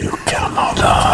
You cannot die.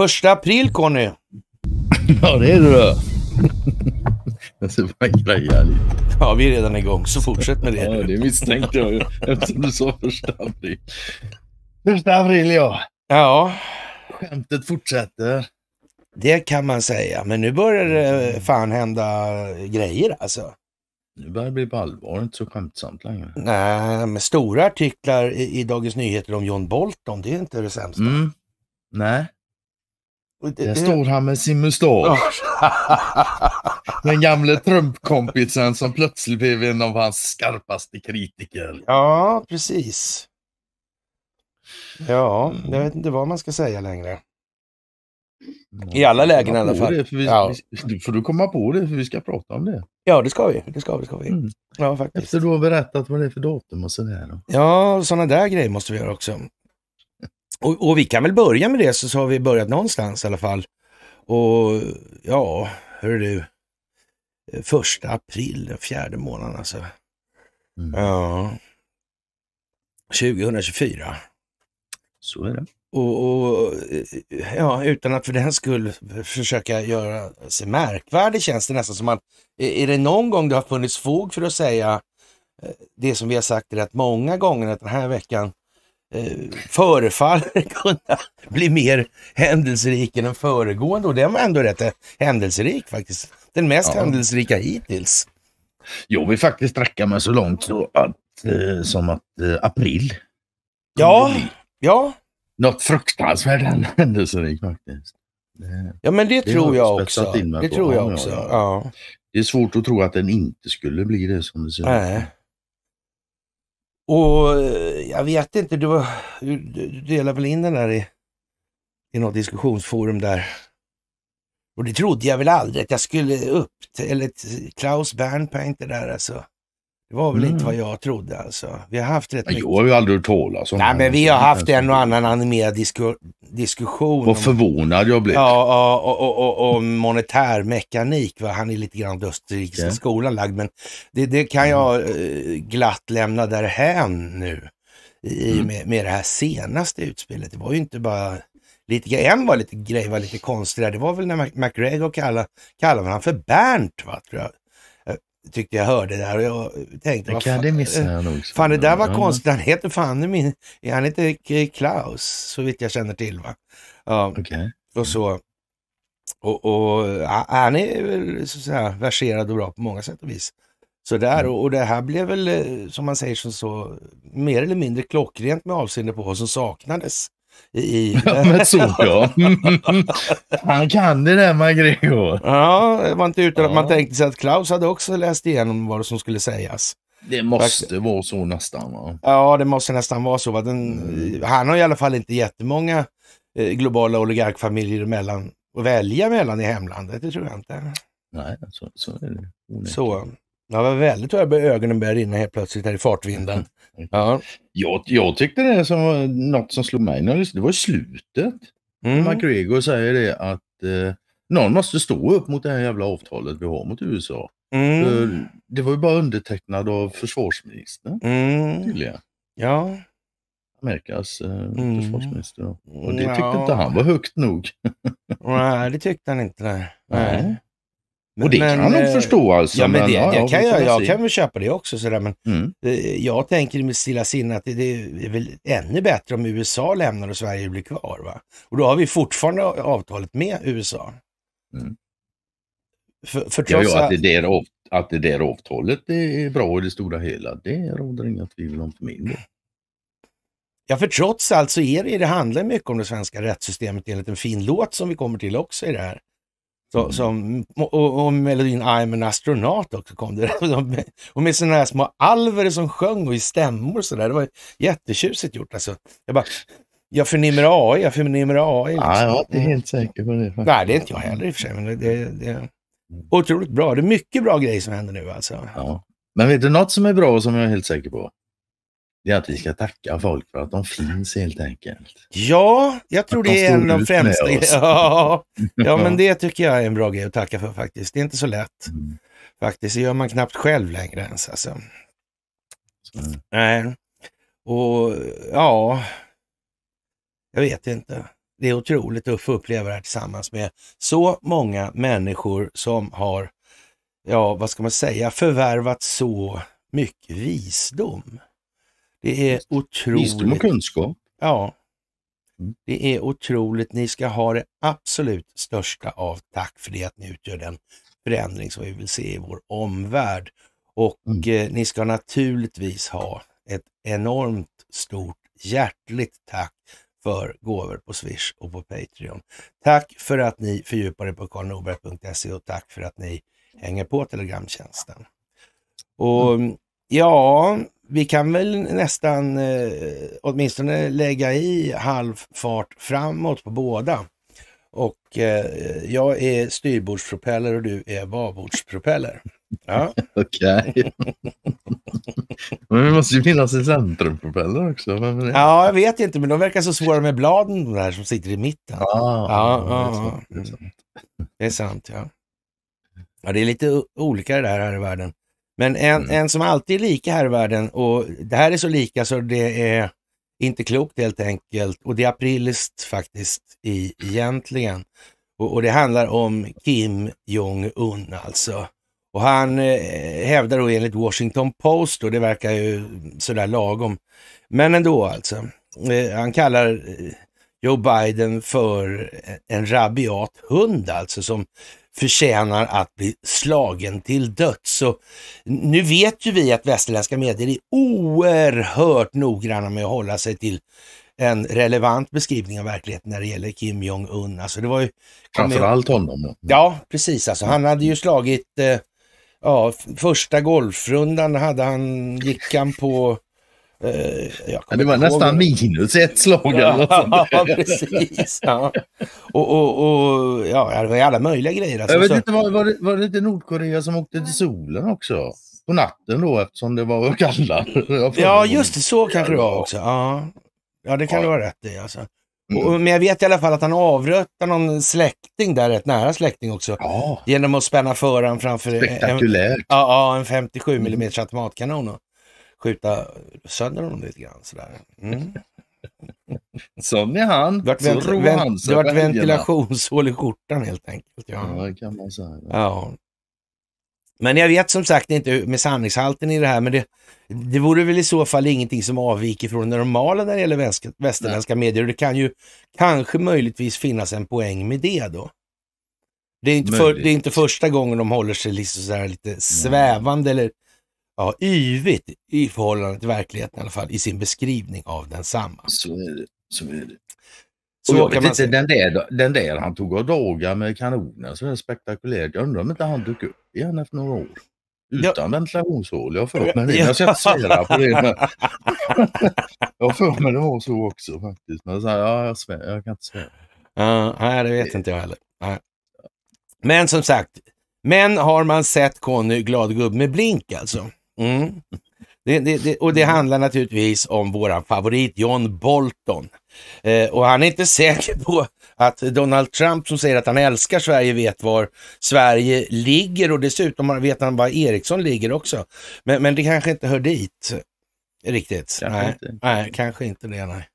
Första april, Conny. ja, det är det då. Jag ska bara Ja, vi är redan igång, så fortsätt med det. ja, det misstänkte jag ju eftersom du sa första april. Första april, ja. Ja. Skämtet fortsätter. Det kan man säga, men nu börjar det mm. fan hända grejer alltså. Nu börjar det bli på allvar, inte så skämtsamt längre. Nej, men stora artiklar i, i Dagens Nyheter om John Bolton, det är inte det sämsta. Mm. Nej. Där står han med sin mustasch. Den gamle Trump-kompisen som plötsligt blev en av hans skarpaste kritiker. Ja, precis. Ja, jag vet inte vad man ska säga längre. Mm. I alla lägen i alla fall. Det, för, vi, ja. vi, för du komma på det, för vi ska prata om det. Ja, det ska vi. Det ska vi. Det ska vi. Mm. Ja, faktiskt. Efter du har berättat vad det är för datum och sådär. Ja, sådana där grejer måste vi göra också och, och, vi kan väl börja med det, så, så har vi börjat någonstans i alla fall. Och ja, hör du. Eh, första april, den fjärde månaden alltså. Mm. Ja. 2024. Så är det. Och, och, eh, ja, utan att för den skull försöka göra sig märkvärdig känns det nästan som att, eh, är det någon gång det har funnits fog för att säga det som vi har sagt rätt många gånger att den här veckan Eh, förefaller kunna bli mer händelserik än den föregående och den var ändå rätt händelserik faktiskt. Den mest ja. händelserika hittills. Jag vill faktiskt sträcka mig så långt så att, eh, som att eh, april. Ja, ja. Något fruktansvärt händelserikt faktiskt. ja men det, det tror jag också. Det tror jag också. Ja. ja. Det är svårt att tro att den inte skulle bli det som det ser ut. Och eh, jag vet inte, du, du delade väl in den här i, i något diskussionsforum där. Och det trodde jag väl aldrig att jag skulle upp till, eller Klaus Bernpaint där alltså. Det var väl mm. inte vad jag trodde alltså. Vi har haft rätt mycket. Jag har ju aldrig hört talas Nej, men vi har haft en och annan animerad disku diskussion. Vad förvånad jag blev. Ja, och, och, och, och monetär Han är lite grann österrikiska okay. skolan lagd, men det, det kan mm. jag eh, glatt lämna därhän nu. I mm. med, med det här senaste utspelet. Det var ju inte bara lite, en var lite grej var lite konstig där. Det var väl när McGregor kallade, kallade han för Bernt, va, tror jag tyckte jag hörde där och jag tänkte... Det kan det missade jag Fan det där var konstigt. Han heter fan min... Han heter Klaus så vitt jag känner till va. Ja. Okay. Och så. Och, och han är väl så att säga verserad och bra på många sätt och vis. Så där, mm. och, och det här blev väl eh, som man säger som så mer eller mindre klockrent med avseende på vad som saknades i... Ja, men så ja. Mm. Han kan det där MacGregor. Ja, det var inte utan ja. att man tänkte sig att Klaus hade också läst igenom vad som skulle sägas. Det måste Fakt. vara så nästan. Va? Ja, det måste nästan vara så. Den, mm. Han har i alla fall inte jättemånga eh, globala oligarkfamiljer mellan, att välja mellan i hemlandet. Det tror jag inte. Nej, så, så är det. Onekligen. Så. Det var väldigt vad ögonen började rinna helt plötsligt här i fartvinden. Mm. Ja. Jag, jag tyckte det som var något som slog mig, det var slutet. Mm. McGregor säger det att eh, någon måste stå upp mot det här jävla avtalet vi har mot USA. Mm. För det var ju bara undertecknad av försvarsministern mm. tydligen. Ja. Amerikas eh, mm. försvarsminister. Och det tyckte ja. inte han var högt nog. Nej, det tyckte han inte. Nej. nej. Men, och det men, kan han nog förstå alltså. Ja, men, men ja, jag, kan, jag, jag kan väl köpa det också. Sådär, men mm. Eh, jag tänker med stilla sinne att det, det, är väl ännu bättre om USA lämnar och Sverige blir kvar. Va? Och då har vi fortfarande avtalet med USA. Mm. För, för trots ja, ja, att, det där, att det där avtalet det är bra i det stora hela, det råder inga tvivel om för min del. Ja, för trots allt så är det, det handlar mycket om det svenska rättssystemet enligt en fin låt som vi kommer till också i det här. Så, mm. som, och, och melodin I'm an astronaut också kom det. Där. Och med sådana här små alver som sjöng och i stämmor sådär. Det var jättetjusigt gjort alltså. Jag bara, jag förnimmer AI, jag förnimmer AI. Liksom. Ja, jag är inte helt säker på det. Nej, det är inte jag heller i och för sig. Men det, det, det, mm. otroligt bra. Det är mycket bra grejer som händer nu alltså. Ja. Men vet du något som är bra och som jag är helt säker på? det är att vi ska tacka folk för att de finns helt enkelt. Ja, jag tror de det är en av de främsta. Ja, ja, men det tycker jag är en bra grej att tacka för faktiskt. Det är inte så lätt. Mm. Faktiskt, det gör man knappt själv längre ens. Alltså. Nej, och ja, jag vet inte. Det är otroligt att få uppleva det här tillsammans med så många människor som har, ja vad ska man säga, förvärvat så mycket visdom. Det är otroligt. Visdom och kunskap. Ja. Mm. Det är otroligt. Ni ska ha det absolut största av tack för det att ni utgör den förändring som vi vill se i vår omvärld. Och mm. eh, ni ska naturligtvis ha ett enormt stort hjärtligt tack för gåvor på Swish och på Patreon. Tack för att ni fördjupar er på karlnorberg.se och tack för att ni hänger på Telegramtjänsten. Och mm. ja, vi kan väl nästan eh, åtminstone lägga i halv fart framåt på båda. Och eh, jag är styrbordspropeller och du är babordspropeller. Ja. Okej. men vi måste ju finnas i centrumpropeller också. Ja, jag vet inte, men de verkar så svåra med bladen de där som sitter i mitten. Ah, ja, ja, det, är sant, det är sant. ja. Ja, det är lite olika det där här i världen. Men en, mm. en som alltid är lika här i världen och det här är så lika så det är inte klokt helt enkelt. Och det är apriliskt faktiskt i, egentligen. Och, och det handlar om Kim Jong-Un alltså. Och han eh, hävdar då enligt Washington Post, och det verkar ju sådär lagom, men ändå alltså. Eh, han kallar eh, Joe Biden för en rabiat hund alltså som förtjänar att bli slagen till döds. Och nu vet ju vi att västerländska medier är oerhört noggranna med att hålla sig till en relevant beskrivning av verkligheten när det gäller Kim Jong-Un. Alltså det var ju... Framförallt honom. Ja, precis. Alltså, han hade ju slagit... Eh, ja, första golfrundan hade han, gick han på Eh, det var nästan minus ett slag. Ja, precis. Ja. Och, och, och, ja, det var alla möjliga grejer. Alltså. Jag vet inte, var, var, det, var det inte Nordkorea som åkte till solen också? På natten då eftersom det var kallare. Ja, just det. Så kanske det var också. Ja, ja det kan ja. du ha rätt i. Alltså. Mm. Men jag vet i alla fall att han avröttar någon släkting där, rätt nära släkting också. Ja. Genom att spänna föran framför en, en, ja, en 57 mm automatkanon skjuta sönder honom lite grann sådär. Mm. Som med han. Det vart, vent, vent, det vart ventilationshål i skjortan helt enkelt. Ja. ja, kan man säga. Ja. Men jag vet som sagt inte med sanningshalten i det här, men det, det vore väl i så fall ingenting som avviker från det normala när det gäller väst, västerländska Nej. medier. Och det kan ju kanske möjligtvis finnas en poäng med det då. Det är inte, för, det är inte första gången de håller sig liksom lite svävande eller ja, yvigt i förhållande till verkligheten i alla fall, i sin beskrivning av densamma. Så är det. Så är det. Så jag vet inte, den där, den där han tog av dagar med kanonen så är spektakulärt. Jag undrar om inte han dök upp igen efter några år. Utan ja. ventilationshål, jag har för mig det. Jag ska på det. jag har för mig det var så också faktiskt. Men så ja, jag, svär, jag kan inte svära. Uh, nej, det vet inte jag heller. Nej. Men som sagt, men har man sett Conny Gladgubb med blink alltså? Mm. Det, det, det, och det mm. handlar naturligtvis om vår favorit John Bolton. Eh, och han är inte säker på att Donald Trump som säger att han älskar Sverige vet var Sverige ligger och dessutom vet han var Ericsson ligger också. Men, men det kanske inte hör dit riktigt. Kanske nej, inte. nej, kanske inte det. Nej.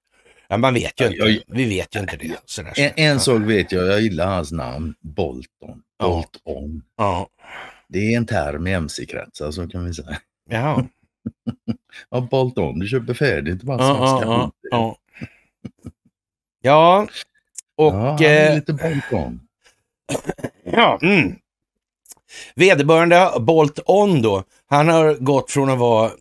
Ja, man vet ju inte. Jag, Vi vet ju inte det. Sådär, en, en sak vet jag, jag gillar hans namn Bolton. Bolton. Ja. Det är en term i mc-kretsar, så kan vi säga. Ja. ja, Bolton, Du köper färdigt massa ja, ja, ja, ja. och... Ja, han är eh, lite Bolton. Ja. Mm. Vederbörande Bolt On då, han har gått från att vara eh,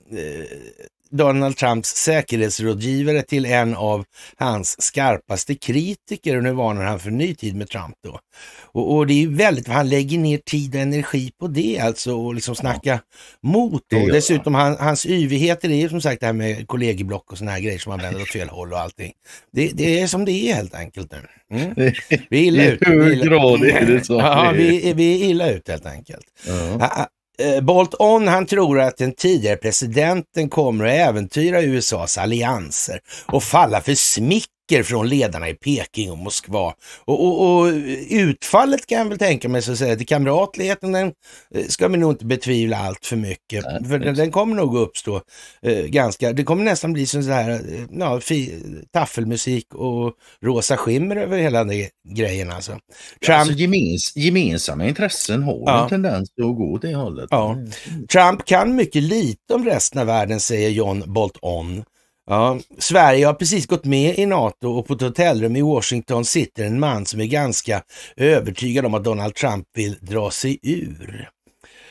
Donald Trumps säkerhetsrådgivare till en av hans skarpaste kritiker och nu varnar han för ny tid med Trump då. Och, och det är ju väldigt, han lägger ner tid och energi på det alltså och liksom snacka mot det. Och dessutom han, hans yvigheter är ju som sagt det här med kollegieblock och såna här grejer som man vänder åt fel håll och allting. Det, det är som det är helt enkelt nu. Mm. Vi är illa ute. I Ja, vi, vi är illa ut helt enkelt. Uh Eh, Bolton han tror att den tidigare presidenten kommer att äventyra USAs allianser och falla för smicker från ledarna i Peking och Moskva. Och, och, och utfallet kan jag väl tänka mig, så att säga, till kamratligheten, den eh, ska vi nog inte betvivla allt för mycket. Nej, för den, den, kommer nog uppstå eh, ganska, det kommer nästan bli som så här, eh, ja, fi, taffelmusik och rosa skimmer över hela den grejen alltså. alltså Trump... alltså gemens, gemensamma intressen har ja. en tendens att gå åt det hållet. Ja. Mm. Trump kan mycket lite om resten av världen, säger John Bolton. Ja, Sverige har precis gått med i NATO och på ett hotellrum i Washington sitter en man som är ganska övertygad om att Donald Trump vill dra sig ur.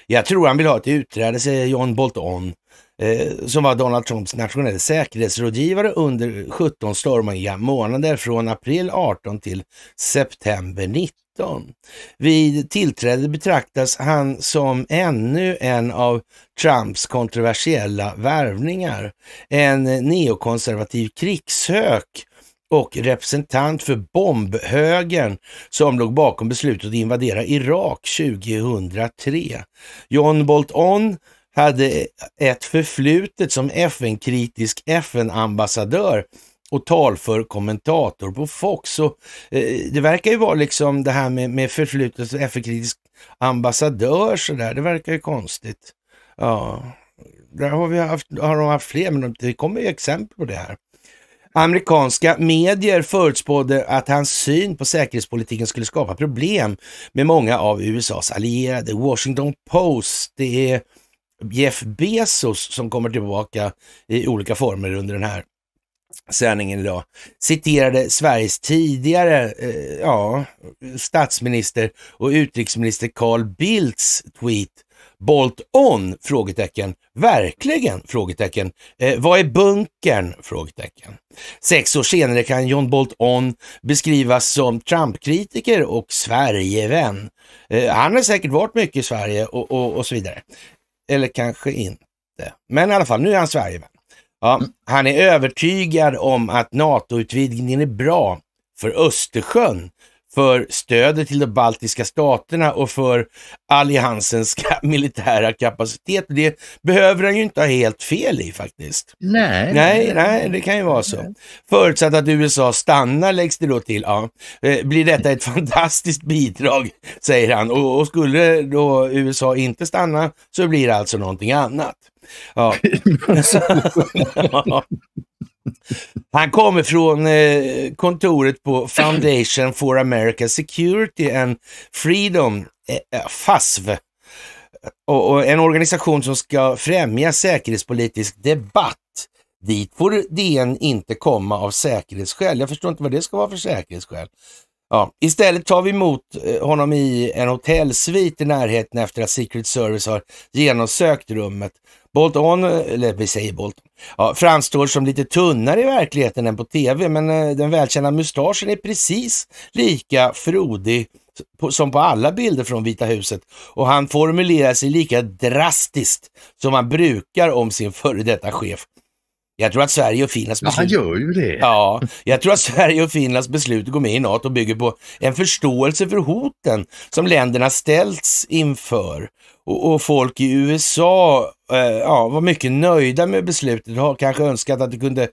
Jag tror han vill ha ett utträde, säger John Bolton, eh, som var Donald Trumps nationella säkerhetsrådgivare under 17 stormiga månader från april 18 till september 19. Vid tillträdet betraktas han som ännu en av Trumps kontroversiella värvningar. En neokonservativ krigshök och representant för bombhögern som låg bakom beslutet att invadera Irak 2003. John Bolton hade ett förflutet som FN-kritisk FN-ambassadör och talför kommentator på Fox. Och, eh, det verkar ju vara liksom det här med, med förflutet som FN-kritisk ambassadör sådär, det verkar ju konstigt. Ja, där har, vi haft, har de haft fler, men det kommer ju exempel på det här. Amerikanska medier förutspådde att hans syn på säkerhetspolitiken skulle skapa problem med många av USAs allierade. Washington Post, det är Jeff Bezos som kommer tillbaka i olika former under den här sändningen idag, citerade Sveriges tidigare eh, ja, statsminister och utrikesminister Carl Bildts tweet Bolt on? Frågetecken. Verkligen? Frågetecken. Eh, vad är bunkern? Frågetecken. Sex år senare kan John Bolt on beskrivas som Trump-kritiker och Sverigevän. Eh, han har säkert varit mycket i Sverige och, och, och så vidare. Eller kanske inte. Men i alla fall, nu är han Sverigevän. Ja, han är övertygad om att NATO-utvidgningen är bra för Östersjön för stödet till de baltiska staterna och för alliansens militära kapacitet. Det behöver han ju inte ha helt fel i faktiskt. Nej, nej, nej det kan ju vara så. Nej. Förutsatt att USA stannar läggs det då till. Ja. Eh, blir detta ett fantastiskt bidrag, säger han. Och, och skulle då USA inte stanna så blir det alltså någonting annat. Ja. Han kommer från eh, kontoret på Foundation for America Security and Freedom, eh, eh FASV, och, och en organisation som ska främja säkerhetspolitisk debatt. Dit får DN inte komma av säkerhetsskäl. Jag förstår inte vad det ska vara för säkerhetsskäl. Ja, istället tar vi emot eh, honom i en hotellsvit i närheten efter att Secret Service har genomsökt rummet. Bolton, eh, eller vi säger Bolton, ja, framstår som lite tunnare i verkligheten än på tv, men eh, den välkända mustaschen är precis lika frodig som på alla bilder från Vita huset och han formulerar sig lika drastiskt som han brukar om sin före detta chef jag tror att Sverige och Finlands beslut... Ja, han gör ju det. Ja, jag tror att Sverige och Finlands beslut att gå med i NATO bygger på en förståelse för hoten som länderna ställts inför. Och, och folk i USA eh, ja, var mycket nöjda med beslutet och har kanske önskat att det, kunde,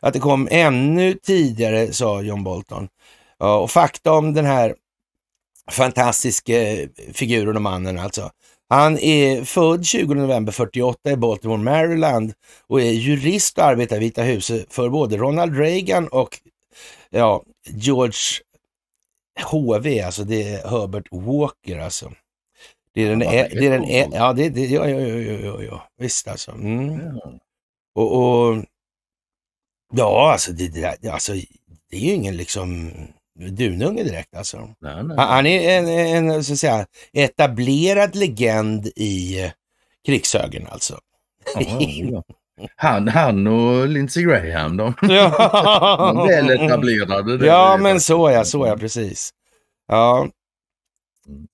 att det kom ännu tidigare, sa John Bolton. Ja, och fakta om den här fantastiska figuren och mannen alltså. Han är född 20 november 48 i Baltimore, Maryland och är jurist och arbetar i Vita huset för både Ronald Reagan och ja, George HV, alltså det är Herbert Walker alltså. Det är den, Ja, det är den e ja, det, det, ja, ja, ja, ja, ja, visst alltså. Mm. Och, och, ja, alltså det, det, alltså det är ju ingen liksom dununge direkt alltså. Nej, nej. Han är en, en, så att säga, etablerad legend i krigshögern alltså. Ja, han, han och Lindsey Graham de. Ja. Väl etablerade. Ja men så ja, så ja precis. Ja. Mm.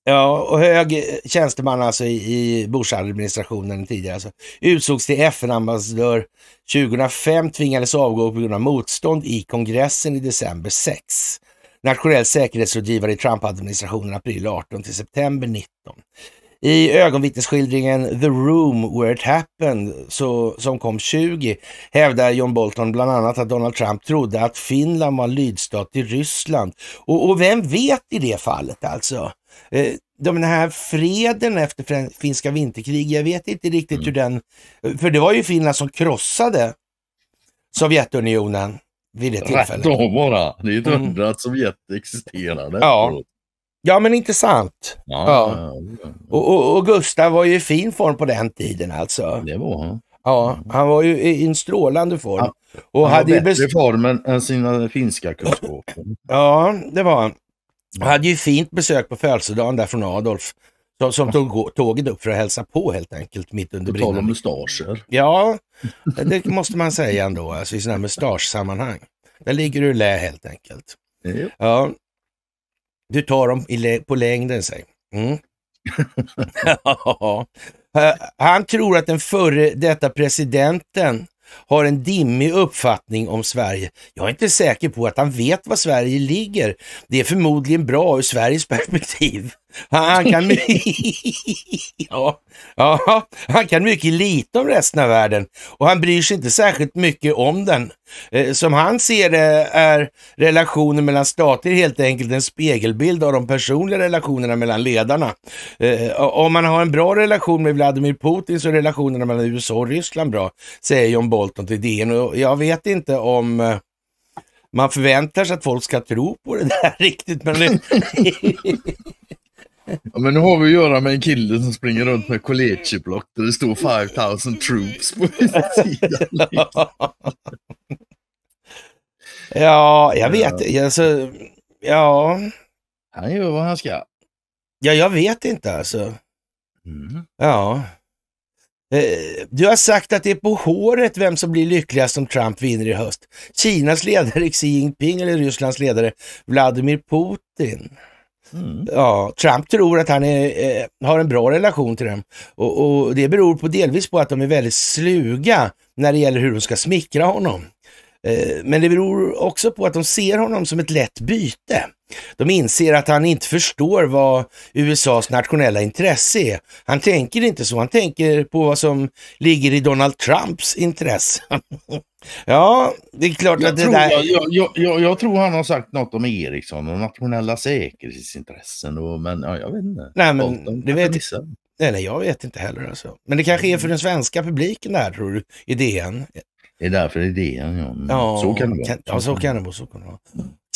Ja, och hög tjänsteman alltså i, i Bush-administrationen tidigare. Alltså, utsågs till FN-ambassadör 2005, tvingades avgå på grund av motstånd i kongressen i december 6 nationell säkerhetsrådgivare i Trump-administrationen april 18 till september 19. I ögonvittnesskildringen The Room Where It Happened så, som kom 20 hävdar John Bolton bland annat att Donald Trump trodde att Finland var lydstat till Ryssland. Och, och vem vet i det fallet alltså? Eh, den här freden efter finska vinterkriget, jag vet inte riktigt mm. hur den... För det var ju Finland som krossade Sovjetunionen vid det tillfället. Rätt av bara. Det är ett under mm. att Sovjet existerade. Ja. ja, men inte sant. ja. ja. Och, och, och, Gustav var ju i fin form på den tiden alltså. Det var han. Ja, han var ju i en strålande form. Han, och han hade var bättre best... form än sina finska kunskaper. ja, det var han. Han hade ju fint besök på födelsedagen där från Adolf som, tog tåget upp för att hälsa på helt enkelt mitt under brinnande... På tal om mustascher. Ja, det måste man säga ändå, alltså, i sådana här mustaschsammanhang. Där ligger du i lä helt enkelt. Ja. Du tar dem lä på längden, säg. Mm. Han tror att den före detta presidenten har en dimmig uppfattning om Sverige. Jag är inte säker på att han vet var Sverige ligger. Det är förmodligen bra ur Sveriges perspektiv. Han kan, mycket... ja, ja, han kan mycket lite om resten av världen och han bryr sig inte särskilt mycket om den. Eh, som han ser det är relationen mellan stater helt enkelt en spegelbild av de personliga relationerna mellan ledarna. Eh, om man har en bra relation med Vladimir Putin så är relationerna mellan USA och Ryssland bra, säger John Bolton till DN. jag vet inte om eh, man förväntar sig att folk ska tro på det där riktigt. Men Ja, men nu har vi att göra med en kille som springer runt med kollegieblock där det står 5000 troops på utsidan. Liksom. ja, jag vet alltså, Ja. Han gör vad han ska. Ja, jag vet inte alltså. Mm. Ja. Eh, du har sagt att det är på håret vem som blir lyckligast om Trump vinner i höst. Kinas ledare Xi Jinping eller Rysslands ledare Vladimir Putin? Mm. Ja, Trump tror att han är, eh, har en bra relation till dem och, och, det beror på delvis på att de är väldigt sluga när det gäller hur de ska smickra honom. Eh, men det beror också på att de ser honom som ett lätt byte. De inser att han inte förstår vad USAs nationella intresse är. Han tänker inte så, han tänker på vad som ligger i Donald Trumps intresse. Ja, det är klart jag att det tror, där... Jag, jag, jag, tror han har sagt något om Eriksson och nationella säkerhetsintressen. Och, men ja, jag vet inte. Nej, men Bolton, det vet jag. jag vet inte heller. Alltså. Men det kanske är för den svenska publiken där, tror du, i DN. Det är därför det är DN, ja. ja så kan det vara. Kan, ja, så kan det vara. Så kan det vara.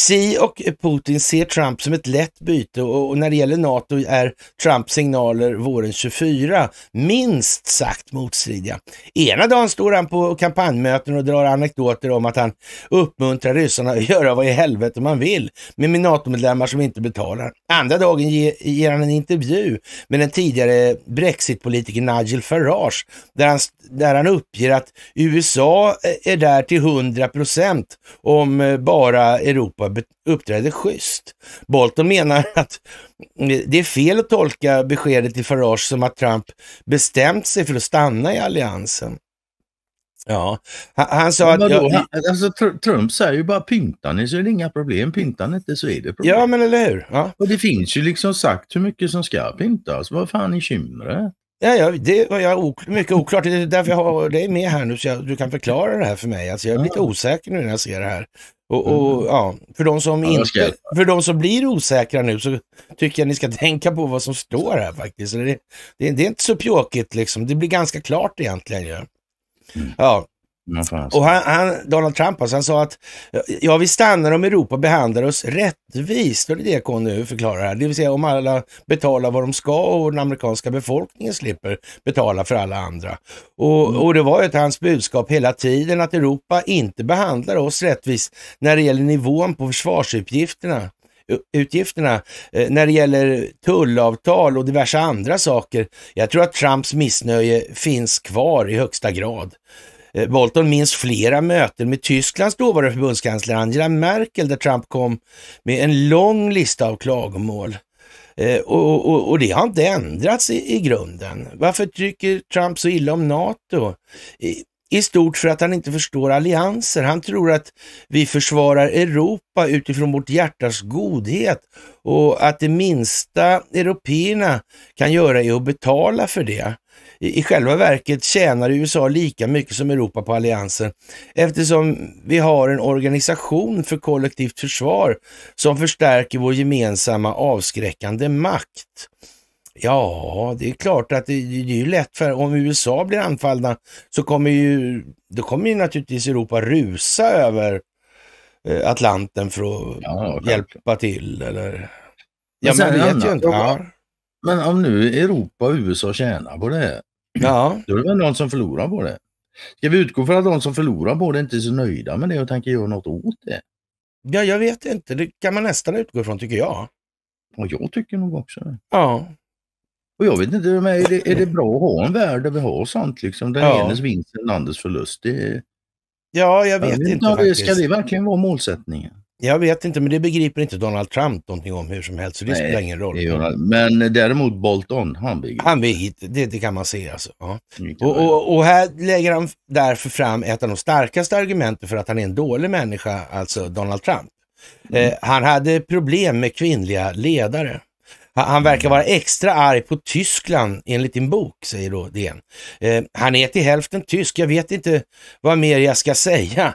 Xi och Putin ser Trump som ett lätt byte och när det gäller NATO är Trumps signaler våren 24 minst sagt motstridiga. Ena dagen står han på kampanjmöten och drar anekdoter om att han uppmuntrar ryssarna att göra vad i helvete man vill med NATO-medlemmar som inte betalar. Andra dagen ger han en intervju med den tidigare Brexit-politikern Nigel Farage där han, där han uppger att USA är där till 100 procent om eh, bara Europa klubbar uppträder schysst. Bolton menar att det är fel att tolka beskedet i Farage som att Trump bestämt sig för att stanna i alliansen. Ja, han, han sa att... Jag, han, alltså, tr Trump säger ju bara pyntar ni så är det inga problem, pyntar ni inte så är det problem. Ja, men eller hur. Ja. Och det finns ju liksom sagt hur mycket som ska pyntas, vad fan är kymret? Ja, ja, det var jag ok mycket oklart. Det är därför jag har dig med här nu så jag, du kan förklara det här för mig. Alltså, jag är lite osäker nu när jag ser det här. Och, och mm. ja, för de, som ja, inte, för de som blir osäkra nu så tycker jag ni ska tänka på vad som står här faktiskt. Det, det, det är inte så pjåkigt liksom. Det blir ganska klart egentligen ju. Ja. Mm. ja, och han, han, Donald Trump alltså, han sa att ja, vi stannar om Europa behandlar oss rättvist. det är det KNU förklarar här. Det vill säga om alla betalar vad de ska och den amerikanska befolkningen slipper betala för alla andra. Och, mm. och det var ju hans budskap hela tiden att Europa inte behandlar oss rättvist när det gäller nivån på försvarsutgifterna utgifterna eh, när det gäller tullavtal och diverse andra saker. Jag tror att Trumps missnöje finns kvar i högsta grad. Bolton eh, minns flera möten med Tysklands dåvarande förbundskansler Angela Merkel där Trump kom med en lång lista av klagomål. Eh, och, och, och, det har inte ändrats i, i grunden. Varför tycker Trump så illa om NATO? I, I stort för att han inte förstår allianser. Han tror att vi försvarar Europa utifrån vårt hjärtas godhet och att det minsta européerna kan göra är att betala för det i, själva verket tjänar USA lika mycket som Europa på alliansen eftersom vi har en organisation för kollektivt försvar som förstärker vår gemensamma avskräckande makt. Ja, det är klart att det, det är ju lätt för om USA blir anfallna så kommer ju, då kommer ju naturligtvis Europa rusa över eh, Atlanten för att ja, hjälpa till eller... Ja, man vet ju inte. Ja. Men om nu Europa och USA tjänar på det här, Ja. Då är det väl någon som förlorar på det. Ska vi utgå från att de som förlorar på det inte är så nöjda med det och tänker göra något åt det? Ja, jag vet inte. Det kan man nästan utgå från tycker jag. Och jag tycker nog också det. Ja. Och jag vet inte, är det, är det bra att ha en värld där vi har sånt liksom? Den ja. enes vinst, den andres förlust. Det... Ja, jag vet, jag vet inte. inte faktiskt. Ska det verkligen vara målsättningen? Jag vet inte, men det begriper inte Donald Trump någonting om hur som helst, så det Nej, spelar ingen roll. Men däremot Bolton, han begriper. Han begriper, det, det kan man se alltså. Ja. Och, och, och, här lägger han därför fram ett av de starkaste argumenten för att han är en dålig människa, alltså Donald Trump. Mm. Eh, han hade problem med kvinnliga ledare. Han verkar mm. vara extra arg på Tyskland enligt din bok, säger då DN. Eh, han är till hälften tysk, jag vet inte vad mer jag ska säga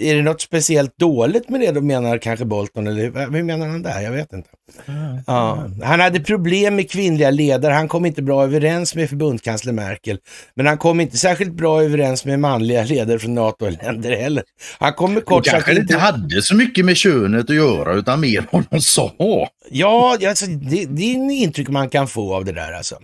är det något speciellt dåligt med det då menar kanske Bolton? Eller hur menar han där? Jag vet inte. Mm. Ja. Han hade problem med kvinnliga ledare. Han kom inte bra överens med förbundskansler Merkel. Men han kom inte särskilt bra överens med manliga ledare från NATO-länder heller. Han kommer kort sagt... kanske inte hade så mycket med könet att göra utan mer vad de sa. Ja, alltså, det, det är en intryck man kan få av det där alltså.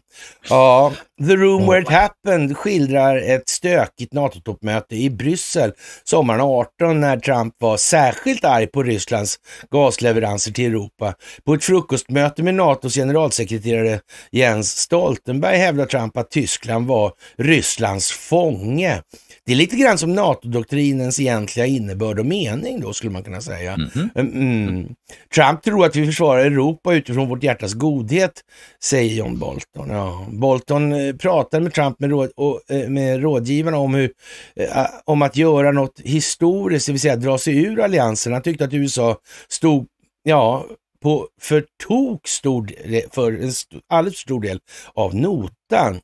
Ja, The Room Where It Happened skildrar ett stökigt NATO-toppmöte i Bryssel sommaren 18 när Trump var särskilt arg på Rysslands gasleveranser till Europa. På ett frukostmöte med NATOs generalsekreterare Jens Stoltenberg hävdar Trump att Tyskland var Rysslands fånge. Det är lite grann som NATO-doktrinens egentliga innebörd och mening då skulle man kunna säga. Mhm. Mm -hmm. mm. Trump tror att vi försvarar Europa utifrån vårt hjärtas godhet, säger John Bolton. Ja. Bolton eh, pratade med Trump med, råd, och, eh, med rådgivarna om, hur, eh, om att göra något historiskt, det vill säga dra sig ur alliansen. Han tyckte att USA stod ja, på för tok stor, för en alldeles för stor del av notan.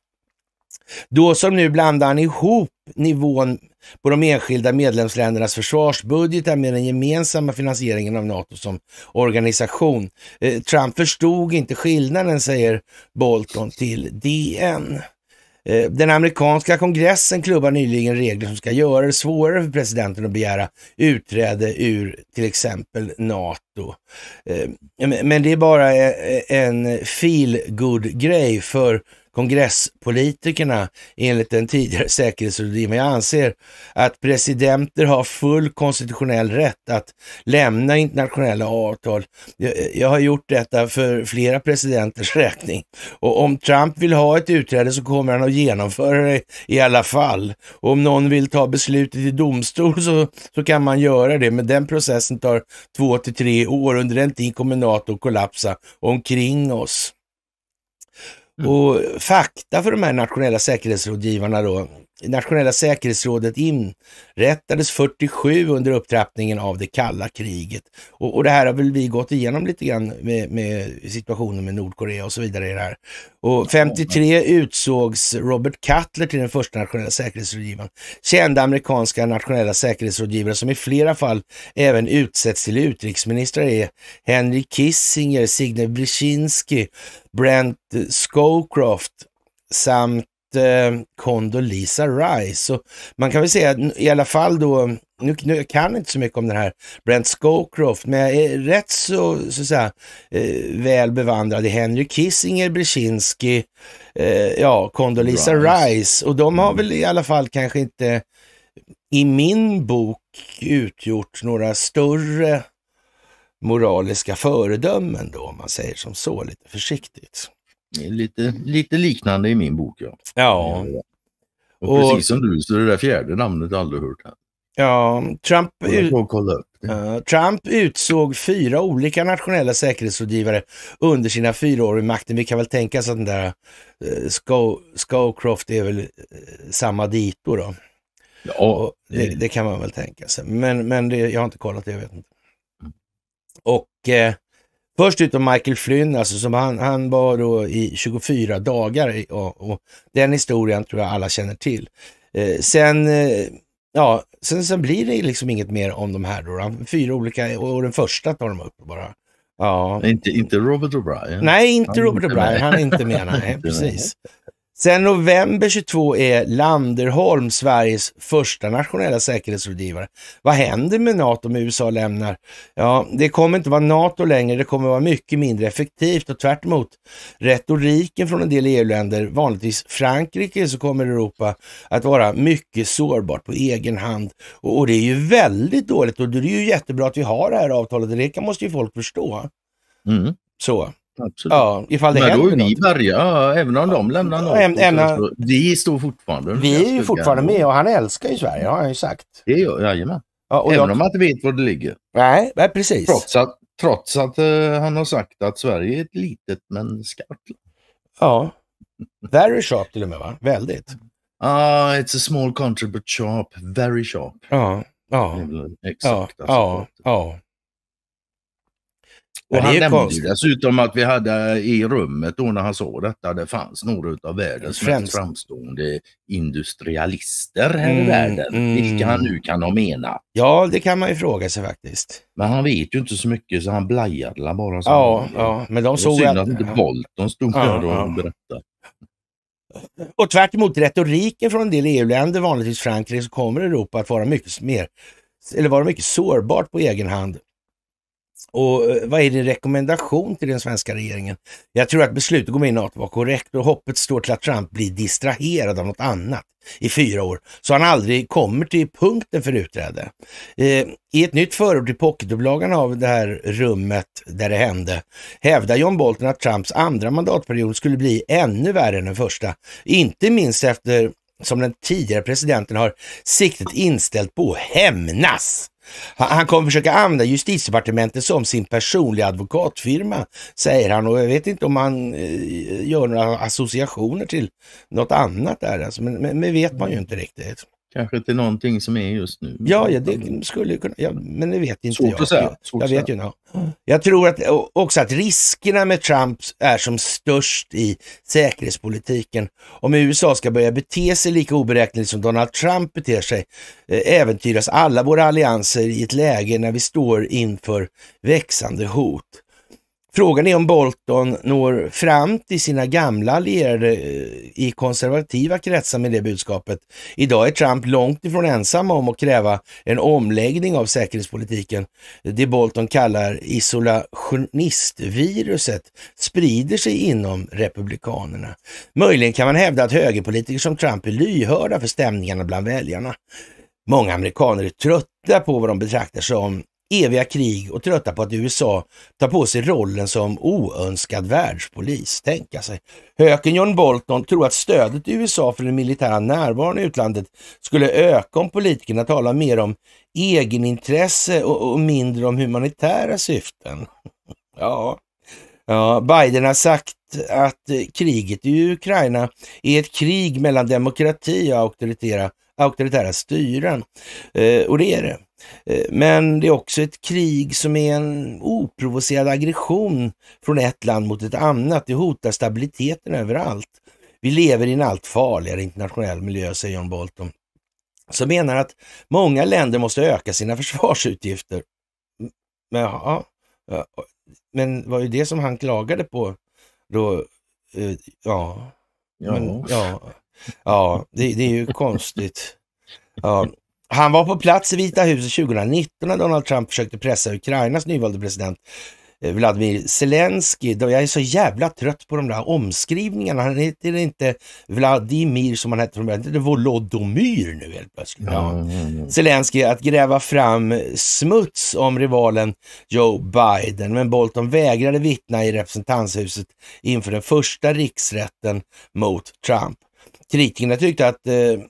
Då som nu blandar han ihop nivån på de enskilda medlemsländernas försvarsbudgetar med den gemensamma finansieringen av NATO som organisation. Eh, Trump förstod inte skillnaden, säger Bolton till DN. Eh, den amerikanska kongressen klubbar nyligen regler som ska göra det svårare för presidenten att begära utträde ur till exempel NATO. Eh, men det är bara en feel good grej för kongresspolitikerna enligt den tidigare säkerhetsrådgivaren. Jag anser att presidenter har full konstitutionell rätt att lämna internationella avtal. Jag, jag har gjort detta för flera presidenters räkning och om Trump vill ha ett utträde så kommer han att genomföra det i alla fall. Och om någon vill ta beslutet i domstol så, så kan man göra det, men den processen tar två till tre år. Under den tiden kommer NATO kollapsa omkring oss. Och fakta för de här nationella säkerhetsrådgivarna då, nationella säkerhetsrådet inrättades 47 under upptrappningen av det kalla kriget. Och, och det här har väl vi gått igenom lite grann med, med situationen med Nordkorea och så vidare. I det här. Och 53 utsågs Robert Cutler till den första nationella säkerhetsrådgivaren. Kända amerikanska nationella säkerhetsrådgivare som i flera fall även utsätts till utrikesministrar är Henry Kissinger, Signe Brzezinski, Brent Scowcroft samt eh, Condoleezza Rice. Och man kan väl säga i alla fall då, nu, nu jag kan inte så mycket om den här Brent Scowcroft, men jag är rätt så, så att säga, eh, väl bevandrad i Henry Kissinger, Brzezinski, eh, ja, Condoleezza Rice. Rice. Och de har mm. väl i alla fall kanske inte i min bok utgjort några större moraliska föredömen då, om man säger som så, lite försiktigt lite, lite liknande i min bok. Ja. ja. Och, och precis som du, så är det där fjärde namnet har aldrig hört. Här. Ja, Trump, ut, uh, Trump utsåg fyra olika nationella säkerhetsrådgivare under sina fyra år i makten. Vi kan väl tänka oss att den där uh, Scowcroft är väl uh, samma dito då. Ja, det, det, kan man väl tänka sig, men, men det, jag har inte kollat det, jag vet inte. Mm. Och eh, Först utom Michael Flynn, alltså, som han, han var då i 24 dagar och, och den historien tror jag alla känner till. Eh, sen, eh, ja, sen, sen blir det liksom inget mer om de här då. då. Fyra olika och, och den första tar de upp bara. Ja. Inte, inte Robert O'Brien? Nej, inte han Robert O'Brien. Han är inte med. Nej, precis. Sen november 22 är Landerholm Sveriges första nationella säkerhetsrådgivare. Vad händer med NATO om USA lämnar? Ja, det kommer inte vara NATO längre, det kommer vara mycket mindre effektivt och tvärtemot retoriken från en del EU-länder, vanligtvis Frankrike, så kommer Europa att vara mycket sårbart på egen hand. Och, och det är ju väldigt dåligt och det är ju jättebra att vi har det här avtalet, det kan måste ju folk förstå. Mm. Så. Absolut. Ja, ifall det Men då är vi något. Berga, även om de lämnar Nato. Äm, ämna... Vi står fortfarande Vi är ju fortfarande med och han älskar ju Sverige har han ju sagt. Det gör, jajamän. Ja, och även jag... om han inte vet var det ligger. Nej, nej precis. Trots att, trots att uh, han har sagt att Sverige är ett litet men skarpt Ja, very sharp till och med va? Väldigt. Ah, it's a small country but sharp, very sharp. Ja, ja. Exakt. Ja, alltså. ja, ja. Och ja, han nämnde dessutom att vi hade i rummet då när han såg detta, det fanns några av världens Främst. mest framstående industrialister här mm, i världen. Mm. Vilka han nu kan ha menat. Ja, det kan man ju fråga sig faktiskt. Men han vet ju inte så mycket så han blajade bara. Så ja, ja, men de såg synd att inte Bolton stod ja, där och ja. berättade. Och tvärt emot retoriken från en del EU-länder, vanligtvis Frankrike, så kommer Europa att vara mycket mer eller vara mycket sårbart på egen hand och eh, vad är din rekommendation till den svenska regeringen? Jag tror att beslutet att gå med i NATO var korrekt och hoppet står till att Trump blir distraherad av något annat i fyra år, så han aldrig kommer till punkten för utträde. Eh, I ett nytt förord till pocketupplagan av det här rummet där det hände hävdar John Bolton att Trumps andra mandatperiod skulle bli ännu värre än den första, inte minst efter som den tidigare presidenten har siktet inställt på att hämnas han kommer försöka använda justitiedepartementet som sin personliga advokatfirma, säger han. Och jag vet inte om han eh, gör några associationer till något annat där, alltså, men, men, vet man ju inte riktigt. Kanske till någonting som är just nu. Ja, ja det skulle kunna, ja, men det vet inte Svårt jag. Svårt jag, jag vet ju ja. Jag tror att, också att riskerna med Trump är som störst i säkerhetspolitiken. Om USA ska börja bete sig lika oberäkneligt som Donald Trump beter sig, eh, äventyras alla våra allianser i ett läge när vi står inför växande hot. Frågan är om Bolton når fram till sina gamla allierade eh, i konservativa kretsar med det budskapet. Idag är Trump långt ifrån ensam om att kräva en omläggning av säkerhetspolitiken. Det Bolton kallar isolationistviruset sprider sig inom Republikanerna. Möjligen kan man hävda att högerpolitiker som Trump är lyhörda för stämningarna bland väljarna. Många amerikaner är trötta på vad de betraktar som eviga krig och trötta på att USA tar på sig rollen som oönskad världspolis. Tänka sig. Alltså, Höken John Bolton tror att stödet i USA för den militära närvaron i utlandet skulle öka om politikerna talar mer om egenintresse och, och mindre om humanitära syften. Ja. ja, Biden har sagt att kriget i Ukraina är ett krig mellan demokrati och auktoritära, auktoritära styren. Eh, och det är det. Eh, men det är också ett krig som är en oprovocerad aggression från ett land mot ett annat. Det hotar stabiliteten överallt. Vi lever i en allt farligare internationell miljö, säger John Bolton, som menar att många länder måste öka sina försvarsutgifter. Men, ja, ja, men var ju det som han klagade på då. Eh, ja, Men, ja, ja det, det är ju konstigt. Ja, han var på plats i Vita huset 2019 när Donald Trump försökte pressa Ukrainas nyvalde president eh, Vladimir Zelensky. Jag är så jävla trött på de där omskrivningarna. Han heter inte Vladimir som han hette från början, det Volodomyr nu helt plötsligt. Ja. Mm, mm. Zelensky att gräva fram smuts om rivalen Joe Biden, men Bolton vägrade vittna i representanthuset inför den första riksrätten mot Trump. Kritikerna tyckte att eh,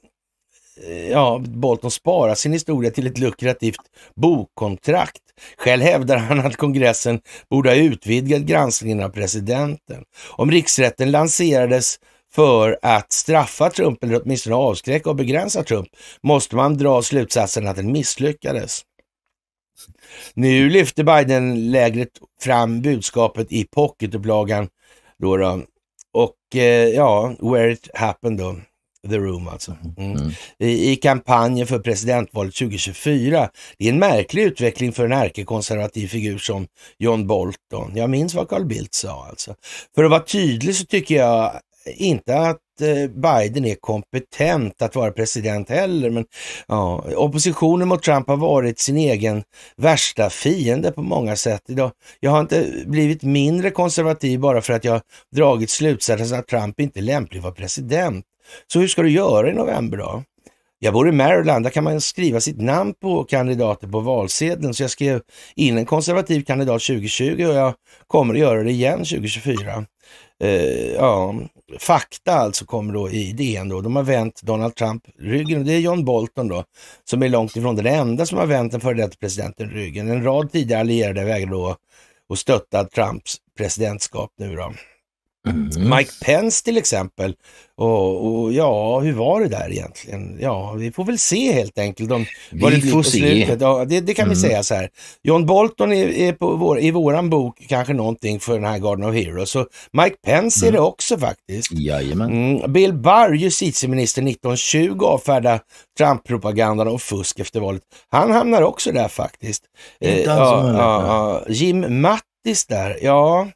Eh, ja, Bolton spara sin historia till ett lukrativt bokkontrakt. Själv hävdar han att kongressen borde ha utvidgat granskningen av presidenten. Om riksrätten lanserades för att straffa Trump eller åtminstone avskräcka och begränsa Trump måste man dra slutsatsen att den misslyckades. Nu lyfte Biden-lägret fram budskapet i pocketupplagan då, då och eh, ja, where it happened då. The Room alltså. Mhm. Mm. Mm. I, I, kampanjen för presidentvalet 2024. Det är en märklig utveckling för en ärkekonservativ figur som John Bolton. Jag minns vad Carl Bildt sa alltså. För att vara tydlig så tycker jag inte att eh, Biden är kompetent att vara president heller, men ja, oppositionen mot Trump har varit sin egen värsta fiende på många sätt. Idag, jag har inte blivit mindre konservativ bara för att jag dragit slutsatsen att Trump inte är lämplig att vara president. Så hur ska du göra i november då? Jag bor i Maryland, där kan man skriva sitt namn på kandidater på valsedeln, så jag skrev in en konservativ kandidat 2020 och jag kommer att göra det igen 2024. Uh, eh, ja, fakta alltså kommer då i DN då. De har vänt Donald Trump ryggen. Det är John Bolton då, som är långt ifrån den enda som har vänt den före detta presidenten ryggen. En rad tidigare allierade vägrar då att stötta Trumps presidentskap nu då. Mm. Mike Pence till exempel. Och, och, ja, hur var det där egentligen? Ja, vi får väl se helt enkelt. Om, vi vad det får se. Slutet. Ja, det, det kan mm. vi säga så här. John Bolton är, är på vår, i våran bok kanske någonting för den här Garden of Heroes. Så Mike Pence mm. är det också faktiskt. Jajamän. Mm. Bill Barr, justitieminister 1920, avfärdar Trump-propagandan och fusk efter valet. Han hamnar också där faktiskt. Eh, inte Eh, ja, ja, ja, Jim Mattis där, ja.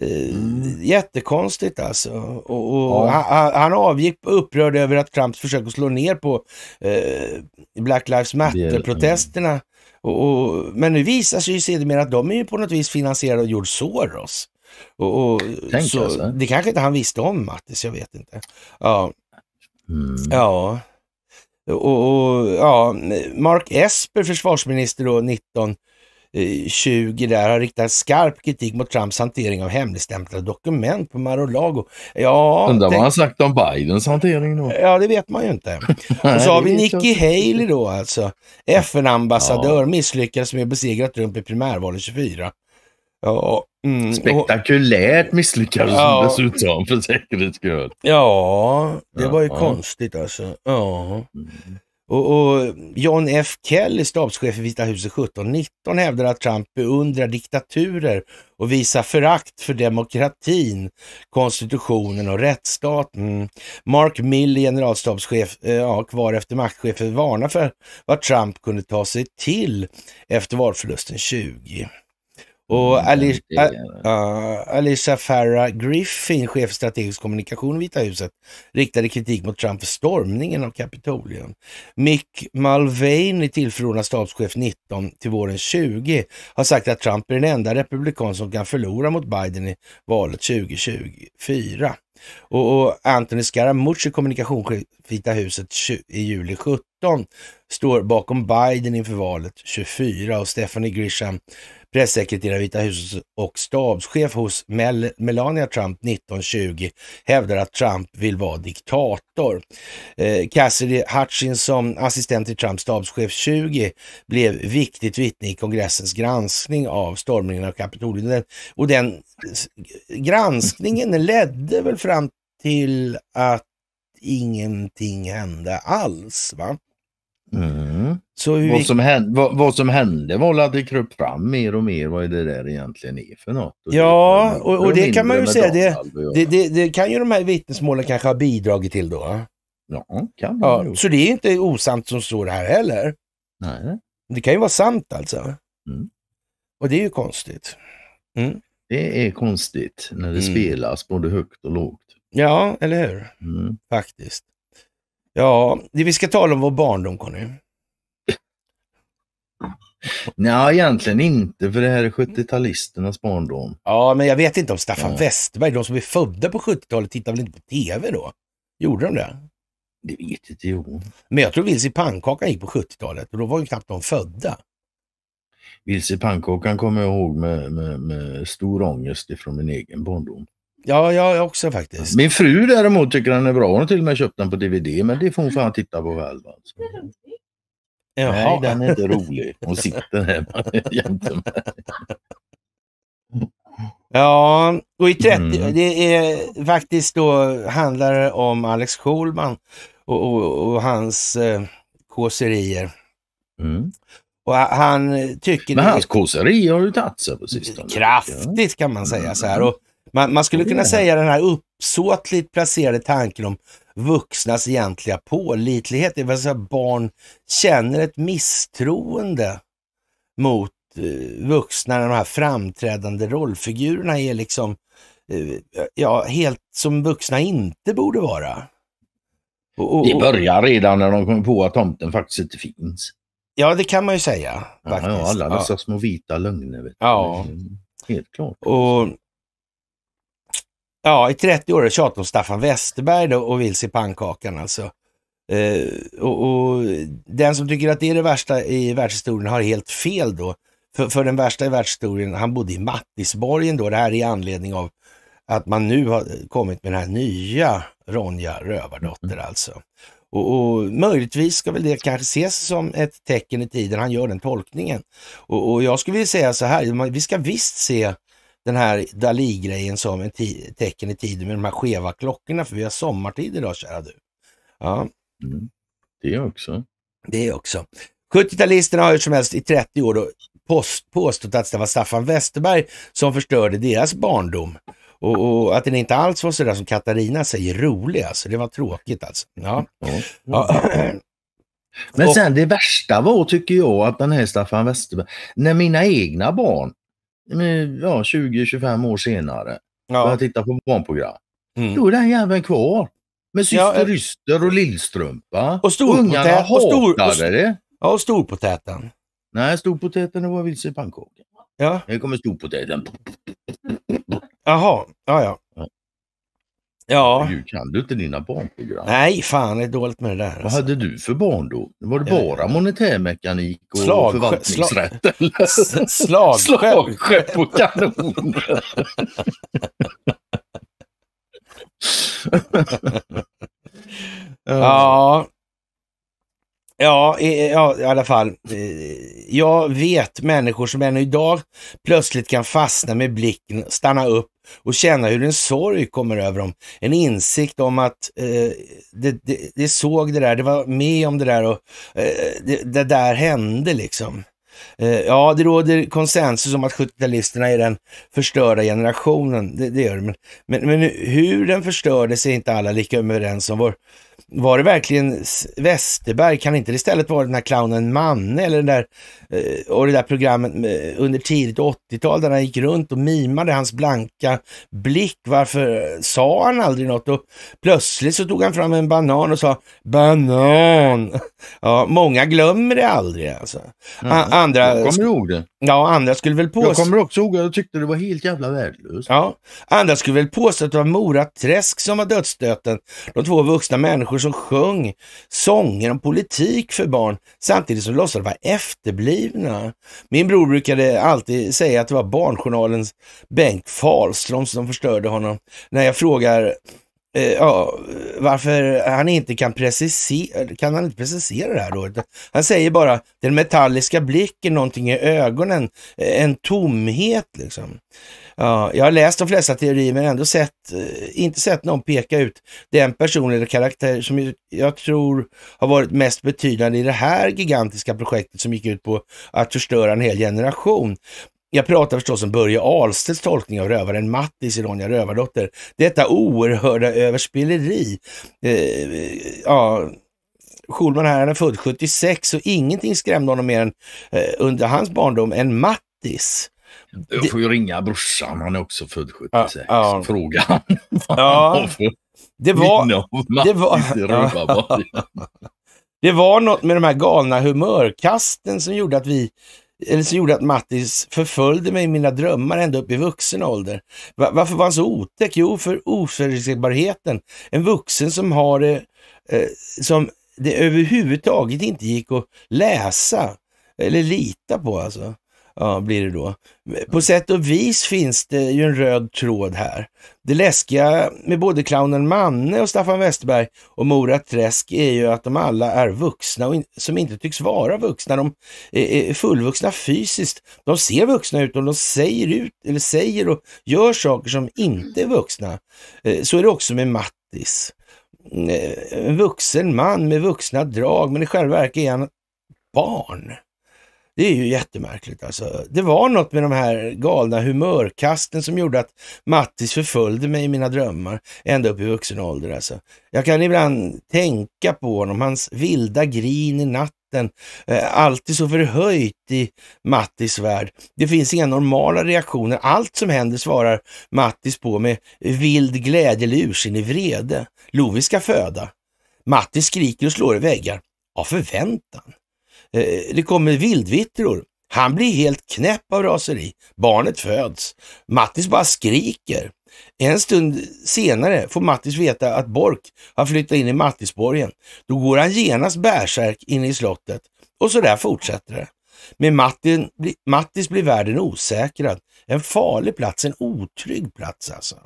Mm. Eh, jättekonstigt alltså. Och, och ja. han, han, avgick upprörd över att Trump försöker slå ner på eh, Black Lives Matter-protesterna. Och, och, men nu visar sig ju sedermera att de är ju på något vis finansierade av George Soros. Och, och så, alltså. Det kanske inte han visste om Mattis, jag vet inte. Ja. Mm. ja. Och, ja, Mark Esper, försvarsminister då 19 20 eh, där har riktat skarp kritik mot Trumps hantering av hemligstämplade dokument på Mar-a-Lago. Ja, Undrar vad han sagt om Bidens hantering då? Ja, det vet man ju inte. Och så har vi Nikki Haley då alltså. FN-ambassadör ja. misslyckades med att besegra Trump i primärvalet 24. Ja, mm, Spektakulärt misslyckades ja. dessutom för säkerhets skull. Ja, det var ju ja. konstigt alltså. Ja. Mm. Och, och John F. Kelly, stabschef i Vita huset 1719, hävdar att Trump beundrar diktaturer och visar förakt för demokratin, konstitutionen och rättsstaten. Mark Mill, generalstabschef, eh, ja, kvar efter maktchefen, varnar för vad Trump kunde ta sig till efter valförlusten 20. Och mm, Alicia, uh, Farah Griffin, chef för strategisk kommunikation i Vita huset, riktade kritik mot Trump för stormningen av Kapitolium. Mick Mulvaney, tillförordnad stabschef 19 till våren 20, har sagt att Trump är den enda republikan som kan förlora mot Biden i valet 2024. Och, och Anthony Scaramucci, kommunikationschef Vita huset i juli 17, står bakom Biden inför valet 24 och Stephanie Grisham Pressekreterare i Vita huset och stabschef hos Mel Melania Trump 1920 hävdar att Trump vill vara diktator. Eh, Cassidy Hutchinson, assistent till Trumps stabschef 20, blev viktigt vittne i kongressens granskning av stormningen av Kapitoliet. Och den granskningen ledde väl fram till att ingenting hände alls. va? Mm. Så hur... vad, som hände, vad, vad, som hände var att det kröp fram mer och mer vad är det där egentligen är för något. Och ja, det, och, och det kan man ju säga, det, det, det, det, kan ju de här vittnesmålen kanske ha bidragit till då. Ja, kan man ja, ju. Så det är inte osant som står här heller. Nej. Det kan ju vara sant alltså. Mm. Och det är ju konstigt. Mm. Det är konstigt när det mm. spelas både högt och lågt. Ja, eller hur? Mm. Faktiskt. Ja, det vi ska tala om vår barndom, Conny. Nej, egentligen inte, för det här är 70-talisternas barndom. Ja, men jag vet inte om Staffan ja. Westerberg, de som är födda på 70-talet, tittar väl inte på TV då? Gjorde de det? Det vet inte jag. Men jag tror Vilse pannkakan gick på 70-talet och då var ju knappt de födda. Vilse pannkakan kommer jag ihåg med, med, med stor ångest ifrån min egen barndom. Ja, jag också faktiskt. Min fru däremot tycker den är bra. Hon har till och med köpt den på DVD, men det får hon fan titta på själv. Alltså. Jaha. Nej, den är inte rolig. Hon sitter här jämte mig. Ja, och i 30, mm. det är faktiskt då handlar det om Alex Schulman och, och, och hans eh, kåserier. Mm. Och han tycker... Men hans kåserier har ju tagit sig på sistone. Mm, kraftigt kan man säga så här. Mm. Och man, man skulle kunna säga den här uppsåtligt placerade tanken om vuxnas egentliga pålitlighet. Det vill säga barn känner ett misstroende mot eh, vuxna när de här framträdande rollfigurerna är liksom eh, ja, helt som vuxna inte borde vara. Och, och, det börjar redan när de kommer på att tomten faktiskt inte finns. Ja, det kan man ju säga. Faktiskt. Ja, alla dessa ja. små vita lögner. ja. Mm, helt klart. Och ja, i 30 år har tjatat om Staffan Westerberg då, och vill se pannkakan alltså. Eh, och, och, den som tycker att det är det värsta i världshistorien har helt fel då. För, för den värsta i världshistorien, han bodde i Mattisborgen då. Det här är i anledning av att man nu har kommit med den här nya Ronja Rövardotter mm. alltså. Och, och möjligtvis ska väl det kanske ses som ett tecken i tiden, han gör den tolkningen. Och, och jag skulle vilja säga så här, vi ska visst se den här Dali-grejen som ett tecken i tiden med de här skeva klockorna, för vi har sommartid idag kära du. Ja. Mm. Det också. Det också. 70-talisterna har hur som helst i 30 år då påstått att det var Staffan Westerberg som förstörde deras barndom. Och, och, att den inte alls var sådär som Katarina säger, rolig alltså. Det var tråkigt alltså. Ja. ja. Men sen det värsta var tycker jag att den här Staffan Westerberg, när mina egna barn ja, 20-25 år senare ja. jag tittar på barnprogram. Mm. Då är den jäveln kvar. Med syster ja, eh, och lillstrumpa. Och Ungarna hatade och stor, och stor, det. Ja, och storpotäten. Nej, storpotäten var vilse i pannkakan. Ja. Nu kommer storpotäten. Jaha, ja ja. Ja. Du kan du inte dina barnprogram? Nej, fan det är dåligt med det där. Vad alltså. hade du för barn då? Var det bara monetärmekanik och slag, förvaltningsrätt? Slag, slag, Slagskepp och kanoner. ja, Ja, i, ja, i alla fall. Eh, jag vet människor som ännu idag plötsligt kan fastna med blicken, stanna upp och känna hur en sorg kommer över dem. En insikt om att eh, det, det, det, såg det där, det var med om det där och eh, det, det, där hände liksom. Eh, ja, det råder konsensus om att 70-talisterna är den förstörda generationen. Det, det gör det. Men, men, men hur den förstördes är inte alla lika överens om. Vår var det verkligen Westerberg? Kan inte det istället vara den här clownen Manne eller den där, eh, och det där programmet eh, under tidigt 80-tal där han gick runt och mimade hans blanka blick. Varför eh, sa han aldrig något? Och plötsligt så tog han fram en banan och sa banan. Ja, många glömmer det aldrig alltså. Mm. Andra, jag kommer ihåg det. Ja, andra skulle väl påstå... Jag kommer också ihåg att jag tyckte det var helt jävla värdelöst. Ja, andra skulle väl påstå att det var Mora Träsk som var dödsstöten. De två vuxna människorna människor som sjöng sånger om politik för barn samtidigt som de låtsades vara efterblivna. Min bror brukade alltid säga att det var Barnjournalens Bengt Fahlström som förstörde honom. När jag frågar eh, ja, varför han inte kan precisera, kan han inte precisera det här då? Han säger bara den metalliska blicken, någonting i ögonen, eh, en tomhet liksom. Ja, jag har läst de flesta teorier men ändå sett, eh, inte sett någon peka ut den person eller karaktär som jag tror har varit mest betydande i det här gigantiska projektet som gick ut på att förstöra en hel generation. Jag pratar förstås om Börje Ahlstedts tolkning av rövaren Mattis i Ronja Rövardotter. Detta oerhörda överspeleri. Eh, ja, Schulman här, han är född 76 och ingenting skrämde honom mer än eh, under hans barndom än Mattis. Jag får ju ringa brorsan, han är också född 76. Ja, ja. Fråga han ja. Det var, det var, det var något med de här galna humörkasten som gjorde att vi eller som gjorde att Mattis förföljde mig i mina drömmar ända upp i vuxen ålder. varför var han så otäck? Jo, för oförutsägbarheten. En vuxen som har det eh, som det överhuvudtaget inte gick att läsa eller lita på alltså. Ja, blir det då. Mm. På sätt och vis finns det ju en röd tråd här. Det läskiga med både clownen Manne och Staffan Westerberg och Mora Träsk är ju att de alla är vuxna och in, som inte tycks vara vuxna. De är fullvuxna fysiskt. De ser vuxna ut och de säger ut eller säger och gör saker som inte är vuxna. Eh, så är det också med Mattis. Eh, en vuxen man med vuxna drag, men i själva verket är han barn. Det är ju jättemärkligt alltså. Det var något med de här galna humörkasten som gjorde att Mattis förföljde mig i mina drömmar ända upp i vuxen ålder alltså. Jag kan ibland tänka på honom, hans vilda grin i natten, eh, alltid så förhöjt i Mattis värld. Det finns inga normala reaktioner. Allt som händer svarar Mattis på med vild glädje eller ursinnig vrede. Lovis ska föda. Mattis skriker och slår i väggar av förväntan. Eh, det kommer vildvittror. Han blir helt knäpp av raseri. Barnet föds. Mattis bara skriker. En stund senare får Mattis veta att Bork har flyttat in i Mattisborgen. Då går han genast bärsärk in i slottet och så där fortsätter det. Med Mattis blir världen osäkrad. En farlig plats, en otrygg plats alltså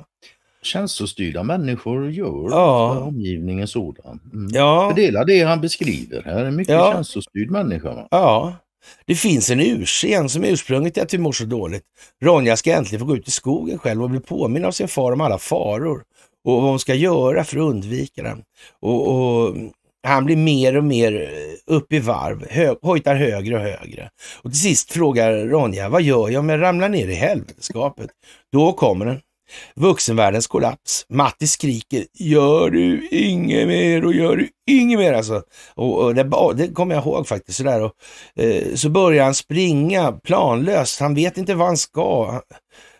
känslostyrda människor gör ja. omgivningen sådan. Mm. Ja. För det är det han beskriver här, en mycket ja. känslostyrd människa. Va? Ja. Det finns en ursen som är ursprunget till att vi mår så dåligt. Ronja ska äntligen få gå ut i skogen själv och bli påminn av sin far om alla faror och vad hon ska göra för att undvika dem. Och, och han blir mer och mer eh, upp i varv, hö hojtar högre och högre. Och till sist frågar Ronja, vad gör jag om jag ramlar ner i helveteskapet? Då kommer den. Vuxenvärldens kollaps. Matti skriker ”Gör du inget mer och gör du inget mer” alltså. Och, och det, det kommer jag ihåg faktiskt. Sådär. Och, eh, så börjar han springa planlöst. Han vet inte vad han ska.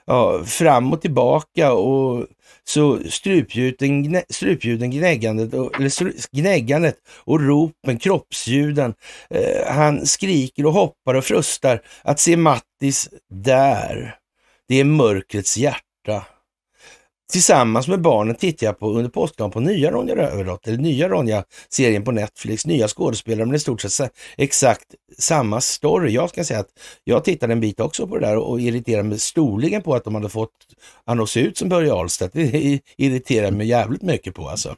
Ja, fram och tillbaka och så strupljuden, gnä, strupljuden gnäggandet, och, eller gnäggandet och ropen, kroppsljuden. Eh, han skriker och hoppar och frustar. Att se Mattis där, det är mörkrets hjärta. Tillsammans med barnen tittar jag på under påskdagen på nya Ronja Rövardotter, eller nya Ronja-serien på Netflix, nya skådespelare men i stort sett exakt samma story. Jag ska säga att jag tittade en bit också på det där och irriterade mig storligen på att de hade fått han att se ut som Börje Ahlstedt. Det irriterar mig jävligt mycket på alltså.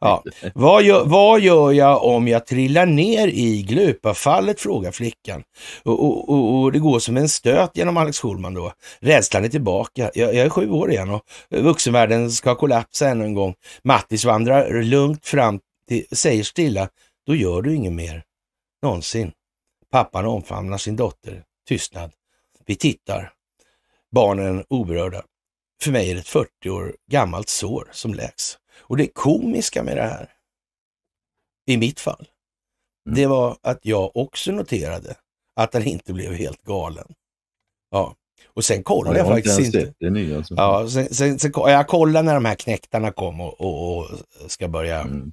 Ja. Vad, gör, vad gör jag om jag trillar ner i glupafallet? frågar flickan. Och, och, och, och, det går som en stöt genom Alex Schulman då. Rädslan är tillbaka. Jag, jag är sju år igen och vuxenvärlden ska kollapsa ännu en gång. Mattis vandrar lugnt fram, till, säger stilla, då gör du inget mer. Någonsin. Pappan omfamnar sin dotter. Tystnad. Vi tittar. Barnen oberörda. För mig är det ett 40 år gammalt sår som läks. Och det komiska med det här, i mitt fall, mm. det var att jag också noterade att han inte blev helt galen. Ja. Och sen kollade ja, jag faktiskt inte. Det, det alltså. ja, sen, sen, sen, jag kollade när de här knäktarna kom och, och, och ska börja mm.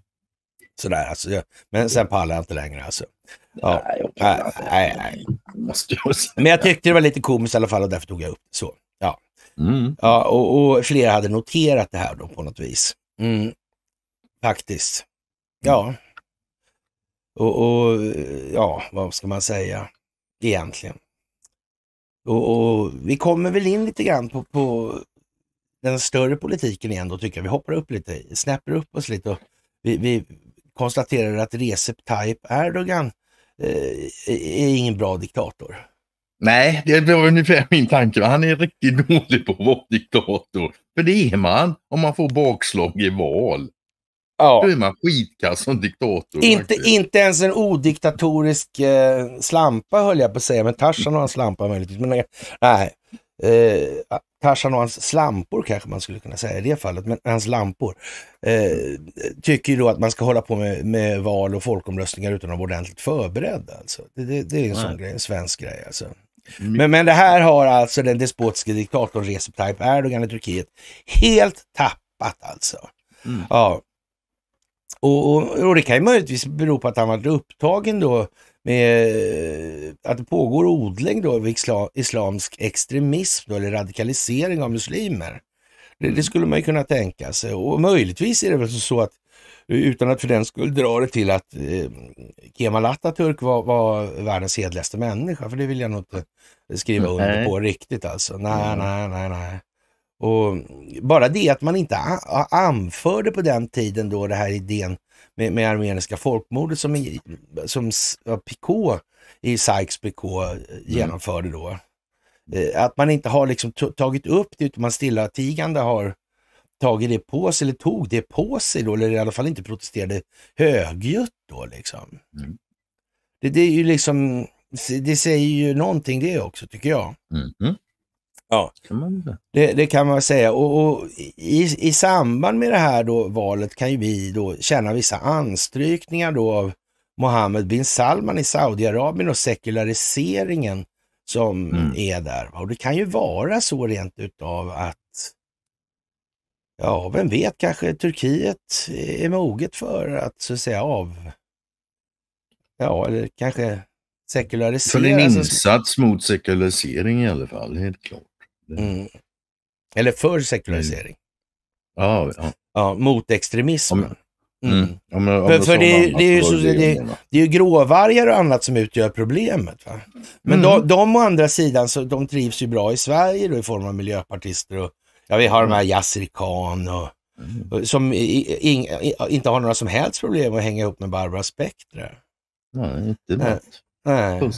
sådär. Alltså, jag, men sen pallade jag inte längre alltså. Ja. Nej, okay. nej, nej, nej. Måste jag men jag tyckte det var lite komiskt i alla fall och därför tog jag upp det så. Ja. Mm. Ja, och, och, fler hade noterat det här då på något vis. Mm. Faktiskt. Mm. Ja. Och, och, ja, vad ska man säga egentligen? Och, och vi kommer väl in lite grann på, på den större politiken igen då tycker jag. Vi hoppar upp lite, snäpper upp oss lite och vi, vi konstaterar att Recep Tayyip Erdogan eh, är ingen bra diktator. Nej, det var ungefär min tanke. Han är riktigt dålig på att vara diktator. För det är man om man får bakslag i val. Ja. Då är man skitkass som diktator. Inte, inte ens en odiktatorisk eh, slampa höll jag på att säga, men Tarzan och hans slampa möjligtvis. Men, nej, eh, Tarzan och hans slampor kanske man skulle kunna säga i det fallet, men hans lampor. Eh, tycker ju då att man ska hålla på med, med, val och folkomröstningar utan att vara ordentligt förberedd. Alltså. Det, det, det är en nej. sån grej, en svensk grej. Alltså. Men, men det här har alltså den despotiske diktatorn Recep Tayyip Erdogan i Turkiet helt tappat alltså. Mm. Ja. Och, och, och, det kan ju möjligtvis bero på att han varit upptagen då med eh, att det pågår odling då av islamsk extremism då, eller radikalisering av muslimer. Det, det, mm. skulle man ju kunna tänka sig och möjligtvis är det väl så att utan att för den skull dra det till att eh, Kemal Atatürk var, var världens hedligaste människa, för det vill jag nog inte skriva under nej. på riktigt alltså. Nej, mm. nej, nej, nej. Och bara det att man inte anförde på den tiden då det här idén med, med armeniska folkmordet som, i, som PK i Sykes PK eh, mm. genomförde då. Eh, att man inte har liksom tagit upp det utan man stillatigande har tagit det på sig, eller tog det på sig då, eller i alla fall inte protesterade högljutt då liksom. Mm. Det, det, är ju liksom, det säger ju någonting det också tycker jag. Mm. Ja, det, det, kan man säga. Och, och, i, I samband med det här då, valet kan ju vi då känna vissa anstrykningar då av Mohammed bin Salman i Saudiarabien och sekulariseringen som mm. är där. Och det kan ju vara så rent utav att ja, vem vet, kanske Turkiet är moget för att så att säga av, ja, eller kanske sekularisera. För en insats mot sekularisering i alla fall, helt klart. Mm. Eller för sekularisering. Ja, ja. ja mot extremismen. Mm. Mm. Om, om för, det, är, det, är ju så, det, det, det är ju gråvargar och annat som utgör problemet. Va? Men mm. de, de å andra sidan så de trivs ju bra i Sverige då, i form av miljöpartister och Ja, vi har de här mm. Yassir Khan och, mm. och som i, in, inte har några som helst problem att hänga ihop med Barbara Spectra. Nej, inte något. Nej.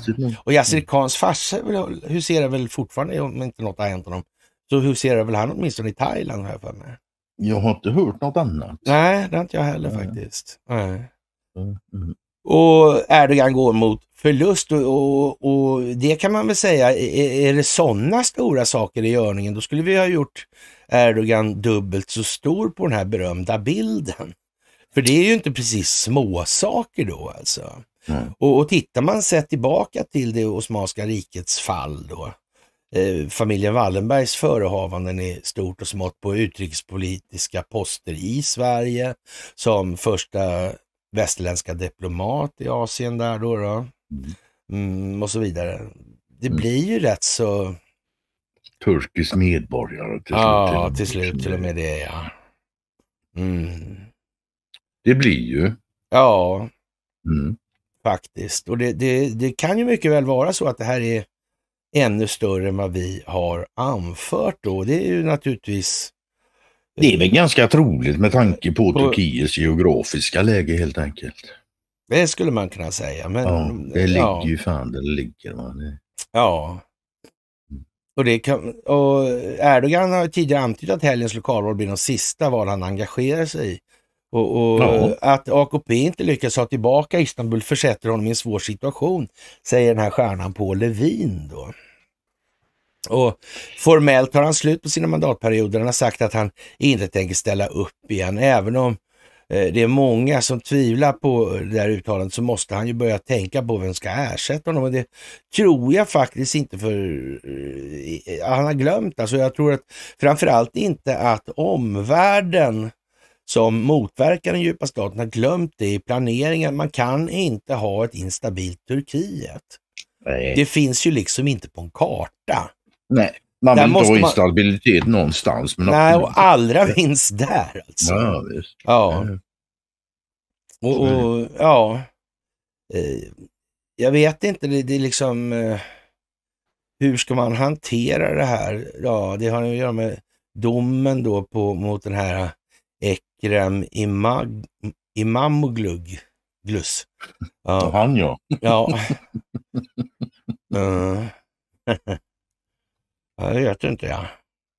Och Yassir Khans farsa huserar väl fortfarande, om inte något har hänt honom, så huserar väl han åtminstone i Thailand har jag för mig. Jag har inte hört något annat. Nej, det har inte jag heller Nej. faktiskt. Nej. Mm. mm och Erdogan går mot förlust och, och, och, det kan man väl säga, är, är det sådana stora saker i görningen, då skulle vi ha gjort Erdogan dubbelt så stor på den här berömda bilden. För det är ju inte precis småsaker då alltså. Nej. Och, och tittar man sett tillbaka till det Osmanska rikets fall då, eh, familjen Wallenbergs förehavanden i stort och smått på utrikespolitiska poster i Sverige, som första västerländska diplomat i Asien där då. då. Mm, mm och så vidare. Det mm. blir ju rätt så... Turkisk medborgare till slut. Ja, till slut till och med det ja. Mm. Det blir ju. Ja, mm. faktiskt. Och det, det, det kan ju mycket väl vara så att det här är ännu större än vad vi har anfört då. Det är ju naturligtvis det är väl ganska troligt med tanke på Turkiets geografiska läge helt enkelt. Det skulle man kunna säga. Men, ja, det ligger ja. ju fan där det ligger. Man. Ja. Och, det kan, och Erdogan har tidigare antytt att helgens lokalval blir de sista val han engagerar sig i. Och, och Att AKP inte lyckas ha tillbaka Istanbul försätter honom i en svår situation, säger den här stjärnan på Levin. då. Och formellt har han slut på sina mandatperioder. Han har sagt att han inte tänker ställa upp igen. Även om eh, det är många som tvivlar på det här uttalandet så måste han ju börja tänka på vem ska ersätta honom. Och det tror jag faktiskt inte för eh, han har glömt. Alltså jag tror att framförallt inte att omvärlden som motverkar den djupa staten har glömt det i planeringen. Man kan inte ha ett instabilt Turkiet. Nej. Det finns ju liksom inte på en karta. Nej, man där vill inte ha instabilitet man... någonstans. Men Nej, och allra minst där alltså. Ja, visst. Ja. Och, och, ja. Eh, jag vet inte, det, det är liksom... Eh, hur ska man hantera det här? Ja, det har att göra med domen då på, mot den här Ekrem Imag, Imamoglug. Glus. Ja. Han ja. Ja. Eh. Jag vet inte jag.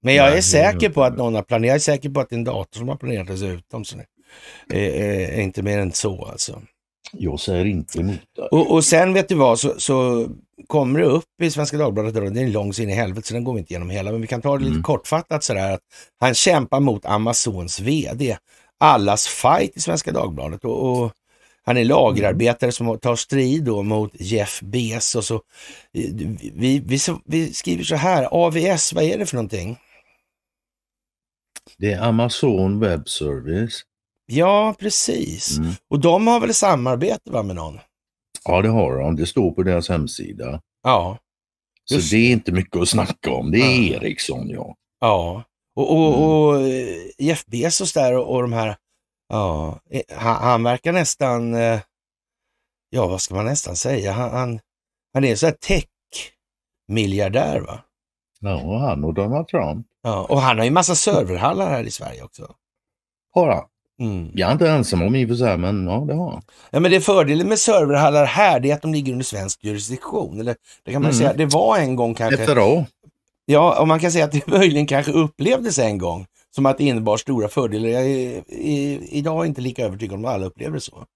Men jag är säker på att någon har planerat, jag är säker på att det är en dator som har planerat dessutom. Så det är, inte mer än så alltså. Jag säger inte emot. Och, och sen vet du vad, så, så kommer det upp i Svenska Dagbladet, det är en lång sin i helvete så den går vi inte igenom hela, men vi kan ta det lite mm. kortfattat sådär att han kämpar mot Amazons VD. Allas fight i Svenska Dagbladet och, och han är lagerarbetare mm. som tar strid då mot Jeff Bezos. Och eh, vi, vi, vi skriver så här, AVS, vad är det för någonting? Det är Amazon Web Service. Ja, precis. Mm. Och de har väl samarbete va, med någon? Ja, det har de. Det står på deras hemsida. Ja. Just... Så det är inte mycket att snacka om. Det är ja. Ericsson, ja. Ja, och, och, mm. och eh, Jeff Bezos där och, och de här Ja, han, han verkar nästan, eh, ja vad ska man nästan säga, han, han, han är en sån här tech-miljardär va? Ja, han och Donald Trump. Ja, och han har ju massa serverhallar här i Sverige också. Har han? Mm. Jag är inte ensam om i och för sig, men ja, det har han. Ja, men det fördelen med serverhallar här, det är att de ligger under svensk jurisdiktion. Eller, det kan man mm. säga, det var en gång kanske. FRA. Ja, och man kan säga att det möjligen kanske upplevdes en gång som att det innebar stora fördelar. Jag är, är idag är inte lika övertygad om att alla upplever det så.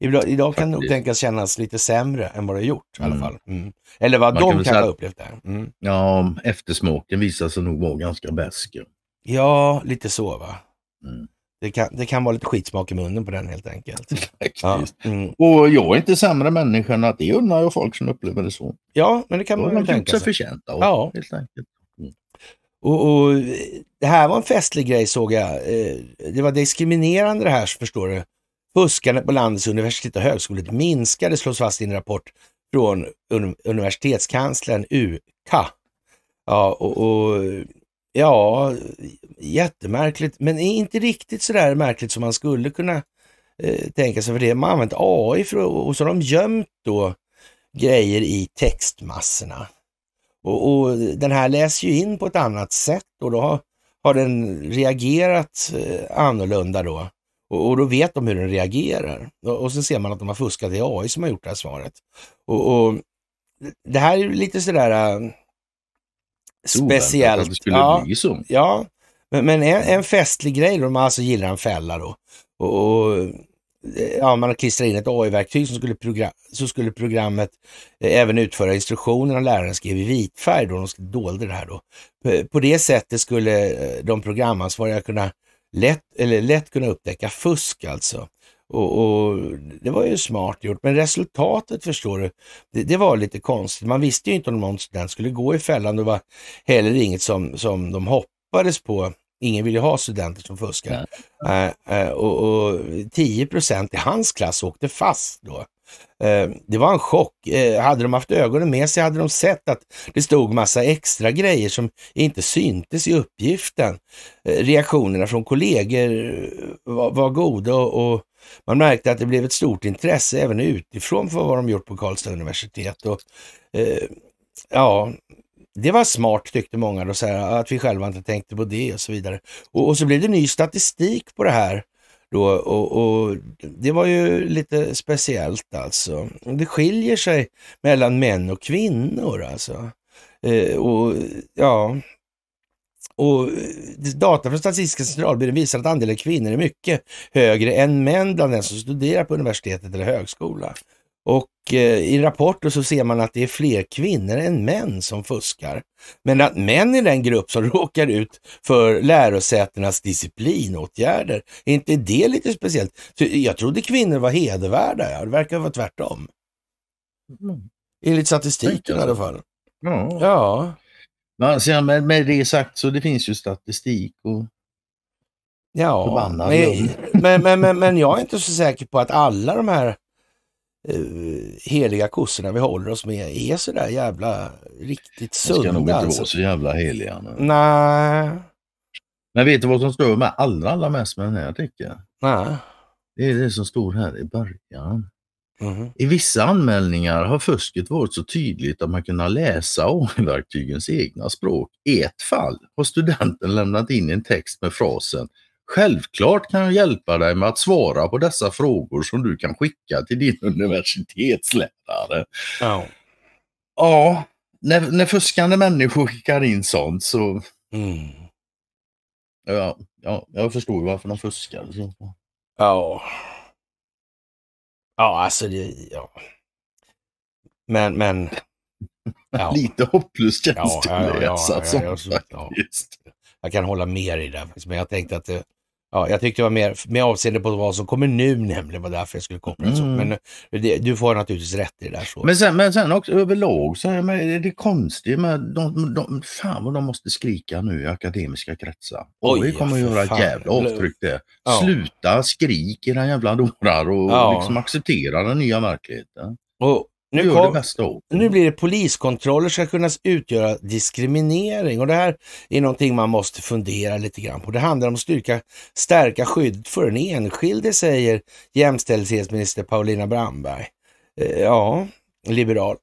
Idag, idag kan det nog tänkas kännas lite sämre än vad det har gjort i alla mm. fall. Mm. Eller vad Man de kan, kan ha upplevt det. Mm. Ja, eftersmaken visar sig nog vara ganska bäsk. Ja, lite så va. Mm. Det, kan, det kan vara lite skitsmak i munnen på den helt enkelt. ja. Mm. Och jag är inte sämre människa än att det unnar jag folk som upplever det så. Ja, men det kan man, man ju tänka sig. har Förtjänta av, ja. helt enkelt. Mm. Och, och, Det här var en festlig grej såg jag. Eh, det var diskriminerande det här, förstår du. Fuskandet på landets universitet och högskolor minskade, slås fast i en rapport från universitetskanslern UKA. Ja, och, och, ja, jättemärkligt, men inte riktigt sådär märkligt som man skulle kunna eh, tänka sig, för det har använt AI för och så har de gömt då grejer i textmassorna. Och, och, den här läser ju in på ett annat sätt och då har, har den reagerat eh, annorlunda då. Och, och, då vet de hur den reagerar. Och, och så ser man att de har fuskat, i AI som har gjort det här svaret. Och, Det här är ju lite sådär äh, eh, speciellt. Oväntat att det skulle ja, bli så. Ja, men, men en, en, festlig grej då, de alltså gillar en fälla då. Och, ja, man klistrat in ett AI-verktyg som skulle, så skulle programmet eh, även utföra instruktioner om läraren skrev i vitfärg. Då, de dolde det här då. På, på det sättet skulle eh, de programansvariga kunna lätt, eller lätt kunna upptäcka fusk alltså. Och, och, Det var ju smart gjort, men resultatet förstår du, det, det, var lite konstigt. Man visste ju inte om någon student skulle gå i fällan. Det var heller inget som, som de hoppades på Ingen vill ju ha studenter som fuskar. Eh, eh, och, och 10 procent i hans klass åkte fast då. Eh, det var en chock. Eh, hade de haft ögonen med sig hade de sett att det stod massa extra grejer som inte syntes i uppgiften. Eh, reaktionerna från kollegor var, goda och, man märkte att det blev ett stort intresse även utifrån för vad de gjort på Karlstad universitet. Och, ja, det var smart tyckte många, då, så här, att vi själva inte tänkte på det och så vidare. Och, och så blev det ny statistik på det här. Då, och, och, Det var ju lite speciellt alltså. Det skiljer sig mellan män och kvinnor alltså. Eh, och ja, och eh, data från Statistiska centralbyrån visar att andelen kvinnor är mycket högre än män bland den som studerar på universitetet eller högskola. Och eh, i rapporter så ser man att det är fler kvinnor än män som fuskar. Men att män är den grupp som råkar ut för lärosätenas disciplinåtgärder, är inte det lite speciellt? Så jag trodde kvinnor var hedervärda, ja. det verkar vara tvärtom. Mm. Enligt statistiken i alla fall. Ja. ja. Men sen alltså, med, med det sagt så det finns ju statistik och Ja, men, men, men, men jag är inte så säker på att alla de här Eh, heliga kossorna vi håller oss med är så där jävla riktigt sunda. De ska nog inte alltså. vara så jävla heliga. Nej. Men vet du vad som står med allra, allra mest med den här artikeln? Nej. Det är det som står här i början. Mm. I vissa anmälningar har fusket varit så tydligt att man kunnat läsa AI-verktygens egna språk. I ett fall har studenten lämnat in en text med frasen Självklart kan jag hjälpa dig med att svara på dessa frågor som du kan skicka till din universitetslärare. Ja, ja när, när fuskande människor skickar in sånt så... Mm. Ja, ja, jag förstår varför de fuskar. Ja. Ja, alltså det... Ja. Men, men... Ja. Lite hopplöst känns ja, det ja, ja, alltså, ja, jag, jag, jag, jag, kan hålla med dig där, men jag tänkte att det, Ja, jag tyckte det var mer med avseende på vad som kommer nu nämligen, var därför jag skulle koppla mm. så. Men eh, det, du får naturligtvis rätt i det där. Så. Men, sen, men sen också överlag så är det, det konstigt med de, de, fan vad de måste skrika nu i akademiska kretsar. Oj, vi kommer att göra ett jävla avtryck där. Ja. Sluta skrik era jävla dårar och ja. liksom acceptera den nya verkligheten. Och, nu, kom, nu blir det poliskontroller ska kunna utgöra diskriminering och det här är någonting man måste fundera lite grann på. Det handlar om att styrka, stärka skyddet för den enskilde, säger jämställdhetsminister Paulina Brandberg. Eh, ja, liberal.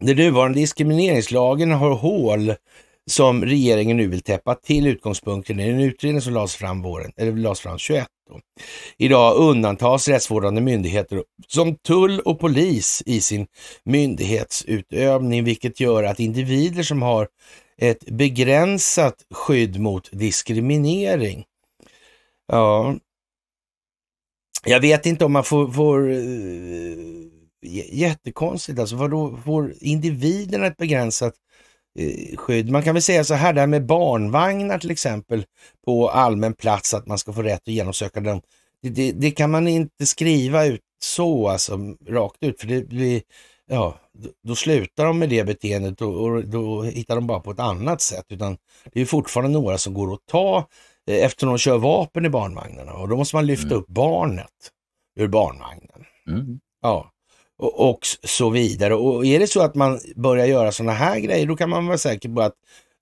Den nuvarande diskrimineringslagen har hål som regeringen nu vill täppa till. Utgångspunkten är en utredning som lades fram, våren, eller lades fram 21 då. Idag undantas rättsvårdande myndigheter som tull och polis i sin myndighetsutövning, vilket gör att individer som har ett begränsat skydd mot diskriminering. Ja, jag vet inte om man får, får eh, jättekonstigt alltså, vadå får individerna ett begränsat Eh, skydd. Man kan väl säga så här, det här med barnvagnar till exempel på allmän plats, att man ska få rätt att genomsöka dem. Det, det, det kan man inte skriva ut så, alltså rakt ut, för det blir, ja, då slutar de med det beteendet och, och, då hittar de bara på ett annat sätt. Utan det är fortfarande några som går att ta eh, eftersom de kör vapen i barnvagnarna och då måste man lyfta mm. upp barnet ur barnvagnen. Mm. Ja, och, så vidare. Och är det så att man börjar göra sådana här grejer, då kan man vara säker på att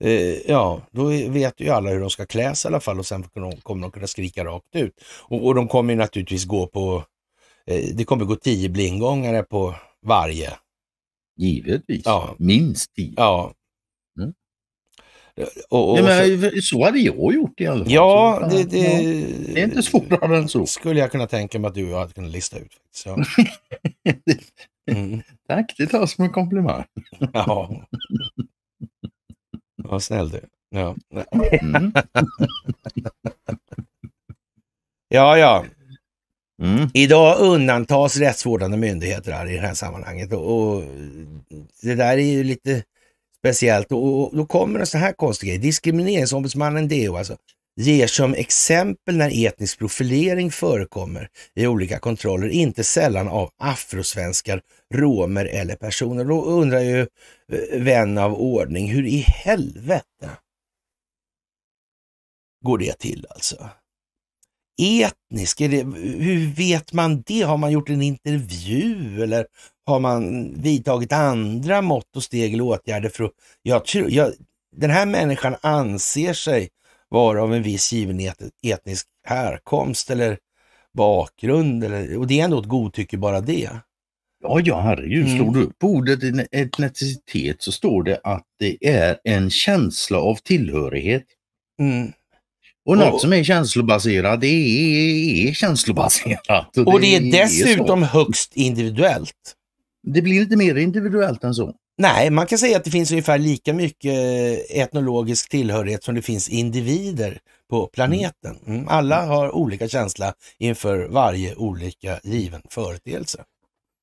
eh, ja, då vet ju alla hur de ska klä sig i alla fall och sen kommer de kunna skrika rakt ut. Och, och de kommer ju naturligtvis gå på, eh, det kommer gå tio blindgångare på varje. Givetvis, ja. minst tio. Ja, och, och Nej, men, så hade jag gjort i alla fall. Ja, det, det, ja, det är inte svårare än så. skulle jag kunna tänka mig att du hade kunnat lista ut. Så. Mm. Tack, det tas som en komplimang. ja. Vad snäll du. Ja. Mm. ja, ja. Mm. Idag undantas rättsvårdande myndigheter här i det här sammanhanget och, och det där är ju lite speciellt. Och, och då kommer en så här konstig grej. Diskrimineringsombudsmannen DO alltså, ger som exempel när etnisk profilering förekommer i olika kontroller, inte sällan av afrosvenskar, romer eller personer. Då undrar ju eh, vän av ordning, hur i helvete går det till alltså? Etnisk, det, hur vet man det? Har man gjort en intervju eller har man vidtagit andra mått och steg eller åtgärder för att... Jag tror, jag, den här människan anser sig vara av en viss given et, etnisk härkomst eller bakgrund. Eller, och det är ändå ett godtycke bara det. Ja, ja herregud. Mm. Slår du upp ordet etnicitet så står det att det är en känsla av tillhörighet. Mm. Och något och, som är känslobaserat, det är, är känslobaserat. Och, och det, det, är dessutom är högst individuellt. Det blir lite mer individuellt än så. Nej, man kan säga att det finns ungefär lika mycket eh, etnologisk tillhörighet som det finns individer på mm. planeten. Mm. Alla mm. har olika känsla inför varje olika given företeelse.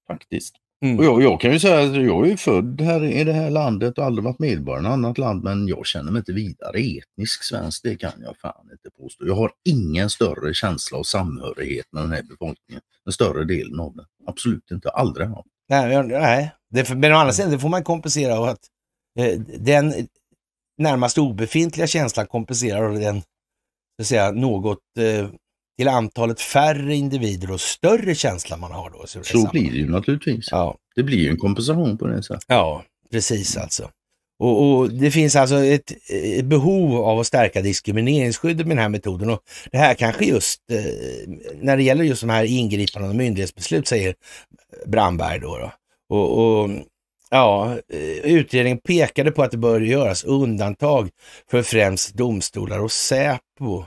Faktiskt. Mm. Och jag, jag, kan ju säga att jag är född här i det här landet och aldrig varit medborgare i något annat land men jag känner mig inte vidare etnisk svensk, det kan jag fan inte påstå. Jag har ingen större känsla av samhörighet med den här befolkningen, den större delen av den. Absolut inte, aldrig haft. Nej, nej. Det, men å andra mm. sidan, det får man kompensera av att eh, den närmast obefintliga känslan kompenserar av den så att säga, något eh, till antalet färre individer och större känsla man har då. Så, så blir det ju naturligtvis. Ja. Det blir ju en kompensation på det sättet. Ja, precis alltså. Och, och, Det finns alltså ett, ett, behov av att stärka diskrimineringsskyddet med den här metoden. Och Det här kanske just eh, när det gäller just de här ingripanden och myndighetsbeslut, säger Brandberg. Då, då. Och, och, ja, eh, utredningen pekade på att det bör göras undantag för främst domstolar och Säpo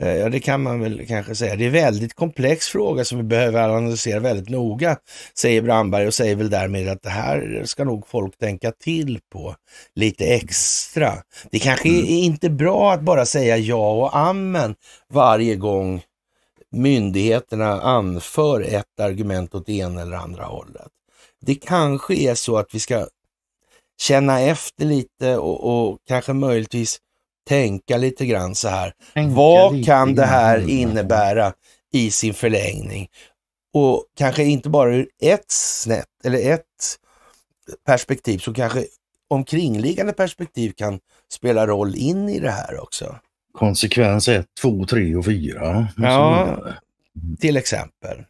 Eh, ja, det kan man väl kanske säga. Det är en väldigt komplex fråga som vi behöver analysera väldigt noga, säger Brandberg och säger väl därmed att det här ska nog folk tänka till på lite extra. Det kanske mm. är inte bra att bara säga ja och amen varje gång myndigheterna anför ett argument åt det ena eller andra hållet. Det kanske är så att vi ska känna efter lite och, och kanske möjligtvis tänka lite grann så här. Tänka vad kan det här innebära i sin förlängning? Och kanske inte bara ur ett snett eller ett perspektiv, så kanske omkringliggande perspektiv kan spela roll in i det här också. Konsekvens 1, 2, 3 och 4. Ja, till exempel.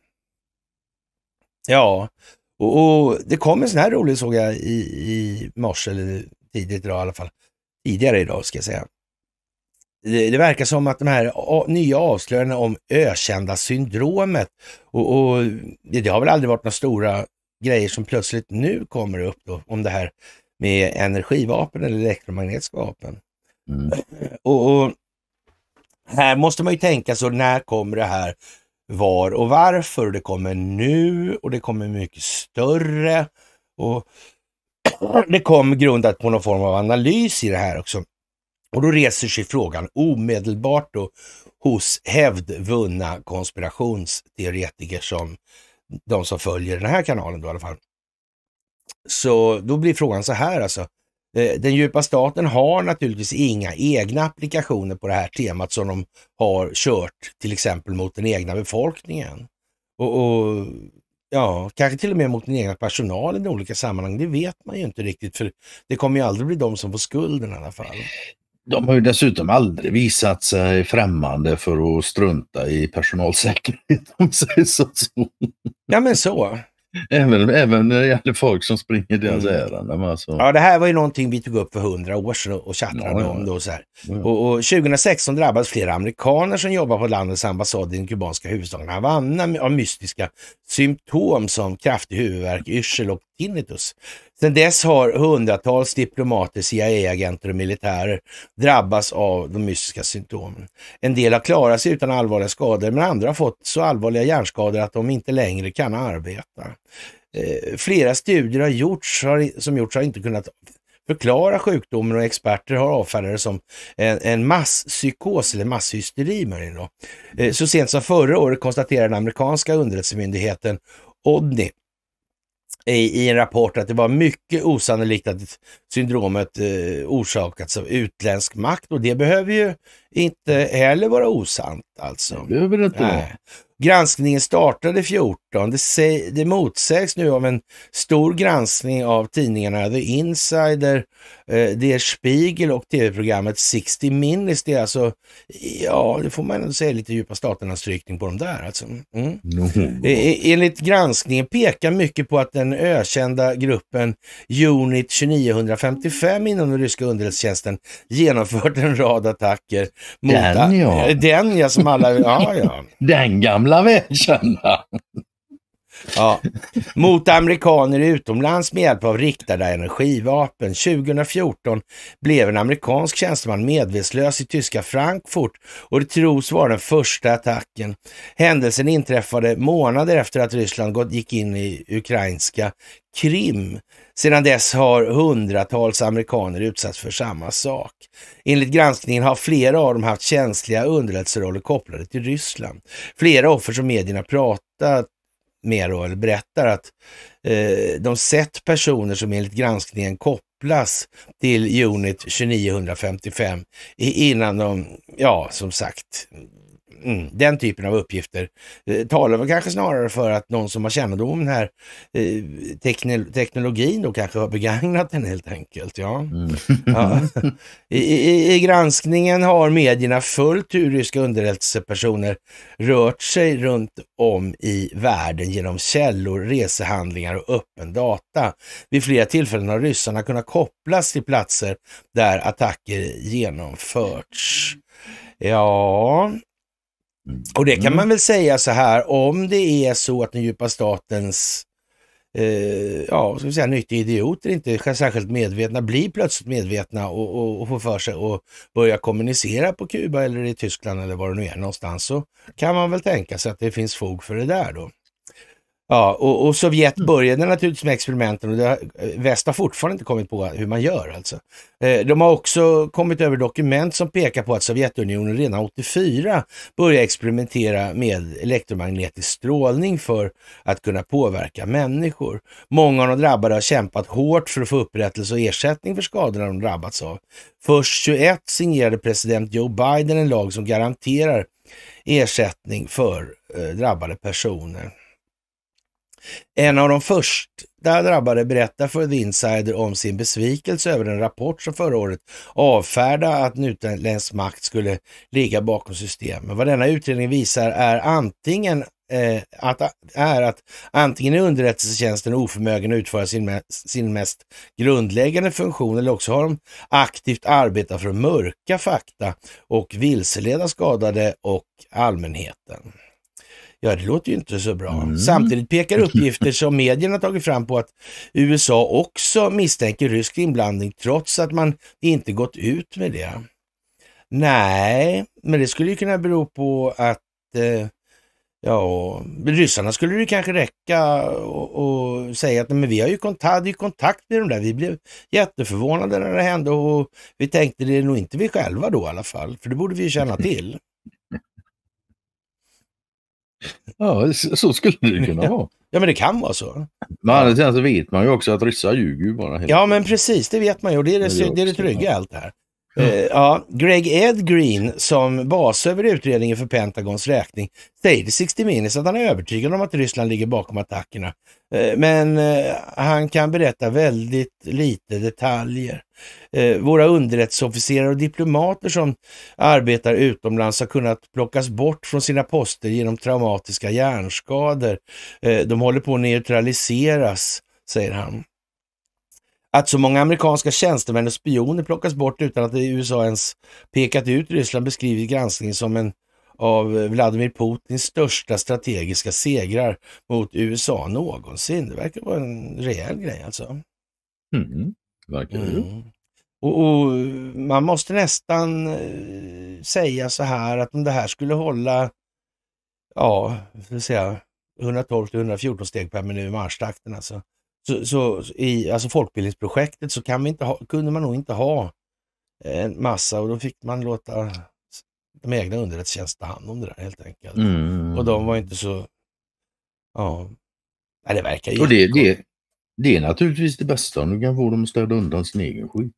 Ja, och, och, det kom en sån här rolig såg jag i, i morse, eller tidigt idag i alla fall. Tidigare idag ska jag säga det verkar som att de här nya avslöjandena om ökända syndromet och, och, det har väl aldrig varit några stora grejer som plötsligt nu kommer upp då, om det här med energivapen eller elektromagnetiska vapen. Mm. Och, och, här måste man ju tänka så när kommer det här, var och varför? Det kommer nu och det kommer mycket större och det kommer grundat på någon form av analys i det här också. Och då reser sig frågan omedelbart då hos hävdvunna konspirationsteoretiker som de som följer den här kanalen då i alla fall. Så då blir frågan så här alltså. Eh, den djupa staten har naturligtvis inga egna applikationer på det här temat som de har kört till exempel mot den egna befolkningen. Och, och ja, kanske till och med mot den egna personalen i olika sammanhang. Det vet man ju inte riktigt för det kommer ju aldrig bli de som får skulden i alla fall de har ju dessutom aldrig visat sig främmande för att strunta i personalsäkerhet om säger så. Ja men så. Även, även när det gäller folk som springer deras mm. ärenden. Alltså. Ja, det här var ju någonting vi tog upp för hundra år sedan och tjattrade ja, om. Då, så ja. och, och, 2016 drabbades flera amerikaner som jobbar på landets ambassad i den kubanska huvudstaden Havanna av mystiska symptom som kraftig huvudvärk, yrsel och tinnitus. Sedan dess har hundratals diplomater, CIA-agenter och militärer drabbats av de mystiska symptomen. En del har klarat sig utan allvarliga skador, men andra har fått så allvarliga hjärnskador att de inte längre kan arbeta. Eh, flera studier har gjorts, som gjorts har inte kunnat förklara sjukdomen och experter har avfärdat det som en, en masspsykos eller masshysteri. Eh, så sent som förra året konstaterade den amerikanska underrättelsemyndigheten ODNI i, en rapport att det var mycket osannolikt att syndromet eh, orsakats av utländsk makt och det behöver ju inte heller vara osant alltså. Det behöver det inte vara. Granskningen startade 14. Det, det motsägs nu av en stor granskning av tidningarna The Insider, eh, Der Spiegel och tv-programmet 60 Minutes. Det är alltså, ja, det får man ändå säga, lite djupa staternas strykning på de där alltså. Mm. Mm. E enligt granskningen pekar mycket på att den ökända gruppen Unit 2955 inom den ryska underrättelsetjänsten genomfört en rad attacker mot... Den ja! Den ja, som alla... Ja, ja. Den gamla jävla välkända. Ja. Mot amerikaner utomlands med hjälp av riktade energivapen. 2014 blev en amerikansk tjänsteman medvetslös i tyska Frankfurt och det tros vara den första attacken. Händelsen inträffade månader efter att Ryssland gick in i ukrainska Krim. Sedan dess har hundratals amerikaner utsatts för samma sak. Enligt granskningen har flera av dem haft känsliga underrättelseroller kopplade till Ryssland. Flera offer som medierna pratat med då, berättar att eh, de sett personer som enligt granskningen kopplas till Unit 2955 innan de, ja som sagt, Mm, den typen av uppgifter eh, talar väl kanske snarare för att någon som har kännedom om den här eh, teknolo teknologin då kanske har begagnat den helt enkelt. Ja. Mm. ja. I, i, I, granskningen har medierna följt hur ryska underrättelsepersoner rört sig runt om i världen genom källor, resehandlingar och öppen data. Vid flera tillfällen har ryssarna kunnat kopplas till platser där attacker genomförts. Ja, och det kan mm. man väl säga så här, om det är så att den djupa statens eh, ja, ska vi säga, nyttiga idioter inte särskilt medvetna, blir plötsligt medvetna och, och, och får för sig att börja kommunicera på Kuba eller i Tyskland eller var det nu är någonstans, så kan man väl tänka sig att det finns fog för det där då. Ja, och, och Sovjet mm. började naturligtvis med experimenten och det, eh, väst har fortfarande inte kommit på hur man gör alltså. Eh, de har också kommit över dokument som pekar på att Sovjetunionen redan 84 började experimentera med elektromagnetisk strålning för att kunna påverka människor. Många av de drabbade har kämpat hårt för att få upprättelse och ersättning för skadorna de drabbats av. Först 21 signerade president Joe Biden en lag som garanterar ersättning för eh, drabbade personer. En av de första drabbade berättar för The Insider om sin besvikelse över en rapport som förra året avfärdade att en utländsk makt skulle ligga bakom systemet. Vad denna utredning visar är antingen eh, att, är att antingen är underrättelsetjänsten oförmögen att utföra sin, sin mest grundläggande funktion eller också har de aktivt arbetat för att mörka fakta och vilseleda skadade och allmänheten. Ja, det låter ju inte så bra. Mm. Samtidigt pekar uppgifter som medierna tagit fram på att USA också misstänker rysk inblandning trots att man inte gått ut med det. Nej, men det skulle ju kunna bero på att eh, Ja, ryssarna skulle det kanske räcka och, och säga att men vi har ju kontakt, ju kontakt med de där. Vi blev jätteförvånade när det hände och vi tänkte det är nog inte vi själva då i alla fall, för det borde vi ju känna till. Ja, så skulle det kunna vara. Ja, men det kan vara så. Men annars så vet man ju också att ryssar ljuger ju bara. Helt ja, men precis, det vet man ju. Det är det, det, är det trygga i allt det här. Ja. Eh, ja. Greg Ed Green som basöver utredningen för Pentagons räkning säger till 60 Minutes att han är övertygad om att Ryssland ligger bakom attackerna. Eh, men eh, han kan berätta väldigt lite detaljer. våra underrättelseofficerare och diplomater som arbetar utomlands har kunnat plockas bort från sina poster genom traumatiska hjärnskador. de håller på att neutraliseras, säger han att så många amerikanska tjänstemän och spioner plockas bort utan att USA ens pekat ut Ryssland beskrivit granskningen som en av Vladimir Putins största strategiska segrar mot USA någonsin. Det verkar vara en rejäl grej alltså. Mm, verkar det. Mm. Och, och, man måste nästan eh, säga så här att om det här skulle hålla, ja, ska säga, 112 till 114 steg per minut i marschtakten alltså så, så, i alltså folkbildningsprojektet så kan vi inte ha, kunde man nog inte ha en massa och då fick man låta de egna underrättelsetjänsterna ta hand om det där helt enkelt. Mm. Och de var inte så... Ja, Nej, det verkar ju... Och det, det, det är naturligtvis det bästa om du kan få dem att städa undan sin egen skit.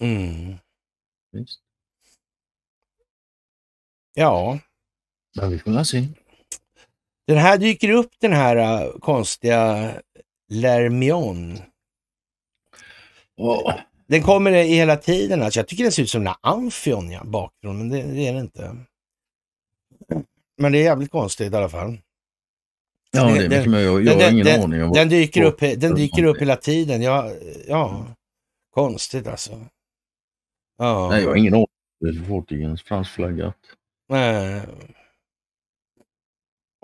Mm. Visst. Ja. Men vi får se. Den här dyker upp den här äh, konstiga Lermion. Oh. Den kommer i hela tiden. Alltså, jag tycker den ser ut som en amfion ja, bakgrund, men det, det är det inte. Men det är jävligt konstigt i alla fall. Ja, den, det är mycket den, jag, jag har ingen den, aning om. Den dyker, upp, den dyker upp hela tiden. Ja, ja. konstigt alltså. Ja. Nej, jag har ingen aning. Det är fartygens fransflaggat. Nej.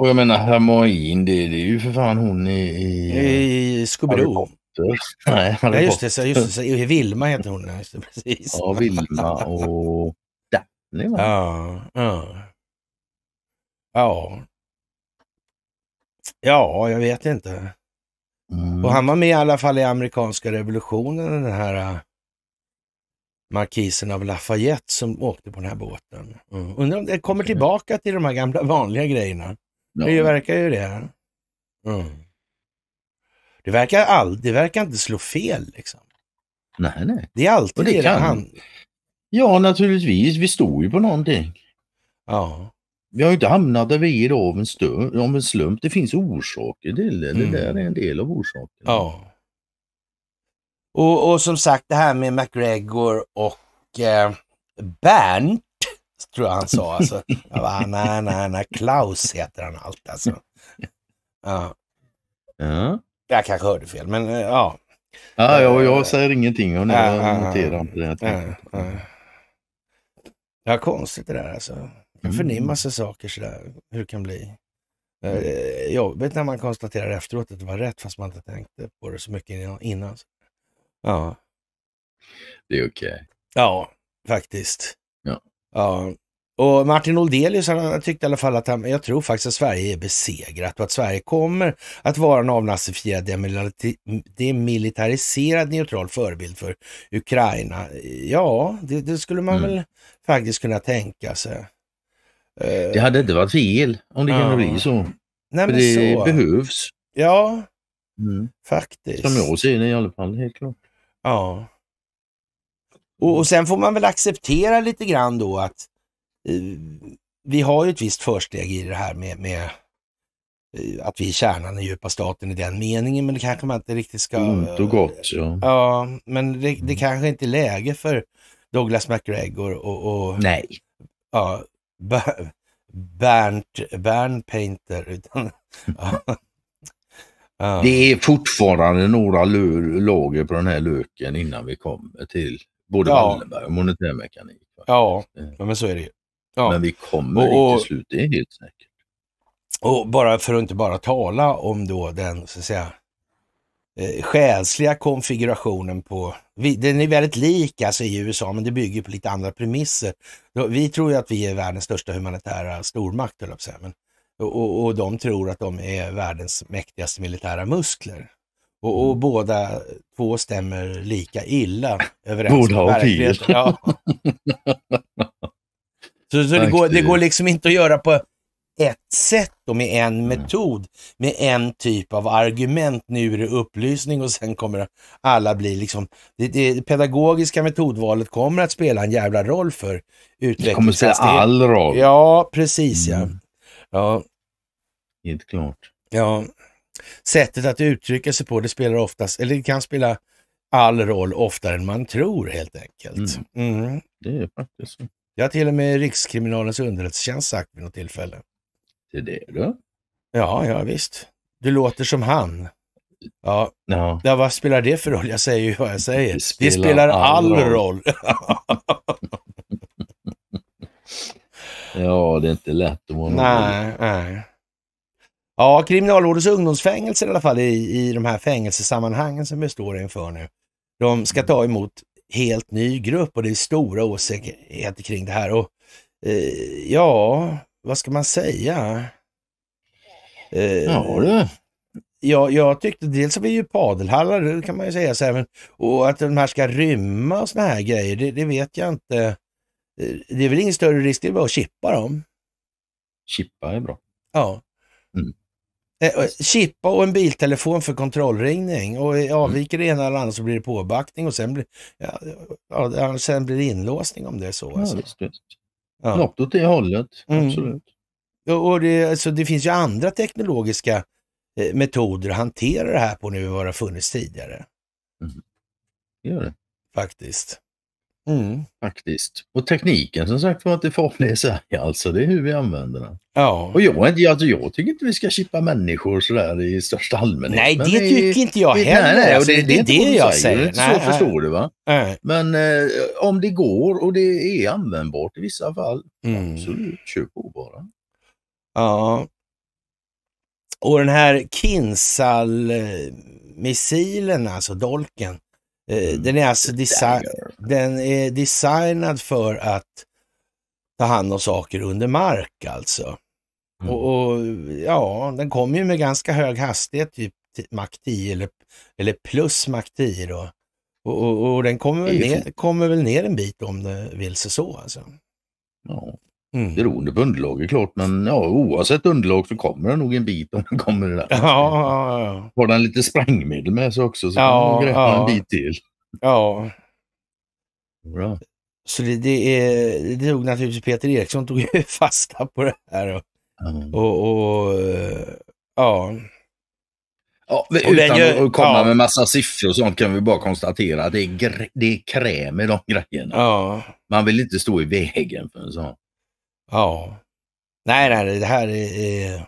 Och jag menar Hermoin, det, det är ju för fan hon i... I, I Scooby-Doo. Nej, Harry Nej, just det, så, just det, så, Vilma heter hon. Just det, precis. Ja, Vilma och Daphne. Ja, ja. ja. Ja, jag vet inte. Mm. Och han var med i alla fall i amerikanska revolutionen, den här äh, markisen av Lafayette som åkte på den här båten. Mm. Undrar om det kommer tillbaka till de här gamla vanliga grejerna. Ja. Det verkar ju det. Mm. Det, verkar all, det verkar inte slå fel liksom. Nej, nej. Det är alltid det, det kan... han... Ja, naturligtvis. Vi står ju på någonting. Ja. Vi har ju inte hamnat där vi är av en, stund, av en slump. Det finns orsaker till det. Mm. Det där mm. är en del av orsaken. Ja. Och, och som sagt det här med McGregor och eh, Bernt tror jag han sa. Alltså. Jag bara, ah, nej, nej, nej, Klaus heter han allt alltså. Ja. ja. Jag kanske hörde fel, men eh, ja. ja jag, jag eh, säger ingenting och nej, ja, jag noterar inte det. Ja, ja. ja, konstigt det där alltså. Man mm. förnimmar sig saker sådär, hur det kan bli. Eh, mm. Jobbigt när man konstaterar efteråt att det var rätt fast man inte tänkte på det så mycket innan. Ja. Det är okej. Okay. Ja, faktiskt. Ja. Och Martin Oldelius han tyckte i alla fall att han, jag tror faktiskt att Sverige är besegrat och att Sverige kommer att vara en avnazifierad, demilitariserad neutral förebild för Ukraina. Ja, det, det skulle man mm. väl faktiskt kunna tänka sig. Eh, det hade inte varit fel om det ja. kunde bli så. Nej, för det så. behövs. Ja, mm. faktiskt. Som jag ser det i alla fall, helt klart. Ja. Och, och sen får man väl acceptera lite grann då att eh, vi har ju ett visst försteg i det här med, med eh, att vi är kärnan i djupa staten i den meningen, men det kanske man inte riktigt ska... Ont mm, och gott, ja. Ja, men det, det mm. kanske inte är läge för Douglas McGregor och... och Nej. Ja, Bernt, Bernt Painter. Utan, Ja. Det är fortfarande några lager på den här löken innan vi kommer till Både ja. Wallenberg och monetärmekanik. mekanik. Eh. Ja, men så är det ju. Ja. Men vi kommer och, inte slut, det är helt säkert. Och bara för att inte bara tala om då den så att säga eh, själsliga konfigurationen på, vi, den är väldigt lik alltså i USA men det bygger på lite andra premisser. Vi tror ju att vi är världens största humanitära stormakt, höll jag men, och, och, och de tror att de är världens mäktigaste militära muskler. Och, och, mm. båda två stämmer lika illa överens Borde med verkligheten. Ja. så, så det, går, det går liksom inte att göra på ett sätt och med en mm. metod, med en typ av argument. Nu är det upplysning och sen kommer alla bli liksom... Det, det pedagogiska metodvalet kommer att spela en jävla roll för utvecklingen. Det kommer att spela all roll. Ja, precis mm. ja. ja. Helt klart. Ja, sättet att uttrycka sig på, det spelar oftast, eller det kan spela all roll oftare än man tror helt enkelt. Mm. Mm. Det är faktiskt så. Det har till och med Rikskriminalens underrättelsetjänst sagt vid något tillfälle. Det det då? Ja, ja visst. Du låter som han. Ja. ja. ja, vad spelar det för roll? Jag säger ju vad jag säger. Det spelar, det spelar all, all, roll. roll. ja, det är inte lätt att vara nej, nej. Ja, Kriminalvårdens ungdomsfängelser i alla fall i, i de här fängelsesammanhangen som vi står inför nu. De ska ta emot helt ny grupp och det är stora osäkerheter kring det här. Och, eh, ja, vad ska man säga? Eh, ja, du. Ja, jag tyckte dels att vi är ju padelhallar, det kan man ju säga, så här, men, och att de här ska rymma och såna här grejer, det, det vet jag inte. Eh, det är väl ingen större risk, det är bara att chippa dem. Chippa är bra. Ja. Mm. Eh, chippa och en biltelefon för kontrollringning och eh, mm. avviker det ena eller andra så blir det påbackning och sen blir, ja, ja, sen blir det inlåsning om det är så. Alltså. Ja, visst, visst. Ja. Något åt det hållet, mm. absolut. Och det, alltså, det finns ju andra teknologiska eh, metoder att hantera det här på nu än vad det har funnits tidigare. Mm. Gör det. Faktiskt. Mm. Faktiskt. Och tekniken som sagt var inte farlig i Sverige alltså. Det är hur vi använder den. Ja. Och jag, alltså, jag tycker inte vi ska chippa människor sådär i största allmänhet. Nej, det, det tycker är, inte jag det, heller. Nej, nej, alltså, det, det, är det jag säger. säger. nej, så nej. förstår du va? Nej. Men eh, om det går och det är användbart i vissa fall, mm. absolut, kör på bara. Ja. Och den här Kinsal-missilen, alltså dolken. Eh, mm. Den är alltså desi den är designad för att ta hand om saker under mark alltså. Mm. Och, och, ja, den kommer ju med ganska hög hastighet, typ Mach 10 eller, eller plus Mach 10 då. Och, och, och den kommer väl, ner, kommer väl ner en bit om det vill sig så alltså. Ja. Mm. Beroende på underlaget klart, men ja, oavsett underlag så kommer den nog en bit om den kommer där. Ja, ja, ja. Har den lite sprängmedel med sig också så kan den greppa ja. en bit till. Ja. Bra. Så det, det, är, det tog naturligtvis Peter Eriksson tog fasta på det här. Och, mm. och, och ja. Ja, utan gör, att komma ja. med massa siffror och sånt kan vi bara konstatera att det är, det är kräm i de grejerna. Ja. Man vill inte stå i vägen för en sån. Ja. Nej, nej, det här är...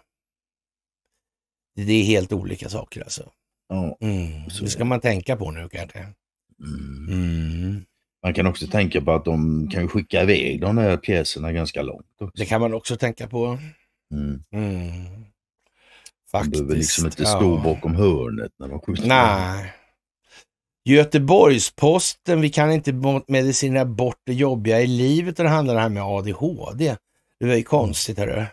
Det är helt olika saker alltså. Ja, mm. Det ska man tänka på nu kanske. Mm. mm. Man kan också tänka på att de kan skicka iväg de här pjäserna ganska långt. Också. Det kan man också tänka på. Mm. Mm. De behöver liksom inte stå ja. bakom hörnet när de skjuter. Nej. Göteborgs-Posten, vi kan inte medicinera bort det jobbiga i livet och det handlar det här med ADHD. Det var ju konstigt. Hörru.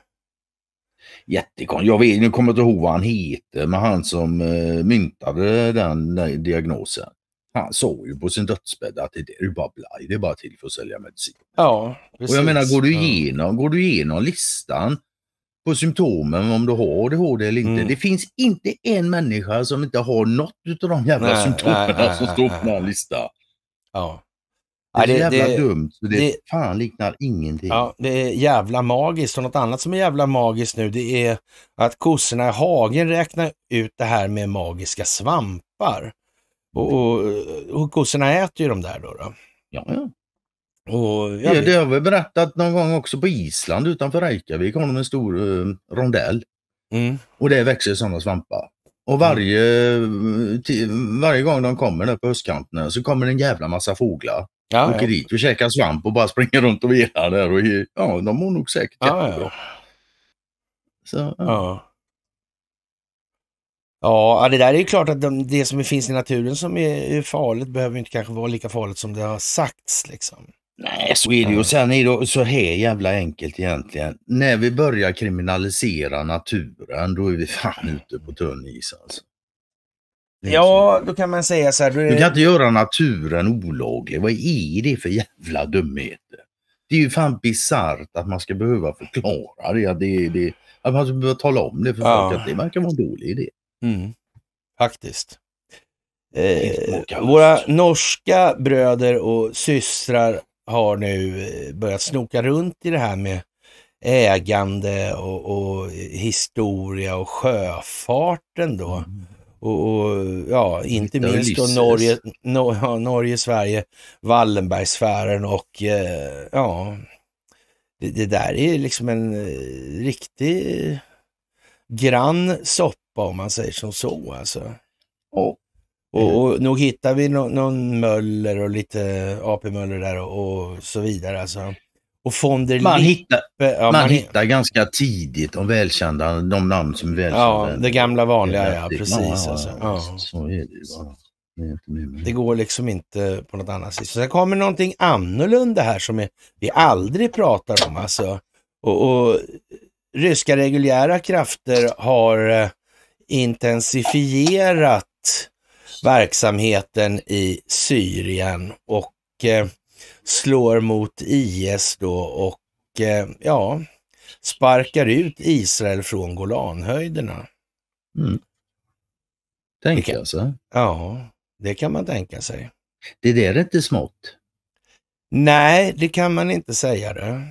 Jättekonstigt. Jag vet, nu kommer jag inte ihåg vad han heter, men han som eh, myntade den, diagnosen. Han såg ju på sin dödsbädd att det är bara blaj, det är bara till för att sälja medicin. Ja, precis. Och jag menar, går du igenom, ja. går du igenom listan på symptomen om du har ADHD eller inte. Mm. Det finns inte en människa som inte har något av de jävla nej, symptomen nej, nej, som står på den här listan. Ja. Det är så det, jävla det, dumt så det, det fan liknar ingenting. Ja, det är jävla magiskt och något annat som är jävla magiskt nu det är att kossorna i hagen räknar ut det här med magiska svampar. Och, mm. och, och kossorna äter ju de där då. då. Ja, ja. Och, ja, det, det har vi berättat någon gång också på Island utanför Reykjavik har de en stor eh, rondell. Mm. Och det växer sådana svampar. Och mm. varje, eh, varje gång de kommer där på östkanten så kommer det en jävla massa fåglar. Ja, Åker ja. dit och käkar svamp och bara springer runt och velar där. Och, ja, de mår nog säkert ja, jättebra. Så, ja. Ja, det där är klart att de, det som finns i naturen som är, är farligt behöver inte kanske vara lika farligt som det har sagts. Liksom. Nej, så är det ju. Och sen är det så här jävla enkelt egentligen. När vi börjar kriminalisera naturen, då är vi fan ute på tunn is alltså. Ja, då kan man säga så här. Du, du kan inte göra naturen olaglig. Vad är det för jävla dumheter? Det är ju fan bisarrt att man ska behöva förklara det. Att, det, det, att man ska behöva tala om det för ja. folk att det verkar vara en dålig idé. Mm. Faktiskt. Eh, våra norska bröder och systrar har nu eh, börjat snoka runt i det här med ägande och, och historia och sjöfarten då. Mm. Och, och ja, inte minst då Norge, no, Norge, Sverige, Wallenbergsfären och eh, ja, det, det, där är liksom en eh, riktig grann soppa om man säger som så alltså. Oh. Och, mm. och nog hittar vi no någon Möller och lite AP Möller där och, och så vidare alltså. Och fonder man hittar, ja, man, man hittar ganska tidigt de välkända, de namn som är välkända. Ja, det gamla vanliga, ja. Precis. Alltså. det går liksom inte på något annat sätt. sen kommer någonting annorlunda här som vi aldrig pratar om. Alltså. Och, och ryska reguljära krafter har eh, intensifierat verksamheten i Syrien och eh, slår mot IS då och eh, ja, sparkar ut Israel från Golanhöjderna. Mm. Tänker kan, jag så. Ja, det kan man tänka sig. Det där är inte smått. Nej, det kan man inte säga det. Mm.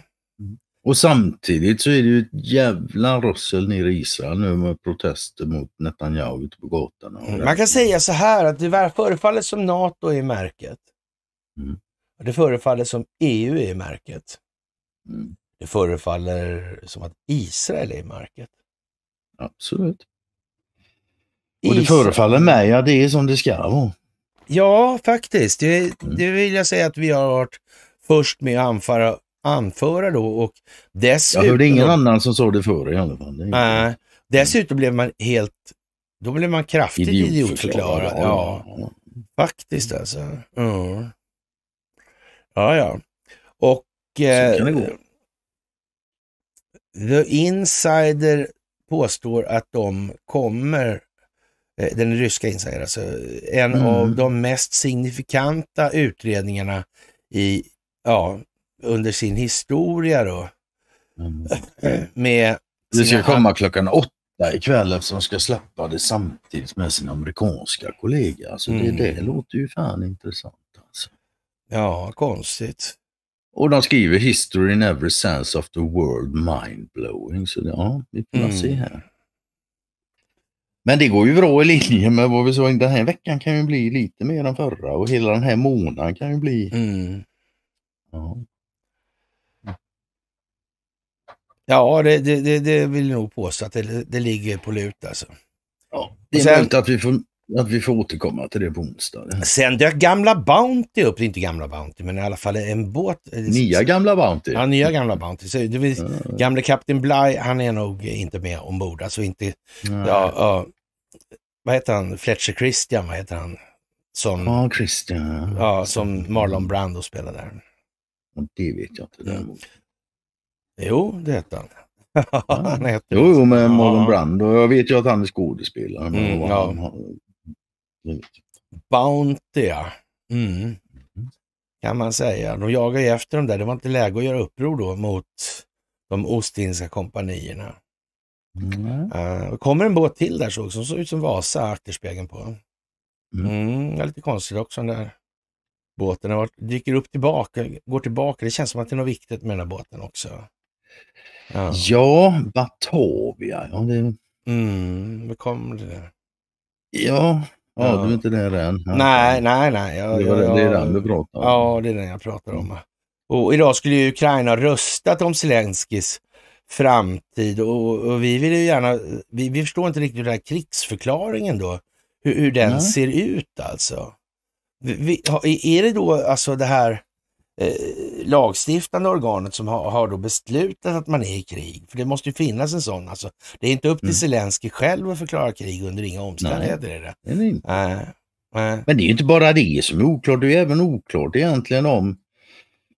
Och samtidigt så är det ju ett jävla rossel nere i Israel nu med protester mot Netanyahu ute på gatorna. Man kan säga så här att det förefaller som NATO i märket. Mm. Det förefaller som EU är i märket. Mm. Det förefaller som att Israel är i märket. Absolut. Och det förefaller mig att det är som det ska vara. Ja, faktiskt. Det, mm. det vill jag säga att vi har varit först med att anföra, anföra då och dessutom... Jag hörde ingen annan som sa det förr i alla fall. Nej, äh, dessutom blev man helt... Då blev man kraftigt idiotförklarad. idiotförklarad. Ja, ja. Faktiskt alltså. Mm. Ja, ja. Och... Eh, Så kan det eh, gå. The Insider påstår att de kommer, eh, den ryska Insider alltså, en mm. av de mest signifikanta utredningarna i, ja, under sin historia då. Mm. Med det ska komma klockan åtta ikväll eftersom de ska släppa det samtidigt med sin amerikanska kollega. Så alltså, mm. det, det låter ju fan intressant. Ja, konstigt. Och de skriver “History in every sense of the world mind-blowing”. Så ja, vi får mm. se här. Men det går ju bra i linje med vad vi sa. Den här veckan kan ju bli lite mer än förra och hela den här månaden kan ju bli... Mm. Ja. Ja, det, det, det, vill jag nog påstå att det, det ligger på lut alltså. Ja, det är sen... att vi får att vi får återkomma till det på onsdag. Sen dök gamla Bounty upp, inte gamla Bounty, men i alla fall en båt. Nya gamla Bounty. Ja, nya gamla Bounty. Så det vill, ja. Gamle Kapten Bly, han är nog inte med ombord. Alltså inte, ja, ja, vad heter han, Fletcher Christian, vad heter han? Som, ja, Christian. Ja, som Marlon Brando spelade där. Det vet jag inte mm. däremot. Jo, det hette han. han jo, jo, men Marlon Brando. Jag vet ju att han är skådespelare. Mm, ja. Bounty, ja. Mm. mm. Kan man säga. De jagar ju efter dem där. Det var inte läge att göra uppror då mot de Ostindiska kompanierna. Mm. Uh, kommer en båt till där såg som såg ut som Vasa, akterspegeln på. Mm. mm lite konstigt också den där båten. Har varit, dyker upp tillbaka, går tillbaka. Det känns som att det är något viktigt med den här båten också. Ja, ja Batavia. Ja, det... Mm, det det Ja, Ja, ja. du är inte där än. Nej, nej, nej. Jag, det, var, jag, det är den du pratar om. Ja, det är den jag pratar om. Och idag skulle ju Ukraina ha röstat om Zelenskyjs framtid och, och, vi vill ju gärna, vi, vi förstår inte riktigt den här krigsförklaringen då, hur, hur den nej. ser ut alltså. Vi, är det då alltså det här Eh, lagstiftande organet som har, har då beslutat att man är i krig. För det måste ju finnas en sån. Alltså, det är inte upp till mm. Zelensky själv att förklara krig under inga omständigheter. Nej, det är det. Inte. Äh, äh. Men det är ju inte bara det som är oklart, det är även oklart egentligen om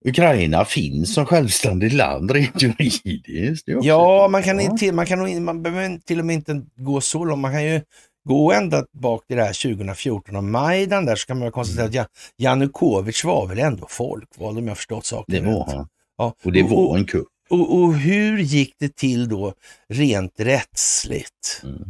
Ukraina finns som självständigt land rent juridiskt. Ja, man kan, inte, man, kan, man behöver till och med inte gå så långt. Man kan ju gå ända bak till det här 2014 och Majdan där så kan man konstatera mm. att Janukovic var väl ändå folkvald om jag förstått saken Det var han. Ja. Och det var en kupp. Och, och, hur gick det till då rent rättsligt? Mm.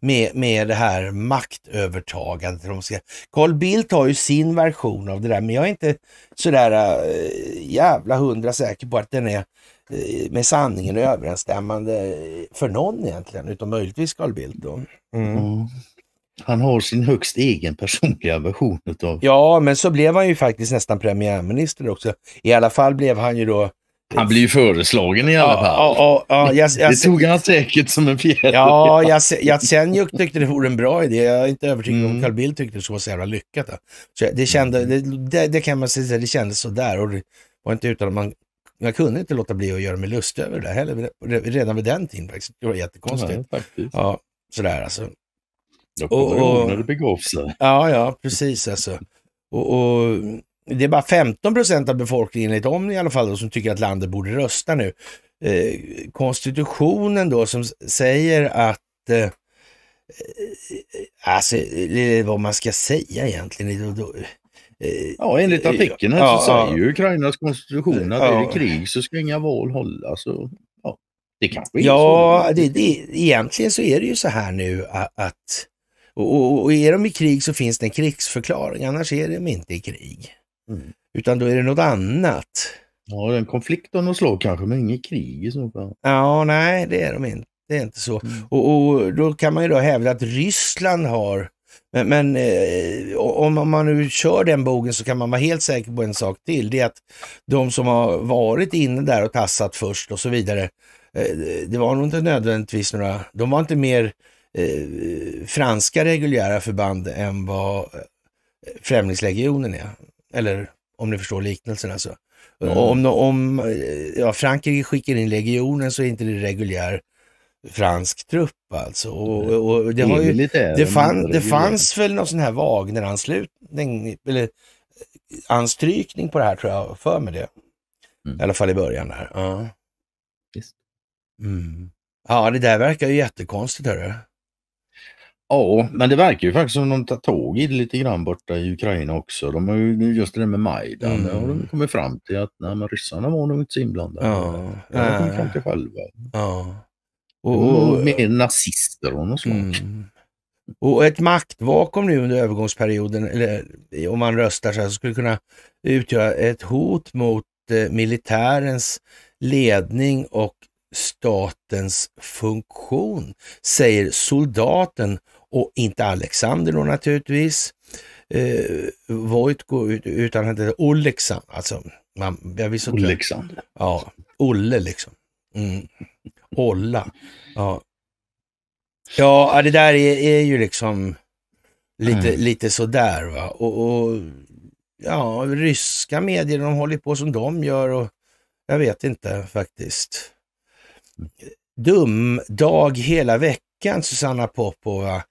Med, med det här maktövertagandet. Carl Bildt har ju sin version av det där men jag är inte sådär äh, jävla hundra säker på att den är Eh, med sanningen överensstämmande för någon egentligen, utom möjligtvis Carl Bildt. Då. Mm. Mm. mm. Han har sin högst egen personliga version utav... Ja, men så blev han ju faktiskt nästan premiärminister också. I alla fall blev han ju då han blir ju föreslagen i alla fall. Ja, ja, ja, jag, jag, det tog han säkert som en fjäder. Ja, jag, Jasenjuk tyckte det vore en bra idé. Jag är inte övertygad mm. om Carl Bildt tyckte det skulle vara så jävla lyckat. Så det, kände, det, mm. det, det, kan man säga, det kändes sådär och det var inte utan att man jag kunde inte låta bli att göra mig lustig över det där heller, redan vid den tiden faktiskt. Det var jättekonstigt. Ja, ja, sådär alltså. Då kommer när det begav sig. Ja, ja, precis alltså. Och, och, det är bara 15 procent av befolkningen enligt om i alla fall då, som tycker att landet borde rösta nu. Eh, konstitutionen då som säger att eh, eh Alltså vad man ska säga egentligen. Då, då, Ja, enligt eh, artikeln här ja, så ja, säger ju Ukrainas konstitution att ja. är det krig så ska inga val hållas. Och, ja, det kanske är ja, så. Det, det, egentligen så är det ju så här nu att och, och, och, är de i krig så finns det en krigsförklaring, annars är de inte i krig. Mm. Utan då är det något annat. Ja, en konflikt av något slag kanske, men inget krig i så fall. Ja, nej, det är de inte. Det är inte så. Mm. Och, och, då kan man ju då hävda att Ryssland har men, eh, men eh, om man nu kör den bogen så kan man vara helt säker på en sak till. Det är att de som har varit inne där och tassat först och så vidare, eh, det var nog inte nödvändigtvis några, de var inte mer eh, franska reguljära förband än vad eh, Främlingslegionen är. Eller om ni förstår liknelsen alltså. Mm. Om, om eh, ja, Frankrike skickar in legionen så är inte det reguljär fransk trupp alltså. Mm. Och, och det, har ju, det, fann, det fanns väl någon sån här Wagner-anslutning, eller eh, anstrykning på det här tror jag, för mig det. Mm. I alla fall i början där. Ja. Mm. ja, det där verkar ju jättekonstigt hörru. Ja, men det verkar ju faktiskt som de tar tåg i det lite grann borta i Ukraina också. De har ju just det där med Majdan, mm. och de kommit fram till att nej, men ryssarna var nog inte så inblandade. Ja, ja. de kom fram till själva. Ja. Och, mm. och mer nazister av något slag. Mm. Och ett maktvakuum nu under övergångsperioden, eller om man röstar så här, så skulle kunna utgöra ett hot mot eh, militärens ledning och statens funktion, säger soldaten och inte Alexander då naturligtvis. Eh, Vojtko utan han heter Oleksandr, alltså man, jag blir Ja, Olle liksom. Mm. Hålla. Ja. ja, det där är, är ju liksom lite, mm. lite sådär. Va? Och, och, ja, ryska medier, de håller på som de gör och jag vet inte faktiskt. Dum dag hela veckan, Susanna Popova.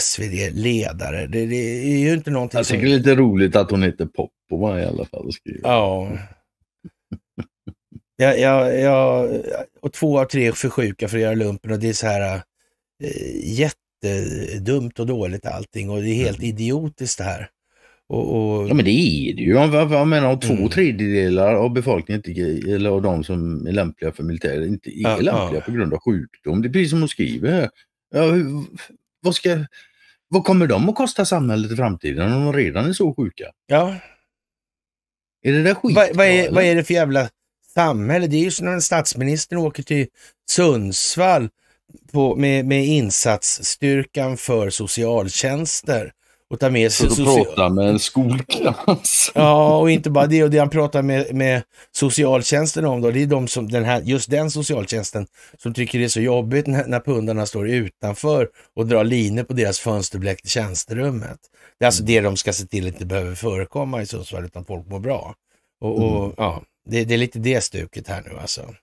SvD-ledare. Det, det, är ju inte någonting Jag tycker som... det är lite roligt att hon heter Popova i alla fall. Skriver. Ja, jag, jag, jag, och två av tre är för sjuka för att göra lumpen och det är så här eh, jättedumt och dåligt allting och det är helt mm. idiotiskt det här. Och, och... Ja men det är det ju. Jag, jag menar om två mm. tredjedelar av befolkningen, inte, eller av de som är lämpliga för militär, inte är ja, lämpliga ja. på grund av sjukdom. Det är precis som hon skriver här. Ja, vad, ska, vad kommer de att kosta samhället i framtiden om de redan är så sjuka? Ja. Är det där skit? Vad va är, va är det för jävla samhälle. Det är ju som när statsministern åker till Sundsvall på, med, med insatsstyrkan för socialtjänster och tar med sig... Så prata med en skolklass. ja, och inte bara det. Och det han pratar med, med socialtjänsten om då, det är de som, den här, just den socialtjänsten som tycker det är så jobbigt när, när pundarna står utanför och drar linor på deras fönsterbläck i tjänsterummet. Det är alltså mm. det de ska se till att inte behöver förekomma i Sundsvall, utan folk mår bra. Och, och mm. ja, det, det, är lite det stuket här nu alltså.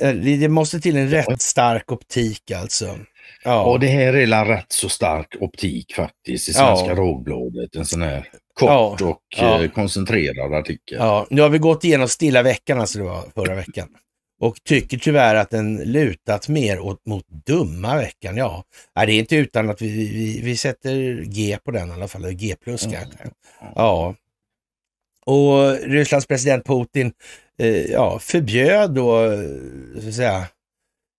Eh, eh, det måste till en rätt stark optik alltså. Ja. Och det här är en rätt så stark optik faktiskt i Svenska ja. Rågbladet. En sån här kort ja. och ja. Eh, koncentrerad artikel. Ja, nu har vi gått igenom stilla veckan, alltså det var förra veckan. Och tycker tyvärr att den lutat mer åt, mot dumma veckan. Ja, Nej, det är inte utan att vi, vi, vi sätter G på den i alla fall, eller G plus mm. kanske. Mm. Ja. Och Rysslands president Putin eh, ja, förbjöd då, eh, så att säga,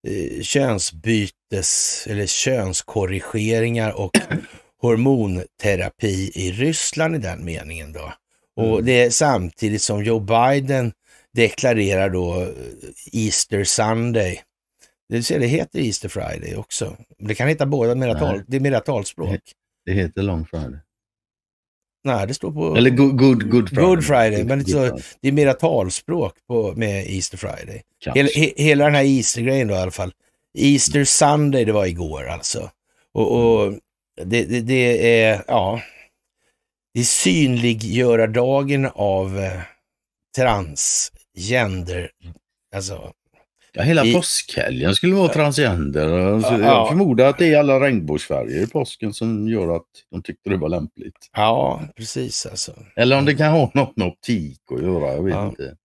eh, könsbytes eller könskorrigeringar och hormonterapi i Ryssland i den meningen då. Och mm. det är samtidigt som Joe Biden deklarerar då eh, Easter Sunday. Det, ser, det heter Easter Friday också. Det kan heta båda, mera tal, det är mera talspråk. Det heter Long Friday. Nej, det står på... Eller Good, good, good Friday. Good Friday, men good, så, good. det är mera talspråk på, med Easter Friday. Hela, he, hela den här Easter-grejen då i alla fall. Easter Sunday, det var igår alltså. Och, och det, det, det, är, ja, det är synliggöra dagen av eh, trans, gender, alltså Ja, hela I... påskhelgen skulle vara transgender. Alltså, ja, jag förmodar att det är alla regnbågsfärger i påsken som gör att de tyckte det var lämpligt. Ja, precis alltså. Eller om det mm. kan ha något med optik att göra, jag vet ja. inte.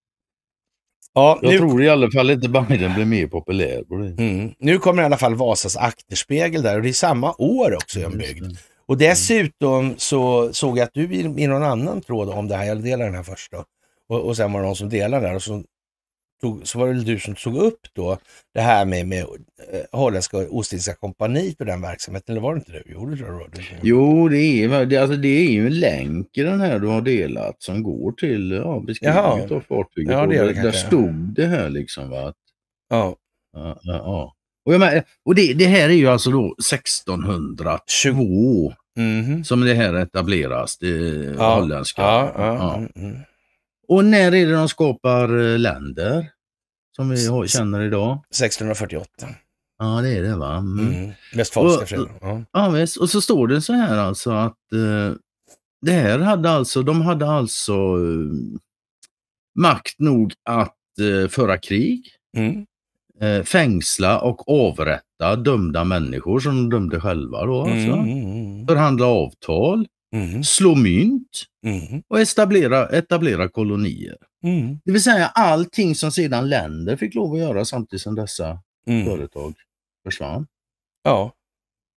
Ja, jag tror i alla fall inte Biden blir mer populär. Mm. Nu kommer i alla fall Vasas akterspegel där och det är samma år också i en mm, Och dessutom mm. så såg jag att du i, någon annan tråd om det här, jag delar den här först då. Och, och sen var det någon som delade den och så tog, så var det du som tog upp då det här med, med eh, Holländska och Ostindiska kompaniet och den verksamheten, eller var det inte du? Jo, det tror det Jo, det är, det, alltså, det är ju en länk i den här du har delat som går till ja, beskrivningen av fartyget. Ja, det det, där, stod det här liksom. Va? Ja. ja, ja, Och, jag med, och det, det, här är ju alltså då 1622 mm -hmm. som det här etableras, det ja. holländska. Ja, ja, ja. Mm -hmm. Och när är det de skapar eh, länder? Som vi känner idag? 1648. Ja, det är det va? Mm. Mm. Westfalska freden. Ja. ja, visst. Och så står det så här alltså att eh, det här hade alltså, de hade alltså eh, makt nog att eh, föra krig, mm. eh, fängsla och avrätta dömda människor som de dömde själva då. Alltså. Mm. mm, mm. Förhandla avtal, mm. slå mynt mm. och etablera, etablera kolonier. Mm. Det vill säga allting som sedan länder fick lov att göra samtidigt som dessa mm. företag försvann. Ja.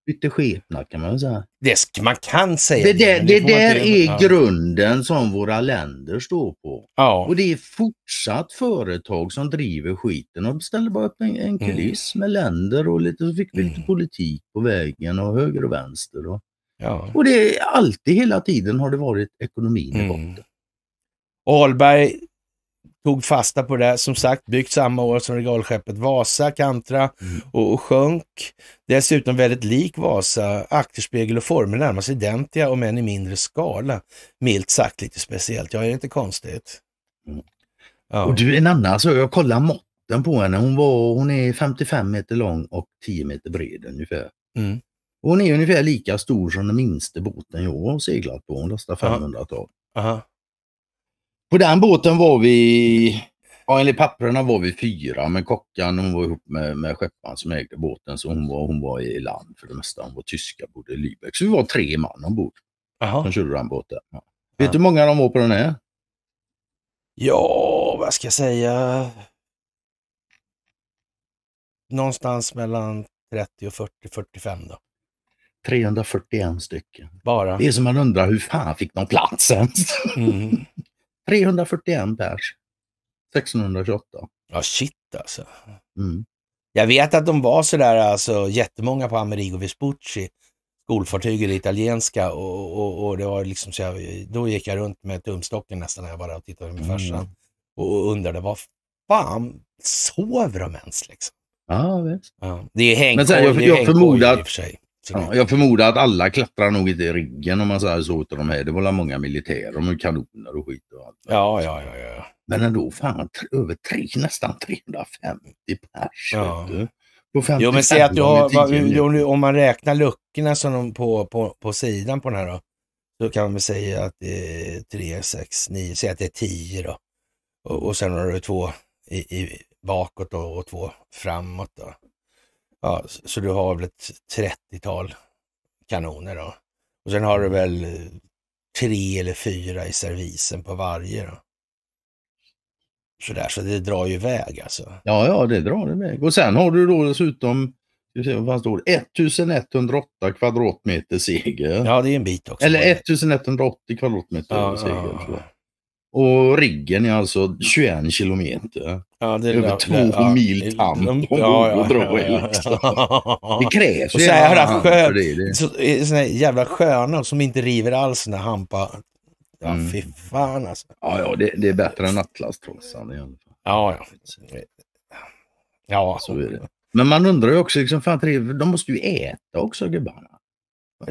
Bytte skepnad kan man säga. Det man kan säga. Det, det, det, det där är grunden som våra länder står på. Ja. Och det är fortsatt företag som driver skiten. och ställer bara upp en, en mm. kuliss mm. med länder och lite, så fick vi lite mm. politik på vägen och höger och vänster. Och, Ja. Och det är alltid, hela tiden har det varit ekonomin i mm. botten. Mm. Ahlberg tog fasta på det, som sagt byggt samma år som regalskeppet Vasa, Kantra mm. och, och sjönk. Dessutom väldigt lik Vasa, akterspegel och former närmast identiska om än i mindre skala. Milt sagt lite speciellt, ja är det inte konstigt? Mm. Ja. Och du en annan, så jag kollade måtten på henne, hon, var, hon är 55 meter lång och 10 meter bred ungefär. Mm hon är ungefär lika stor som den minsta båten jag har seglat på. Hon lastar 500 ton. På den båten var vi, ja, enligt papperna var vi fyra, men kockan hon var ihop med, med skepparen som ägde båten så hon var, hon var i land för det mesta. Hon var tyska, bodde i Lübeck. Så vi var tre man ombord Aha. som körde den båten. Ja. Vet du hur många de var på den här? Ja, vad ska jag säga? Någonstans mellan 30 och 40, 45 då. 341 stycken. Bara? Det är som man undrar, hur fan fick de plats ens? Mm. 341 pers. 1628. Ja, shit alltså. Mm. Jag vet att de var sådär alltså jättemånga på Amerigo Vespucci, skolfartyget det italienska och, och, och, det var liksom så jag, då gick jag runt med tumstocken nästan när jag bara tittade på min mm. och undrade vad fan sover de ens liksom? Ja, visst. Ja. Det är Henk Men här, jag, jag, jag Ja, jag förmodar att alla klättrar nog inte i ryggen om man säger så till de här. Det var många militärer med kanoner och skit och allt. Ja, ja, ja. ja. Men ändå fan, över tre, nästan 350 pers. Ja. På 55 jo, men säg att du har, om man räknar luckorna som de på, på, på sidan på den här då. Då kan man säga att det är tre, sex, nio, säg att det är tio då. Och, och sen har du två i, i bakåt då, och två framåt då. Ja, så du har väl ett 30-tal kanoner då. Och sen har du mm. väl eh, tre eller fyra i servisen på varje. Då. Sådär, så det drar ju iväg alltså. Ja, ja, det drar iväg. Och sen har du då dessutom se vad står, 1108 kvadratmeter segel. Ja, det är en bit också. Eller 1180 kvadratmeter ja, segel. Ja. Och riggen är alltså 21 kilometer. Ja, det är Över två ja, mil tamp och ja, ja, dra ja, ja, liksom. Det krävs och så jävla, för det, det. jävla sköna som inte river alls när Hampa... Ja, mm. fy fan alltså. Ja, ja det, det är bättre än Atlas-Trossan i Ja, ja. Ja, så är det. Men man undrar ju också, liksom, fan, de måste ju äta också gubbarna.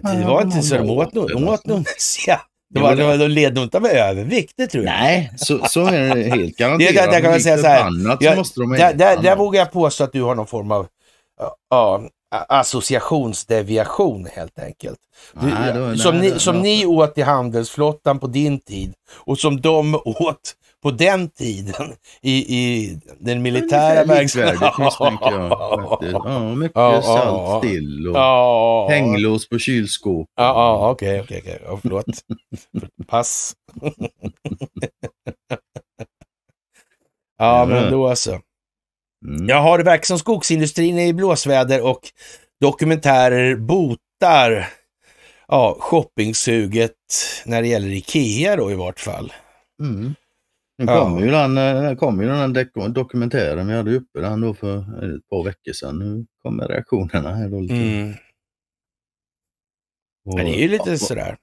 Det var inte så de åt nog. De åt det var, det var, de led nog inte av övervikt, det tror jag. Nej, så, så är det helt garanterat. Det, där kan man säga så här. jag, så måste de där, där, där vågar jag påstå att du har någon form av ja, associationsdeviation helt enkelt. Du, nej, då, som, nej, ni, som ni åt i handelsflottan på din tid och som de åt på den tiden i, i den militära verksamheten. Ja, mycket ja, saltstill och ja, hänglås på kylskåp. Ja, ja okej, okej, okej. Ja, förlåt. Pass. ja, men då alltså. Mm. Jag har det verkar som skogsindustrin är i blåsväder och dokumentärer botar ja, shoppingsuget när det gäller Ikea då i vart fall. Mm. Den kommer ja. ju, den, den, kom ju den eh, dokumentären vi hade uppe den då för eh, ett par veckor sedan. Nu kommer reaktionerna här. Då lite. Mm. Och, det är ju lite ja, sådär.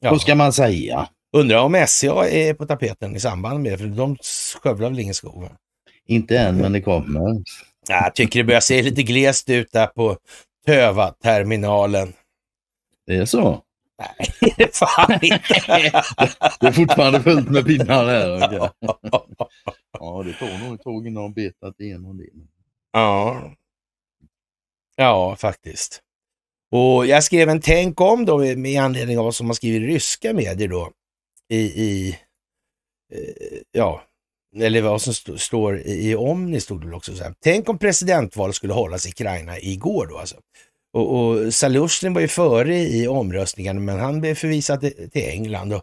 Ja. Vad ska man säga? Undrar om SCA är på tapeten i samband med det, för de skövlar väl ingen skog? Inte än, men det kommer. Jag tycker det börjar se lite glest ut där på Töva-terminalen. Det är så? Nej, det fan inte. det är fortfarande fullt med pinnar där. ja, det tar nog ett tag innan de betat igenom det. Ja. Ja, faktiskt. Och jag skrev en tänk om då med anledning av vad som har skrivit i ryska medier då. I, i eh, ja, eller vad som st står i Omni stod det också så här. Tänk om presidentvalet skulle hållas i Ukraina igår då alltså. Och, och Salushin var ju före i omröstningen, men han blev förvisad till, England. Och,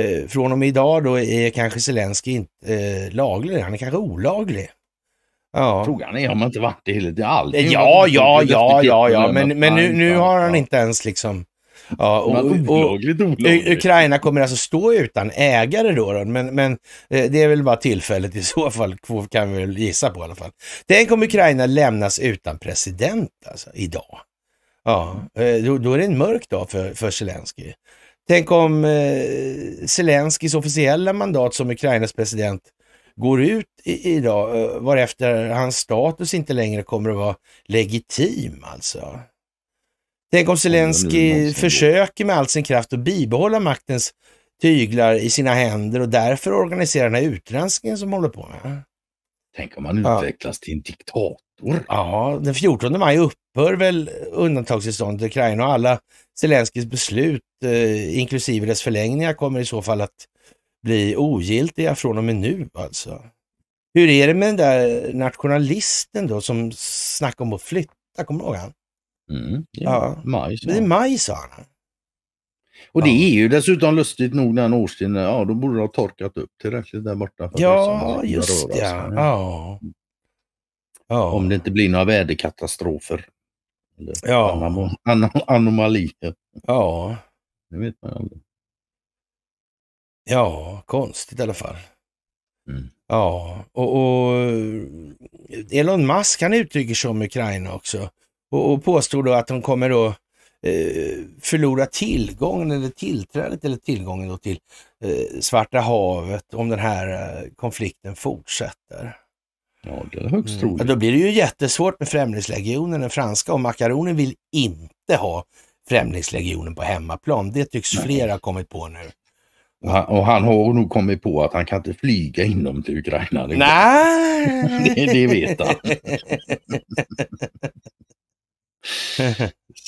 eh, från och med idag då är kanske Zelensky inte eh, laglig, han är kanske olaglig. Ja. Frågan är om han inte varit det hela alltid. Ja, ja, ja, ja, ja, men, men nu, nu har han inte ens liksom... Ja, och, och, och, Ukraina kommer alltså stå utan ägare då, då, men, men eh, det är väl bara tillfället i så fall, kan vi väl gissa på i alla fall. Tänk kommer Ukraina lämnas utan president alltså, idag. Ja, eh, då, är det en mörk dag för, för Zelensky. Tänk om eh, Zelenskys officiella mandat som Ukrainas president går ut idag, eh, varefter hans status inte längre kommer att vara legitim alltså. Tänk om Zelensky försöker med all sin kraft att bibehålla maktens tyglar i sina händer och därför organiserar den här utrensningen som håller på med. Tänk om han ja. utvecklas till en diktator. Ja, den 14 maj upphör väl undantagstillståndet i Ukraina och alla Zelenskyjs beslut, eh, inklusive dess förlängningar, kommer i så fall att bli ogiltiga från och med nu alltså. Hur är det med den där nationalisten då som snackade om att flytta, kommer du ihåg han? Mm, ja, ja. maj. Det är maj sa han. Och det är ju dessutom lustigt nog den årstiden, ja då borde det ha torkat upp tillräckligt där borta. För ja, det just det. Ja. ja. Ja. Om det inte blir några väderkatastrofer. Eller ja. anom anomalier. Ja. Det vet man aldrig. Ja, konstigt i alla fall. Mm. Ja, och, och, eh, Elon Musk han uttrycker sig om Ukraina också och, och påstår då att de kommer att Eh, förlora tillgången eller tillträdet eller tillgången då till eh, Svarta havet om den här eh, konflikten fortsätter. Ja, det är högst mm. troligt. Mm. då blir det ju jättesvårt med Främlingslegionen, den franska, och Makaroni vill inte ha Främlingslegionen på hemmaplan. Det tycks Nej. flera ha kommit på nu. Och han, och han, har nog kommit på att han kan inte flyga inom till Ukraina. Nej! det, det vet han.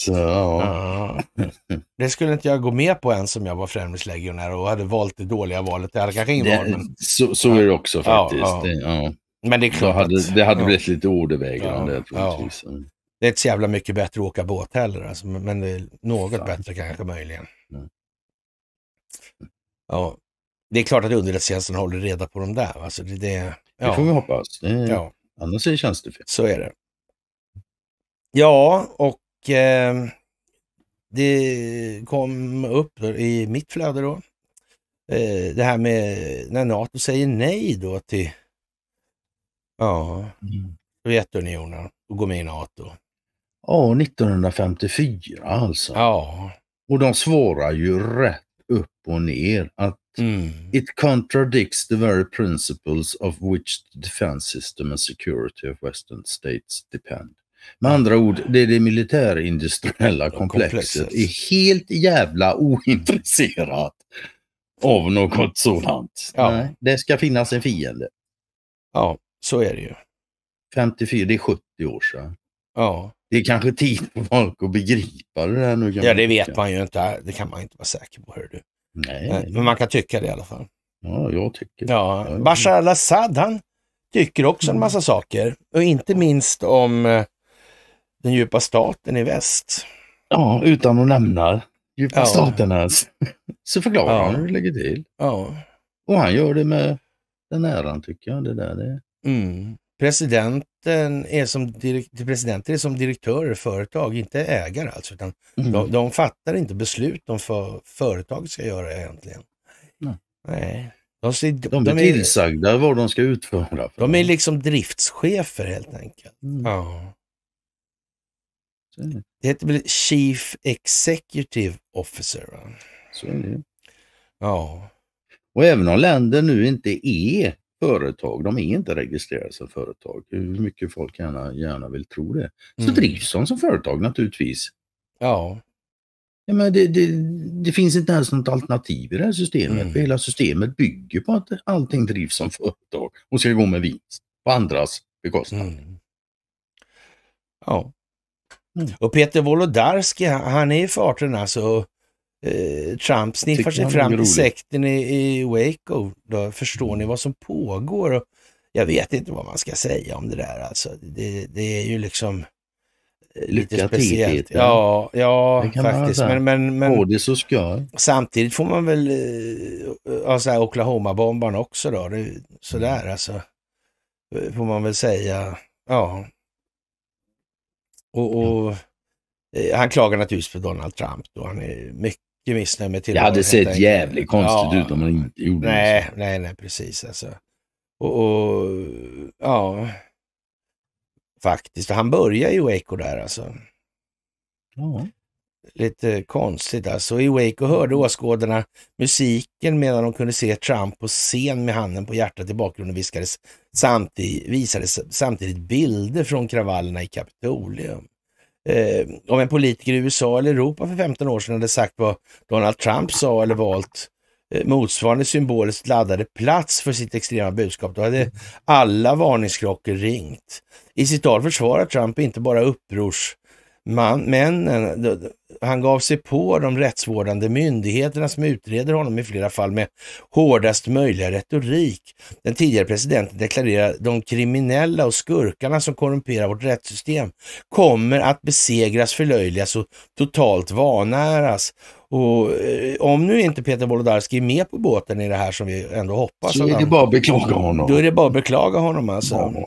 Så, ja. ja. Det skulle inte jag gå med på ens om jag var främlingslegionär och hade valt det dåliga valet. Det hade kanske ingen det, val, men... så, så är det också faktiskt. Ja, det, men det är klart. Hade, det hade blivit lite ordervägrande. Ja, Det är inte så jävla mycket bättre att åka båt heller, alltså, men det är något Fan. bättre kanske möjligen. Ja. Det är klart att underrättelsetjänsten håller reda på dem där. Alltså det, det, det får vi hoppas. Det, ja. Annars är det tjänstefel. Så är det. Ja, och Ehm, det kom upp i mitt flöde då, eh, det här med när NATO säger nej då till ja, mm. Sovjetunionen och går med i NATO. Ja, 1954 alltså. Ja. Och de svarar ju rätt upp och ner att mm. it contradicts the very principles of which the defense system and security of western states depend. Med andra ord, det, det militärindustriella komplexet, komplexet är helt jävla ointresserat av något sådant. Ja. Nej, det ska finnas en fiende. Ja, så är det ju. 54, det är 70 år sedan. Ja. Det är kanske tid för folk att begripa det där nu. ja, det vet man ju inte. Det kan man inte vara säker på. Hör du. Nej. Eh, men man kan tycka det i alla fall. Ja, jag tycker det. Ja. Bashar al-Assad, han tycker också en mm. massa saker. Och inte minst om eh, den djupa staten i väst. Ja, utan att nämna djupa ja. staternas. Så förklarar ja. han hur det ligger till. Ja. Och han gör det med den äran tycker jag. Det där är... Mm. Presidenten är som presidenter är som direktörer i företag, inte ägare alltså. Utan mm. de, de fattar inte beslut om vad företaget ska göra egentligen. Nej. Nej. De, ser, de, de är tillsagda vad de ska utföra. de är liksom driftschefer helt enkelt. Mm. Ja det. heter väl Chief Executive Officer? Va? Så är det. Ja. Och även om länder nu inte är företag, de är inte registrerade som företag, hur mycket folk gärna, gärna vill tro det, så mm. drivs de som företag naturligtvis. Ja. ja men det, det, det, finns inte ens något alternativ i det här systemet, mm. hela systemet bygger på att allting drivs som företag och ska gå med vinst på andras bekostnad. Mm. Ja. Mm. Och Peter Wolodarski, han är i farten alltså. Eh, Trump sniffar sig fram till sekten i, i Waco. Då förstår ni mm. vad som pågår? Och jag vet inte vad man ska säga om det där alltså. Det, det är ju liksom eh, lite Lycka speciellt. Tidigt, ja, ja, faktiskt. Men, men, men Både så ska. Samtidigt får man väl eh, alltså ja, Oklahoma-bombaren också då. Det, sådär mm. alltså. Eh, får man väl säga. Ja, och, och eh, han klagar naturligtvis för Donald Trump då. Han är mycket missnöjd med tillvaron. Det hade sett jävligt konstigt ja, ut om han inte gjorde nej, det. Nej, nej, precis alltså. Och, och ja, faktiskt. Han börjar ju Eco där alltså. Ja lite konstigt alltså. I Waco hörde mm. åskådarna musiken medan de kunde se Trump på scen med handen på hjärtat i bakgrunden viskades samtidigt, visades samtidigt bilder från kravallerna i Kapitolium. Eh, om en politiker i USA eller Europa för 15 år sedan hade sagt vad Donald Trump sa eller valt eh, motsvarande symboliskt laddade plats för sitt extrema budskap, då hade mm. alla varningsklockor ringt. I sitt tal försvarar Trump inte bara upprors man, männen, han gav sig på de rättsvårdande myndigheterna som utreder honom i flera fall med hårdast möjliga retorik. Den tidigare presidenten deklarerar de kriminella och skurkarna som korrumperar vårt rättssystem kommer att besegras, förlöjligas och totalt vanäras. Och eh, om nu inte Peter Wolodarski är med på båten i det här som vi ändå hoppas. Så är det bara att beklaga honom. Då är det bara att beklaga honom alltså. Ja.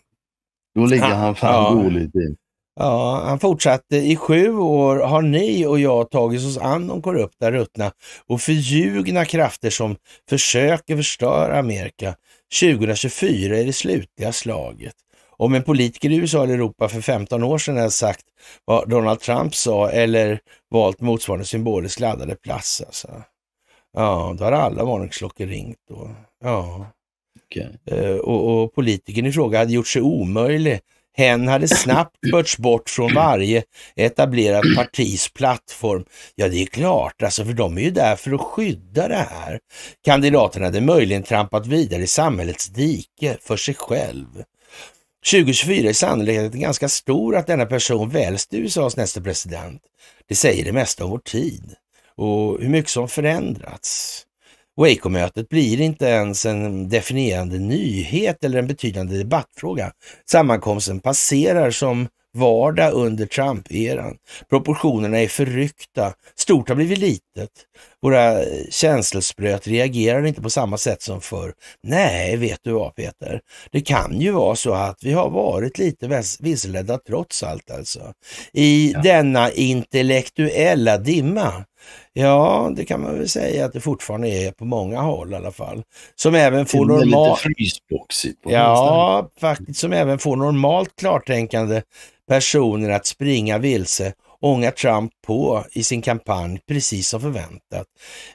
Då ligger han fan ja. dåligt i. Ja, han fortsatte i sju år har ni och jag tagit oss an de korrupta, ruttna och förljugna krafter som försöker förstöra Amerika. 2024 är det slutliga slaget. Om en politiker i USA eller Europa för 15 år sedan hade sagt vad Donald Trump sa eller valt motsvarande symboliskt laddade plats. Alltså. Ja, då hade alla varningsklockor ringt. Då. Ja. Okay. Eh, och, och politikern i fråga hade gjort sig omöjlig Hen hade snabbt förts bort från varje etablerat partis plattform. Ja, det är klart, alltså, för de är ju där för att skydda det här. Kandidaterna hade möjligen trampat vidare i samhällets dike för sig själv. 2024 är sannolikheten ganska stor att denna person väljs till USAs nästa president. Det säger det mesta om vår tid och hur mycket som förändrats. Waco-mötet blir inte ens en definierande nyhet eller en betydande debattfråga. Sammankomsten passerar som vardag under Trump-eran. Proportionerna är förryckta. Stort har blivit litet våra känselspröt reagerar inte på samma sätt som förr. Nej, vet du vad Peter? Det kan ju vara så att vi har varit lite vilseledda trots allt alltså. I ja. denna intellektuella dimma. Ja, det kan man väl säga att det fortfarande är på många håll i alla fall. Som även får normalt... Ja, faktiskt som även får normalt klartänkande personer att springa vilse ångar Trump på i sin kampanj precis som förväntat.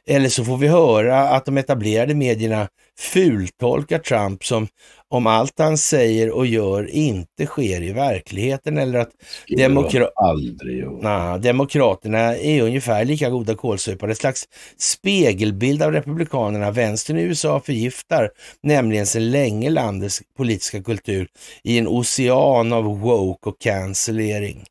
Eller så får vi höra att de etablerade medierna fultolkar Trump som om allt han säger och gör inte sker i verkligheten eller att demokra nah, demokraterna är ungefär lika goda kålsupare. Ett slags spegelbild av republikanerna. Vänstern i USA förgiftar nämligen sedan länge landets politiska kultur i en ocean av woke och cancellering.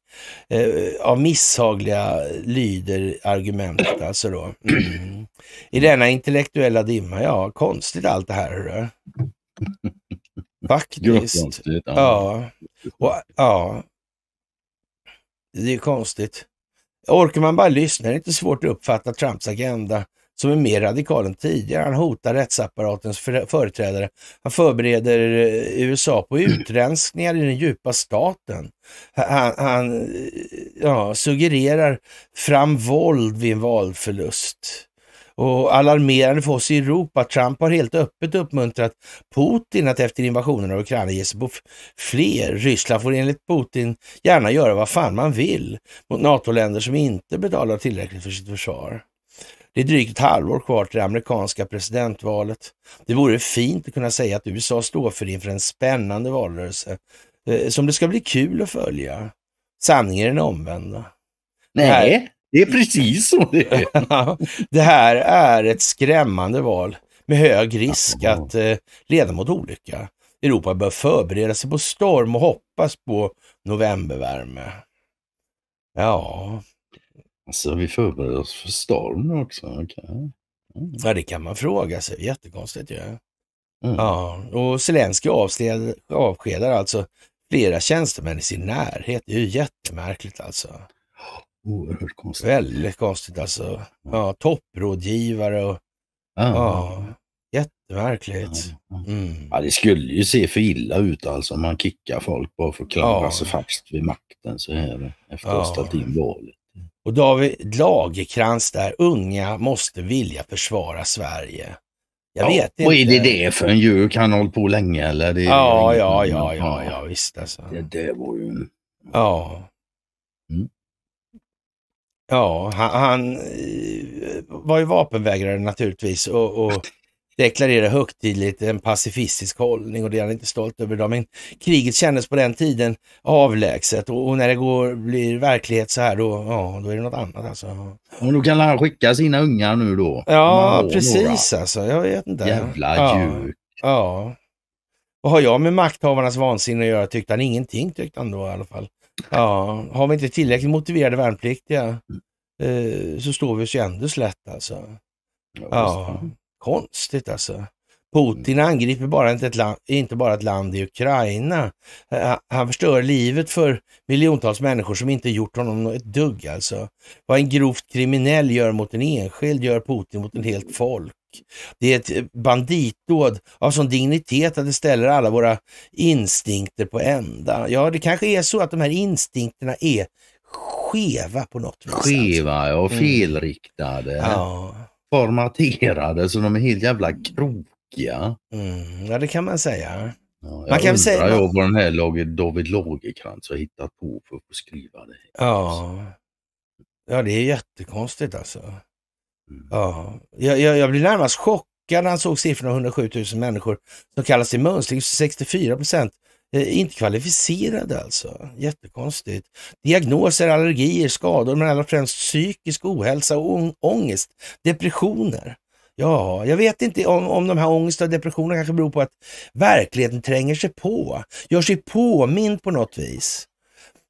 Eh, av misshagliga lyder argumentet alltså då. Mm. I denna intellektuella dimma, ja konstigt allt det här. Hörru. Faktiskt. Ja. ja. Och, ja. Det är konstigt. Orkar man bara lyssna det är inte svårt att uppfatta Trumps agenda som är mer radikal än tidigare. Han hotar rättsapparatens företrädare. Han förbereder eh, USA på utrensningar i den djupa staten. Han, han eh, ja, suggererar fram våld vid en valförlust och alarmerande för oss i Europa. Trump har helt öppet uppmuntrat Putin att efter invasionen av Ukraina ge sig på fler. Ryssland får enligt Putin gärna göra vad fan man vill mot NATO-länder som inte betalar tillräckligt för sitt försvar. Det är drygt ett halvår kvar till det amerikanska presidentvalet. Det vore fint att kunna säga att USA står för inför en spännande valrörelse eh, som det ska bli kul att följa. Sanningen är den omvända. Nej. Det är precis så det är. det här är ett skrämmande val med hög risk att eh, leda mot olycka. Europa bör förbereda sig på storm och hoppas på novembervärme. Ja. Så vi förbereder oss för storm också? Okay. Mm. Ja, det kan man fråga sig. Jättekonstigt ju. Ja. Mm. ja, och Zelenskyj avskedar alltså flera tjänstemän i sin närhet. Det är ju jättemärkligt alltså. Oerhört konstigt. Väldigt konstigt alltså. Ja, topprådgivare och... Ja. ja jättemärkligt. Mm. Ja, det skulle ju se för illa ut alltså om man kickar folk bara för att klamra ja. sig fast vid makten så här efter att ha ställt in valet. Och David Lagerkrans där, unga måste vilja försvara Sverige. Jag vet inte. Och är det det för en djur? Kan hålla på länge eller? Det ja, ja, ja, ja, ja, visst alltså. Det, det var ju... Ja. Mm. Ja, han, han eh, var ju vapenvägrare naturligtvis och, och deklarerade högtidligt en pacifistisk hållning och det är han inte stolt över idag. Men kriget kändes på den tiden avlägset och, och när det går, blir verklighet så här då, ja, då är det något annat alltså. Och då kan han skicka sina ungar nu då? Ja, precis några. alltså. Jag vet inte. Jävla ja. Ja. Vad har jag med makthavarnas vansinne att göra tyckte han? Ingenting tyckte han då i alla fall. Ja, har vi inte tillräckligt motiverade värnpliktiga eh, så står vi oss ju ändå slätt alltså. ja, konstigt alltså. Putin angriper bara inte, ett land, inte bara ett land i Ukraina. Han förstör livet för miljontals människor som inte gjort honom ett dugg alltså. Vad en grovt kriminell gör mot en enskild gör Putin mot en helt folk. Det är ett eh, banditdåd av sån dignitet att det ställer alla våra instinkter på ända. Ja, det kanske är så att de här instinkterna är skeva på något vis. Alltså. Skeva och mm. felriktade. Mm. Ja. Formaterade så de är helt jävla grova. Nokia. Mm, ja, det kan man säga. Ja, man kan väl säga... Jag vad den här laget David Lagercrantz har hittat på för att skriva det. Ja. ja, det är jättekonstigt alltså. Mm. Ja. Jag, jag, jag blir närmast chockad när han såg siffrorna 107 000 människor som kallas till mönstring. 64 procent eh, inte kvalificerade alltså. Jättekonstigt. Diagnoser, allergier, skador men allra främst psykisk ohälsa och ångest, depressioner. Ja, jag vet inte om, om de här ångest och depressionerna kanske beror på att verkligheten tränger sig på, gör sig påmind på något vis.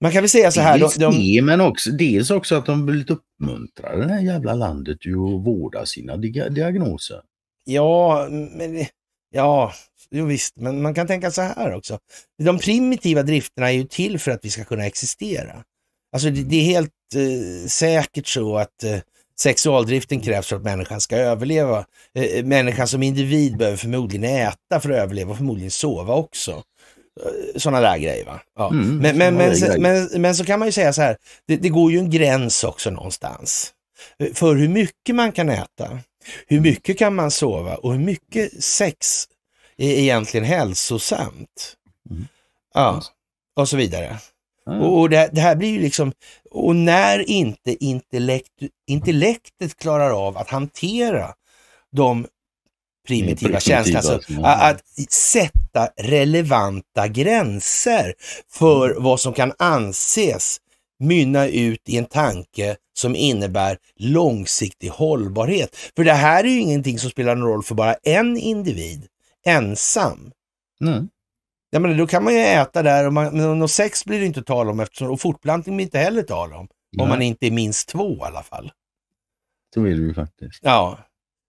Man kan väl säga så här. Dels, de, de... Det, men också, dels också att de blivit uppmuntrade, det här jävla landet, ju att vårda sina di diagnoser. Ja, men, ja, jo visst, men man kan tänka så här också. De primitiva drifterna är ju till för att vi ska kunna existera. Alltså det, det är helt eh, säkert så att eh, Sexualdriften krävs för att människan ska överleva. Eh, eh, människan som individ behöver förmodligen äta för att överleva och förmodligen sova också. Eh, Sådana där grejer. Va? Ja. Mm, men, men, men, grejer. men, men, så kan man ju säga så här, det, det går ju en gräns också någonstans för hur mycket man kan äta, hur mycket kan man sova och hur mycket sex är egentligen hälsosamt. Mm. Ja, mm. och så vidare. Mm. Och, det det, här, blir ju liksom, och när inte intellekt, intellektet klarar av att hantera de primitiva, känslorna, alltså, ja. att sätta relevanta gränser för mm. vad som kan anses mynna ut i en tanke som innebär långsiktig hållbarhet. För det här är ju ingenting som spelar någon roll för bara en individ ensam. Mm. Jag menar, då kan man ju äta där, och man, men sex blir det inte tal om eftersom, och fortplantning blir det inte heller tal om. Nej. Om man inte är minst två i alla fall. Så är det ju faktiskt. Ja.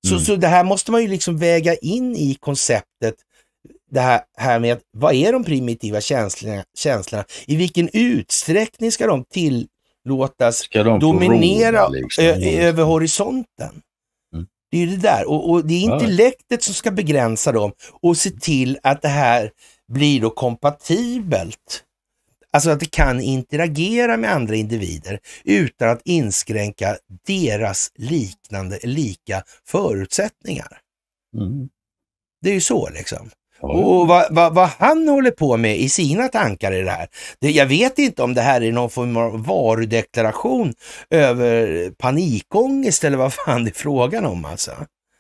Så, mm. så det här måste man ju liksom väga in i konceptet det här, här med att vad är de primitiva känslorna, känslorna? I vilken utsträckning ska de tillåtas ska de dominera roll, liksom? över horisonten? Mm. Det är ju det där och, och det är intellektet som ska begränsa dem och se till att det här blir då kompatibelt. Alltså att det kan interagera med andra individer utan att inskränka deras liknande, lika förutsättningar. Mm. Det är ju så liksom. Ja. Och vad, vad, vad, han håller på med i sina tankar i det här. Det, jag vet inte om det här är någon form av varudeklaration över panikångest eller vad fan det är frågan om alltså.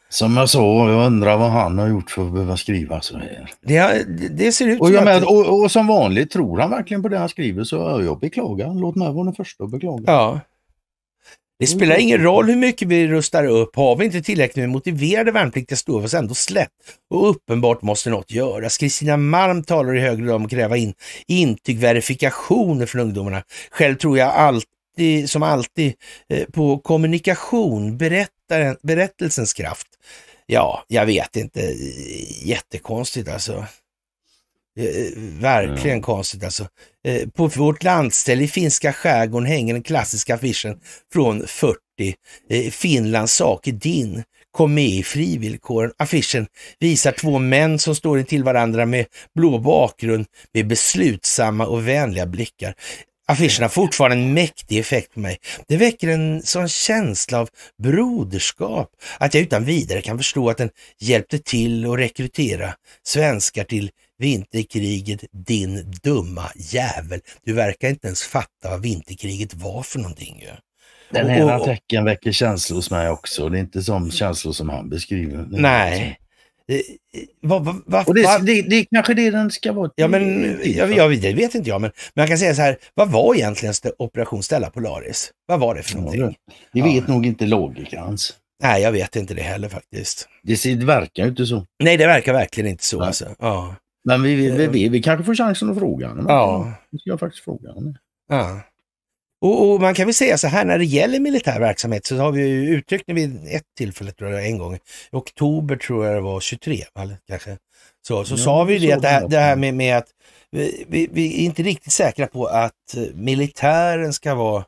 Som jag sa, jag undrar vad han har gjort för att behöva skriva så här. Det, det ser ut och, jag med, och, och, som vanligt, tror han verkligen på det han skriver så jag beklagar. Låt mig vara den första att beklaga. Ja. Det spelar ingen roll hur mycket vi rustar upp, har vi inte tillräckligt med motiverade värnpliktiga står vi oss ändå slätt och uppenbart måste något göras. Kristina Malm talar i högre grad om att kräva in intyg, verifikationer från ungdomarna. Själv tror jag alltid, som alltid, eh, på kommunikation, berättelsens kraft ja, jag vet inte. Jättekonstigt alltså. Eh, eh, verkligen ja. konstigt alltså. Eh, på vårt landställe i finska skärgården hänger den klassiska affischen från 40. Finlands sak är din. Kom med i frivillkoren. Affischen visar två män som står intill varandra med blå bakgrund med beslutsamma och vänliga blickar. Affischen har fortfarande en mäktig effekt på mig. Det väcker en sån känsla av broderskap att jag utan vidare kan förstå att den hjälpte till att rekrytera svenskar till vinterkriget, din dumma jävel. Du verkar inte ens fatta vad vinterkriget var för någonting ju. Den ena tecken väcker känslor hos mig också. Det är inte som känslor som han beskriver. Nej, var, var, var, och det, det, det kanske det den ska vara. Ja, men, jag, eh, jag, det vet inte jag, men, men jag kan säga så här. Vad var egentligen Operation Stella Polaris? Vad var det för någonting? Det vet ja. nog inte Lagercrantz. Nej, jag vet inte det heller faktiskt. Det, det verkar ju inte så. Nej, det verkar verkligen inte så. Alltså. Ja. Men vi, vi, vi, eh. vi, kanske får chansen att fråga honom. Ja. vi ska faktiskt fråga honom. Ja. Och, och, man kan väl säga så här när det gäller militär verksamhet så har vi ju uttryckt det vid ett tillfälle, tror jag, en gång, i oktober tror jag det var 23, eller kanske. Så, så ja, sa vi det, det här, det här med, med, att vi, vi, vi, är inte riktigt säkra på att eh, militären ska vara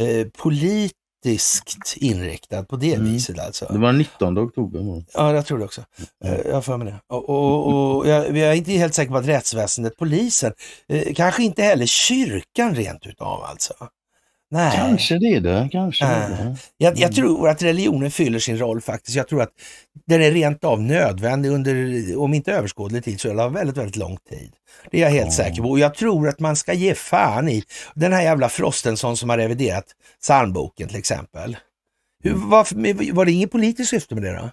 eh, polit politiskt inriktad på det mm. viset alltså. Det var 19 oktober. Ja, jag tror det också. Eh, jag har för mig det. Och, och, och jag, jag, är inte helt säker på att rättsväsendet, polisen, eh, kanske inte heller kyrkan rent utav alltså. Nej. Kanske det är det. Kanske det är det. Jag, jag, mm. tror att religionen fyller sin roll faktiskt. Jag tror att den är rent av nödvändig under, om inte överskådlig tid, så under väldigt, väldigt lång tid. Det är jag helt mm. säker på. Och jag tror att man ska ge fan i den här jävla Frostenson som har reviderat psalmboken till exempel. Hur, var, var det inget politiskt syfte med det då?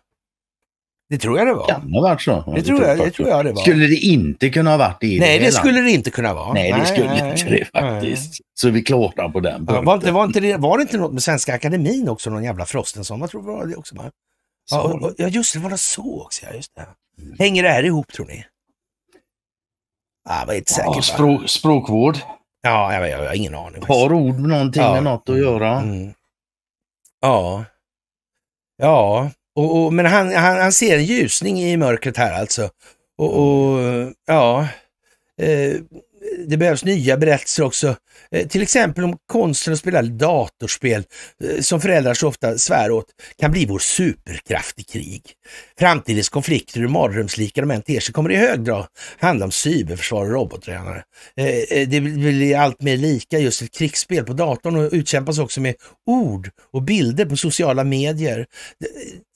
Det tror jag det var. Kan ha varit så? Det, det tror jag, det tror jag det var. Skulle det inte kunna ha varit det? Nej, det skulle det inte kunna vara. Nej, det skulle nej, inte det faktiskt. Nej. Så vi klåtar på den punkten. Ja, var, det, var, inte var det inte något med Svenska Akademin också, någon jävla Frostenson? Vad tror du var det också? Va? Ja, och, och, ja, just det, var det så också. Ja, just det. Hänger det här ihop tror ni? Ah, var inte säker. Ja, språk, språkvård. Ja, jag, jag, jag har ingen aning. Har ord med någonting ja. med något att göra. Mm. Ja. Ja, och, och, men han, han, han ser en ljusning i mörkret här alltså. Och, och ja, eh, det behövs nya berättelser också. Eh, till exempel om konsten att spela datorspel, eh, som föräldrar så ofta svär åt, kan bli vår superkraft i krig. Framtidens konflikter, hur mardrömslika de än ter sig, kommer i hög grad handla om cyberförsvar och robottränare. Eh, det blir allt mer lika just ett krigsspel på datorn och utkämpas också med ord och bilder på sociala medier.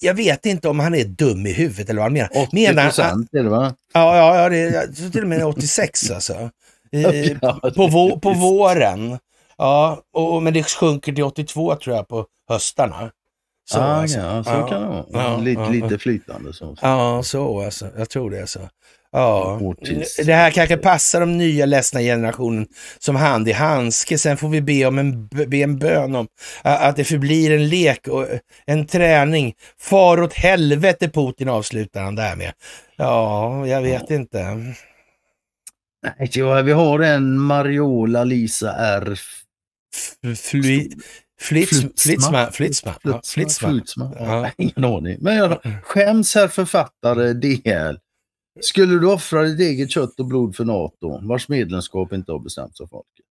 Jag vet inte om han är dum i huvudet eller vad han menar. 80 procent är det va? Ja, ja, ja det är till och med 86 alltså. Eh, på, vå, på våren. Ja, och, men det sjunker till 82 tror jag på höstarna. Så, ah, alltså. ja, så ja, kan det vara. Ja, lite, ja, lite flytande så. Ja, så alltså. Jag tror det alltså. Ja, det här kanske passar de nya ledsna generationen som hand i handske. Sen får vi be, om en, be en bön om att det förblir en lek och eh, en träning. Far åt helvete Putin avslutar han där med. Ja, jag vet inte vi har en Mariola Lisa R. Fly, Flitzma. Ja, ingen aning. Men jag skäms herr författare DL. Skulle du offra ditt eget kött och blod för NATO, vars medlemskap inte har bestämts av folket?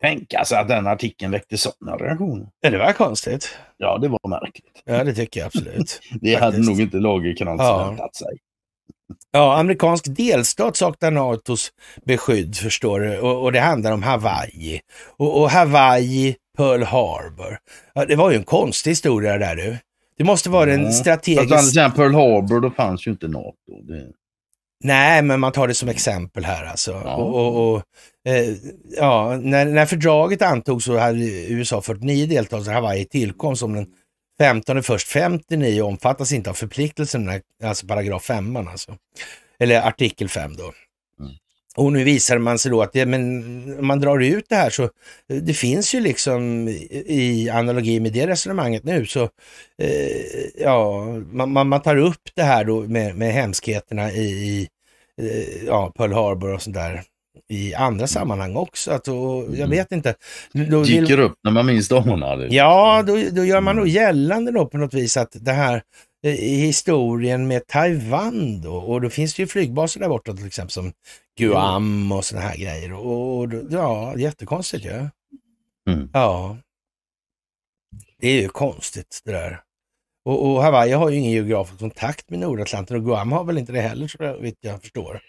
Tänk alltså att den artikeln väckte sådana reaktioner. Ja, det var konstigt. Ja, det var märkligt. Ja, det tycker jag absolut. det hade nog inte Lagercrantz ja. väntat sig. Ja, amerikansk delstat saknar NATOs beskydd förstår du och, och det handlar om Hawaii. Och, och, Hawaii, Pearl Harbor. Ja, det var ju en konstig historia där du. Det måste vara en strategisk... Fast Pearl Harbor, då fanns ju inte NATO. Det... Nej, men man tar det som exempel här alltså. Ja. Och, och, och eh, ja, när, när fördraget antogs så hade USA 49 deltagare, Hawaii tillkom som den 15 är först 59 omfattas inte av förpliktelsen, alltså paragraf 5 alltså. Eller artikel 5 då. Mm. Och nu visar man sig då att det, men om man drar ut det här så det finns ju liksom i analogi med det resonemanget nu så eh, ja, man, man, man, tar upp det här då med, med hemskheterna i, i eh, ja, Pearl Harbor och sånt där i andra sammanhang också. Att, och, jag mm. vet inte. Då Dyker vill... upp när man minst anar det. Ja, då, då gör man nog gällande då på något vis att det här eh, i historien med Taiwan då, och då finns det ju flygbaser där borta till exempel som Guam och sådana här grejer. Och, och ja, jättekonstigt ju. Ja. Mm. ja. Det är ju konstigt det där. Och, och Hawaii har ju ingen geografisk kontakt med Nordatlanten och Guam har väl inte det heller så vitt jag förstår.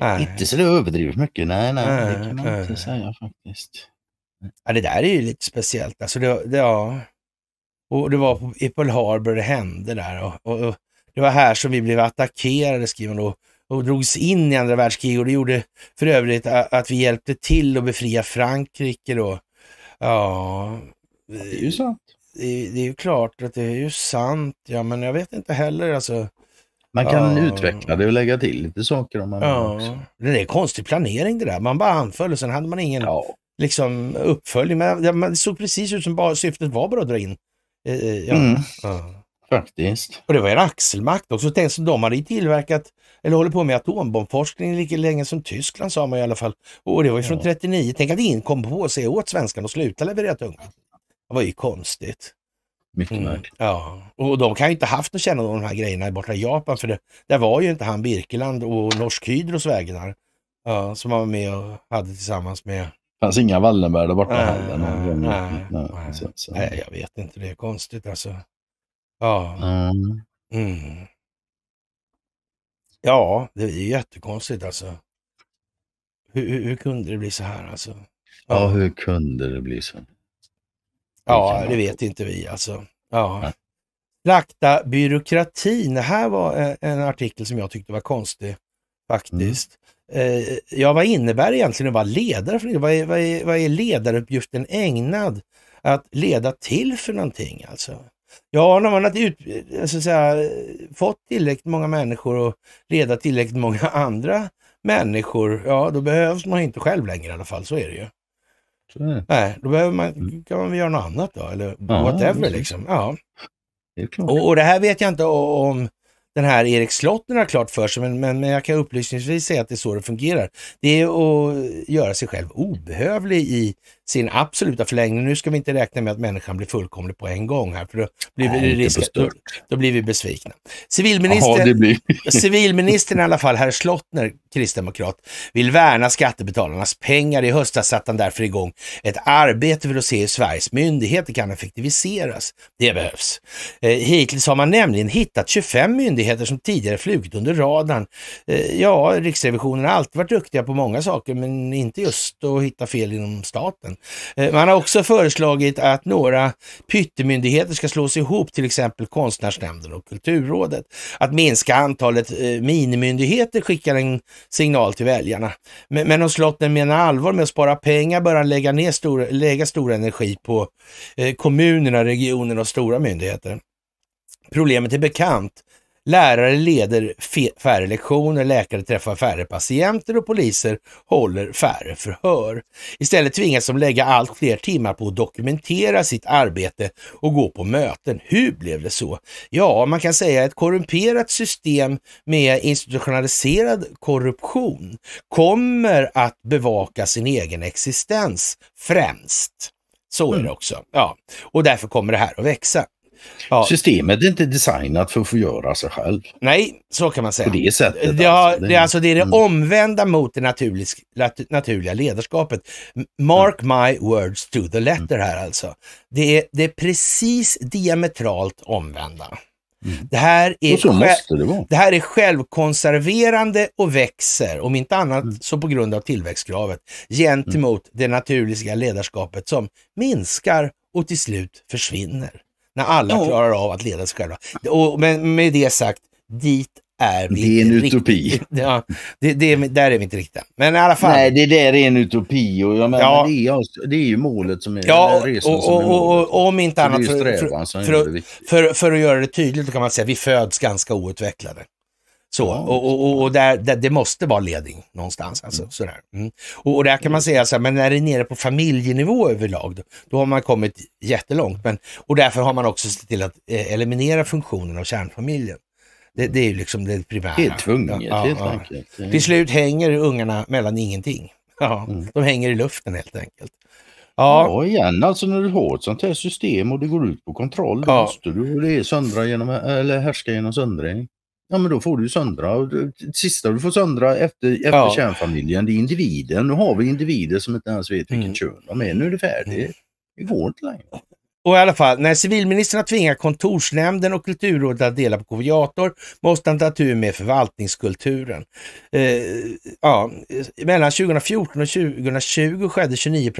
Nej. Inte så det överdrivet mycket, nej, nej, nej, det kan man nej. inte säga faktiskt. Ja, det där är ju lite speciellt. Alltså det, det, ja. och det var i Pearl Harbor det hände där. Och, och, och det var här som vi blev attackerade, skriver hon då, och drogs in i andra världskriget. Och det gjorde för övrigt att, vi hjälpte till att befria Frankrike då. Ja, det är ju sant. Det, det, är ju klart att det är ju sant, ja, men jag vet inte heller alltså. Man kan ja. utveckla det och lägga till lite saker om man ja. vill också. Det är konstig planering det där. Man bara anföll och sen hade man ingen ja. liksom, uppföljning. Men det såg precis ut som bara, syftet var bara att dra in. Eh, eh, ja. Mm. Faktiskt. Och det var en axelmakt också. Tänk som de hade tillverkat eller håller på med atombombforskning lika länge som Tyskland sa man i alla fall. Och det var ju från ja. 39. Tänk att ingen kom på sig åt svenskarna och sluta leverera tungt. Det var ju konstigt. Mycket mm. märkligt. Ja, och de kan ju inte haft någon kännedom om de här grejerna borta i Japan för det, där var ju inte han Birkeland och Norsk Hydros vägnar ja, som han var med och hade tillsammans med. Det fanns inga Wallenberg där borta nej, heller. Nej, nej, nej, nej. Så, så. nej, jag vet inte. Det är konstigt alltså. Ja. Mm. Mm. Ja, det är jättekonstigt alltså. Hur, hur, hur, kunde det bli så här alltså? Ja, ja hur kunde det bli så? Ja, det vet inte vi alltså. Ja. Lakta byråkratin. Det här var eh, en artikel som jag tyckte var konstig faktiskt. Mm. ja, vad innebär det egentligen att vara ledare? För vad, är, vad, är, vad är ledaruppgiften ägnad att leda till för någonting alltså? Ja, när man har ut, eh, så säga, fått tillräckligt många människor och leda tillräckligt många andra människor, ja då behövs man inte själv längre i alla fall, så är det ju. Nej. Nej, då behöver man, mm. kan man väl göra något annat då, eller ja, whatever liksom. Ja. Det och, och, det här vet jag inte om den här Erik Slottner har klart för sig, men, men, men, jag kan upplysningsvis säga att det är så det fungerar. Det är att göra sig själv obehövlig i sin absoluta förlängning. Nu ska vi inte räkna med att människan blir fullkomlig på en gång här, för då blir vi, Nej, risk, då, då, blir vi besvikna. Civilministern, Aha, blir... civilministern i alla fall, herr Slottner, kristdemokrat, vill värna skattebetalarnas pengar. I höstas satte han därför igång ett arbete för att se hur Sveriges myndigheter kan effektiviseras. Det behövs. Eh, hittills har man nämligen hittat 25 myndigheter som tidigare flugit under radarn. Eh, ja, Riksrevisionen har alltid varit duktiga på många saker, men inte just att hitta fel inom staten. Eh, man har också föreslagit att några pyttemyndigheter ska slås ihop, till exempel Konstnärsnämnden och Kulturrådet. Att minska antalet eh, minimyndigheter skickar en signal till väljarna. Men om slotten menar allvar med att spara pengar bör han lägga, ner stor, lägga stor energi på eh, kommunerna, regionerna och stora myndigheter. Problemet är bekant. Lärare leder färre lektioner, läkare träffar färre patienter och poliser håller färre förhör. Istället tvingas de lägga allt fler timmar på att dokumentera sitt arbete och gå på möten. Hur blev det så? Ja, man kan säga ett korrumperat system med institutionaliserad korruption kommer att bevaka sin egen existens främst. Så är det mm. också. Ja. Och därför kommer det här att växa. Ja. Systemet är inte designat för att få göra sig själv. Nej, så kan man säga. På det sättet. Det, har, alltså. det, alltså, det är det mm. omvända mot det naturlis, naturliga ledarskapet. Mark mm. my words to the letter här alltså. Det är, det är precis diametralt omvända. Mm. Det, här är det, det, här är självkonserverande och växer, om inte annat mm. så på grund av tillväxtkravet, gentemot mm. det naturliga ledarskapet som minskar och till slut försvinner. När alla ja. klarar av att leda sig själva. Och, men med det sagt, dit är vi inte Det är en riktigt. utopi. Ja, det, det, där är vi inte riktigt Men i alla fall. Nej, det där är en utopi och jag menar, ja. det, är, det är ju målet som är ja, Och, och, som är målet. och, om inte annat för, för, för, för, att göra det tydligt kan man säga att vi föds ganska outvecklade. Så, och, och, och där, där, det måste vara ledning någonstans. Alltså, mm. sådär. Mm. Och, och, där kan man säga så men när det är nere på familjenivå överlag, då, då har man kommit jättelångt. Men, och därför har man också sett till att eh, eliminera funktionen av kärnfamiljen. Det, det är ju liksom det primära. Helt tvunget, ja, helt ja, enkelt. Ja. Till slut hänger ungarna mellan ingenting. Ja, mm. De hänger i luften helt enkelt. Ja. ja, igen alltså när du har ett sånt här system och det går ut på kontroll, då ja. måste du det söndra genom, eller härska genom söndring. Ja, men då får du söndra. Sista du får söndra efter, efter ja. kärnfamiljen, det är individen. Nu har vi individer som inte ens vet vilket mm. kön de är. Nu är det färdigt. Mm. Det går inte längre. Och i alla fall, när civilministern har tvingat kontorsnämnden och kulturrådet att dela på kopiator måste han ta tur med förvaltningskulturen. Eh, ja, mellan 2014 och 2020 skedde 29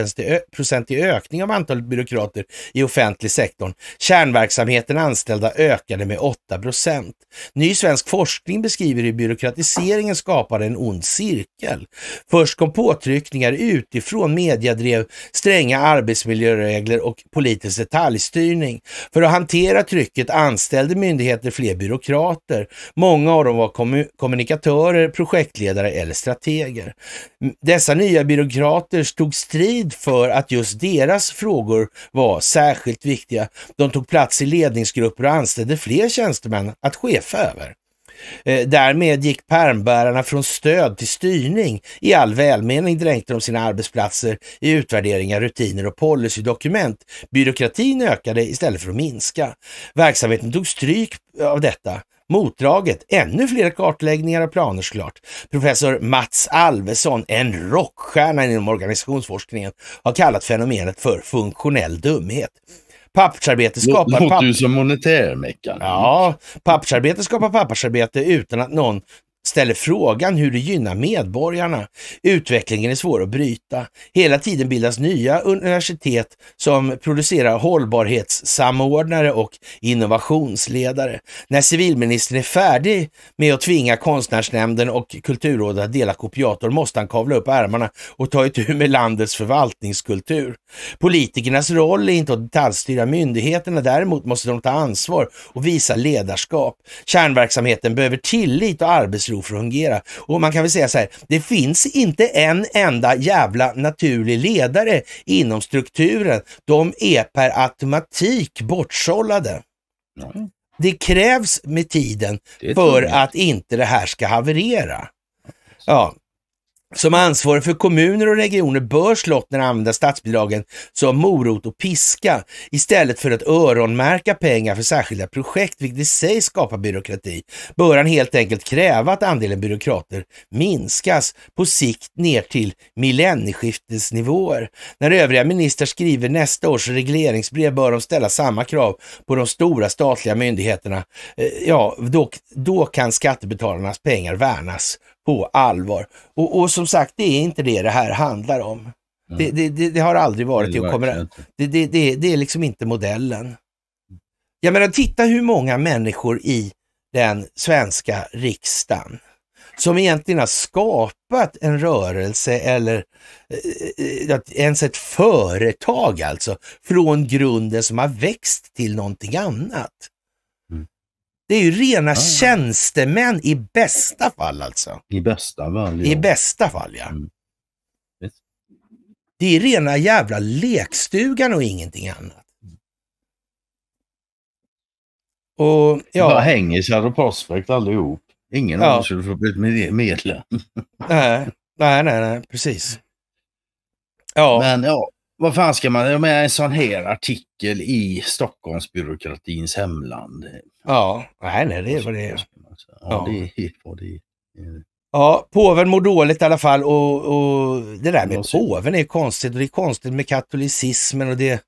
procent i ökning av antalet byråkrater i offentlig sektor. Kärnverksamheten anställda ökade med 8 procent. Ny svensk forskning beskriver hur byråkratiseringen skapade en ond cirkel. Först kom påtryckningar utifrån, media drev stränga arbetsmiljöregler och politiskt detaljstyrning. För att hantera trycket anställde myndigheter fler byråkrater. Många av dem var kommunikatörer, projektledare eller strateger. Dessa nya byråkrater tog strid för att just deras frågor var särskilt viktiga. De tog plats i ledningsgrupper och anställde fler tjänstemän att chefa över. Eh, därmed gick permbärarna från stöd till styrning. I all välmening dränkte de sina arbetsplatser i utvärderingar, rutiner och policydokument. Byråkratin ökade istället för att minska. Verksamheten tog stryk av detta. Motdraget, ännu fler kartläggningar och planer såklart. Professor Mats Alvesson, en rockstjärna inom organisationsforskningen, har kallat fenomenet för funktionell dumhet. Pappersarbete skapar... Låter papp... du som monetär, Meckan? Ja, pappersarbete skapar pappersarbete utan att någon ställer frågan hur det gynnar medborgarna. Utvecklingen är svår att bryta. Hela tiden bildas nya universitet som producerar hållbarhetssamordnare och innovationsledare. När civilministern är färdig med att tvinga Konstnärsnämnden och Kulturrådet att dela kopiator måste han kavla upp ärmarna och ta itu med landets förvaltningskultur. Politikernas roll är inte att detaljstyra myndigheterna, däremot måste de ta ansvar och visa ledarskap. Kärnverksamheten behöver tillit och arbetsro tro för fungera. Och man kan väl säga så här, det finns inte en enda jävla naturlig ledare inom strukturen. De är per automatik bortsållade. Det krävs med tiden för att inte det här ska haverera. Ja, som ansvarig för kommuner och regioner bör slotten använda statsbidragen som morot och piska istället för att öronmärka pengar för särskilda projekt, vilket i sig skapar byråkrati. Bör han helt enkelt kräva att andelen byråkrater minskas på sikt ner till millennieskiftets nivåer. När övriga ministrar skriver nästa års regleringsbrev bör de ställa samma krav på de stora statliga myndigheterna. Eh, ja, då, då kan skattebetalarnas pengar värnas på allvar. Och, och som sagt, det är inte det det här handlar om. Mm. Det, det, det, det, har aldrig varit det. Och kommer, det, det, det, är liksom inte modellen. Jag menar, titta hur många människor i den svenska riksdagen som egentligen har skapat en rörelse eller eh, eh, ens ett företag alltså, från grunden som har växt till någonting annat. Det är ju rena ah. tjänstemän i bästa fall alltså. I bästa fall, ja. I bästa fall, ja. Mm. Det är rena jävla lekstugan och ingenting annat. Och, ja. Bara hänger Shadow Prospect allihop. Ingen ja. av dem skulle få bli medlem. nej, nej, nej, nej, precis. Ja. Men ja, vad fan ska man, jag menar en sån här artikel i Stockholmsbyråkratins hemland. Ja, nej, nej det är vad det är. Ja, det är det Ja, påven mår dåligt i alla fall och, och det där med påven är konstigt och det är konstigt med katolicismen och det,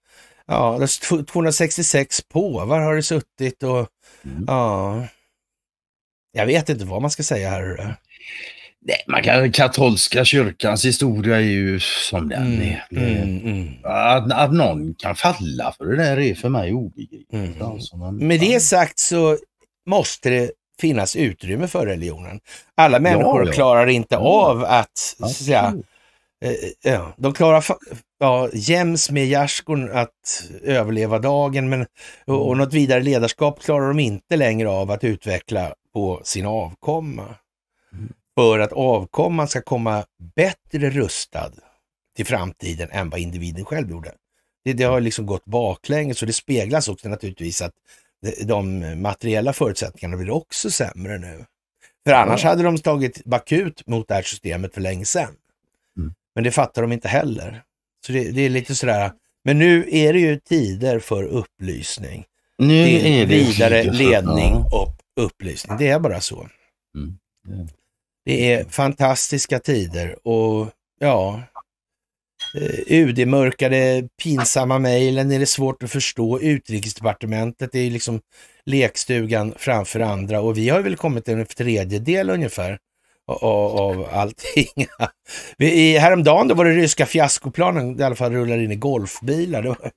ja, 266 påvar har det suttit och mm. ja, jag vet inte vad man ska säga här. Nej, man kan, katolska kyrkans historia är ju som den mm, är. Mm, mm, att, att någon kan falla för det där är för mig obegripligt. Mm. Alltså, man, Med det sagt så måste det finnas utrymme för religionen. Alla människor ja, ja. klarar inte ja. av att, så att säga, eh, eh de klarar ja, jäms med gärdsgården att överleva dagen men, och, och mm. något vidare ledarskap klarar de inte längre av att utveckla på sin avkomma. Mm för att avkomman ska komma bättre rustad till framtiden än vad individen själv gjorde. Det, det har liksom gått baklänges och det speglas också naturligtvis att de materiella förutsättningarna blir också sämre nu. För annars hade de tagit bakut mot det här systemet för länge sedan. Mm. Men det fattar de inte heller. Så det, det, är lite sådär, men nu är det ju tider för upplysning. Nu är det vidare ledning och upplysning. Det är bara så. Mm. Det är fantastiska tider och ja, eh, UD-mörkade pinsamma mejlen är det svårt att förstå. Utrikesdepartementet är ju liksom lekstugan framför andra och vi har väl kommit till en tredjedel ungefär av, av allting. Vi, häromdagen då var det ryska fiaskoplanen i alla fall rullar in i golfbilar. Var,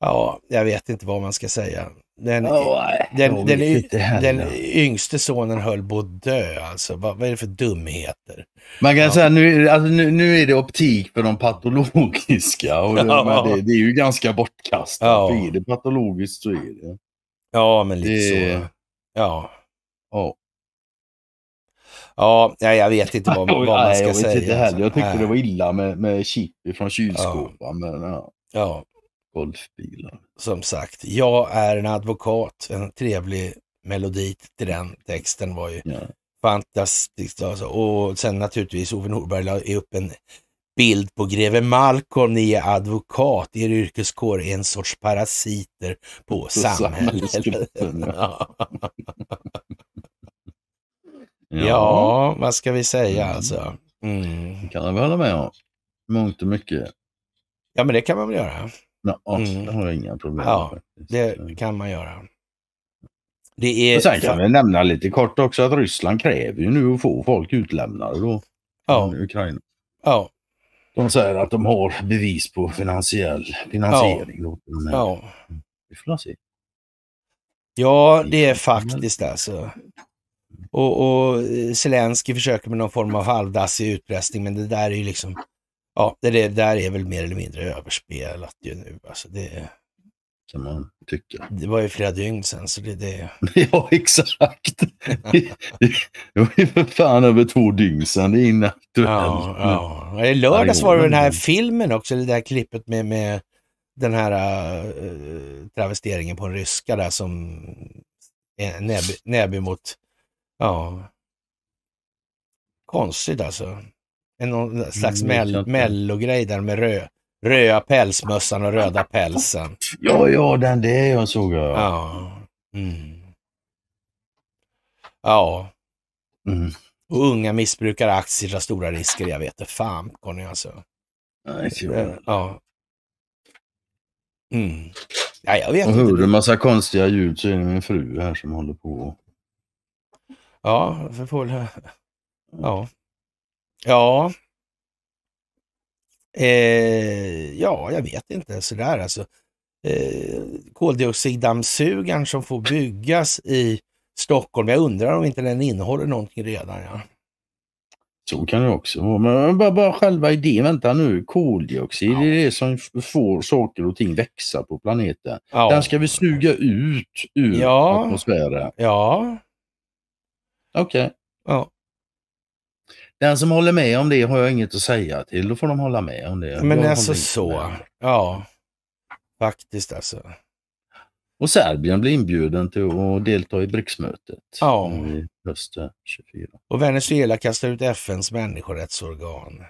ja, jag vet inte vad man ska säga. Den, oh, den, den, den, yngste sonen höll på att dö alltså. Vad, vad är det för dumheter? Man kan ja. säga nu, alltså, nu, nu är det optik för de patologiska. Och det, ja. det, det, är ju ganska bortkastat. Ja. För är det patologiskt så är det. Ja, men lite det... så. Ja. ja. nej jag vet inte vad, vad man ska Nej, jag säga. Inte heller. Jag alltså. tyckte Nej. det var illa med, med chip från kylskåpen. Ja. Men, ja. ja golfbilar. Som sagt, jag är en advokat. En trevlig melodi till den texten var ju ja. fantastisk. Alltså. Och sen naturligtvis Ove Norberg la upp en bild på greve Malcolm. Ni är advokat, er yrkeskår är en sorts parasiter på, på samhället. ja. ja, vad ska vi säga mm. alltså? Mm. Det kan jag hålla med om. Mångt och mycket. Ja, men det kan man väl göra. Ja, mm. det har jag inga problem med. Ja, faktiskt. det eh. kan man göra. Det är... Och sen kan vi nämna lite kort också att Ryssland kräver ju nu att få folk utlämnade då. Ja. Ukraina. Ja. De säger att de har bevis på finansiell finansiering. Ja. ja. Vi får se. Ja, det är faktiskt alltså. Och, och eh, Zelensky försöker med någon form av halvdassig utpressning, men det där är ju liksom ja, det, där är väl mer eller mindre överspelat ju nu. Alltså det, kan man tycka. Det var ju flera dygn sedan, så det är det. ja, exakt. det var ju för fan över två dygn sedan, det är inaktuellt. Ja, ja. I lördags var det den här filmen också, det där klippet med, med den här äh, travesteringen på en ryska där som är Näby, näby mot... Ja. Konstigt alltså någon mm, slags mell mellogrej där med rö röda pälsmössan och röda pälsen. Ja, ja, den det jag såg jag. Ja. Mm. Ja. Mm. Och unga missbrukar aktier tar stora risker. Jag vet inte fan, Conny alltså. Nej, eh, inte Ja. Mm. Ja, jag vet och hör du en massa konstiga ljud så är det min fru här som håller på. Ja, för får Ja. Ja. Eh, ja, jag vet inte sådär alltså. Eh, koldioxiddammsugaren som får byggas i Stockholm. Jag undrar om inte den innehåller någonting redan. Ja. Så kan det också vara. Men bara, bara själva idén, vänta nu, koldioxid ja. det är det som får saker och ting växa på planeten. Ja. Den ska vi suga ut ur ja. atmosfären. Ja. Okej. Okay. Ja. Den som håller med om det har jag inget att säga till. Då får de hålla med om det. Men alltså så. Ja, faktiskt alltså. Och Serbien blir inbjuden till att delta i BRICS-mötet ja. i hösten eh, 24. Och Venezuela kastar ut FNs människorättsorgan.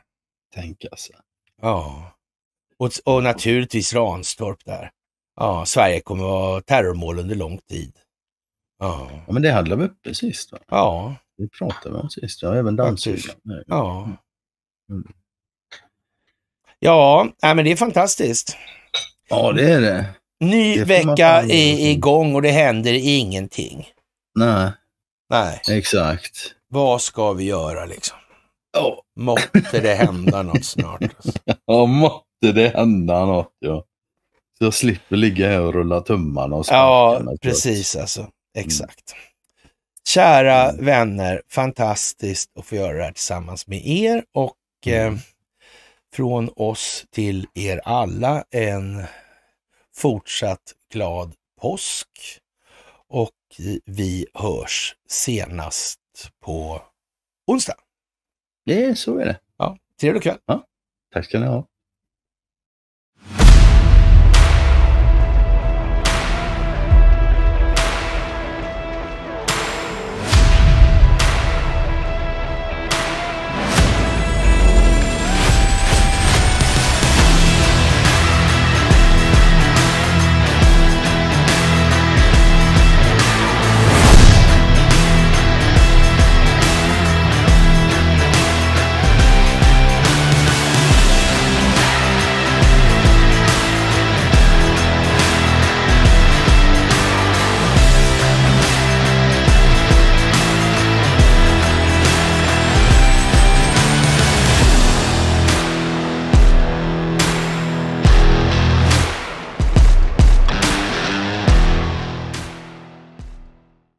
Tänk alltså. Ja. Och, och naturligtvis Ranstorp där. Ja, Sverige kommer att vara terrormål under lång tid. Ja. ja men det hade vi uppe sist? Va? Ja. Vi pratade vi om sist, ja, även dammsugaren. Ja. Mm. mm. Ja, nej, men det är fantastiskt. Ja, det är det. Ny det vecka är igång och det händer ingenting. Nej. Nej. Exakt. Vad ska vi göra liksom? Oh. Måtte det hända något snart. Alltså. ja, måtte det hända något ja. Så jag slipper ligga här och rulla tummarna och Ja, precis alltså. Mm. Exakt. Mm. Kära vänner, fantastiskt att få göra det här tillsammans med er och mm. eh, från oss till er alla en fortsatt glad påsk och vi hörs senast på onsdag. Det är så är det. Ja, trevlig kväll. Ja, tack ska ni ha.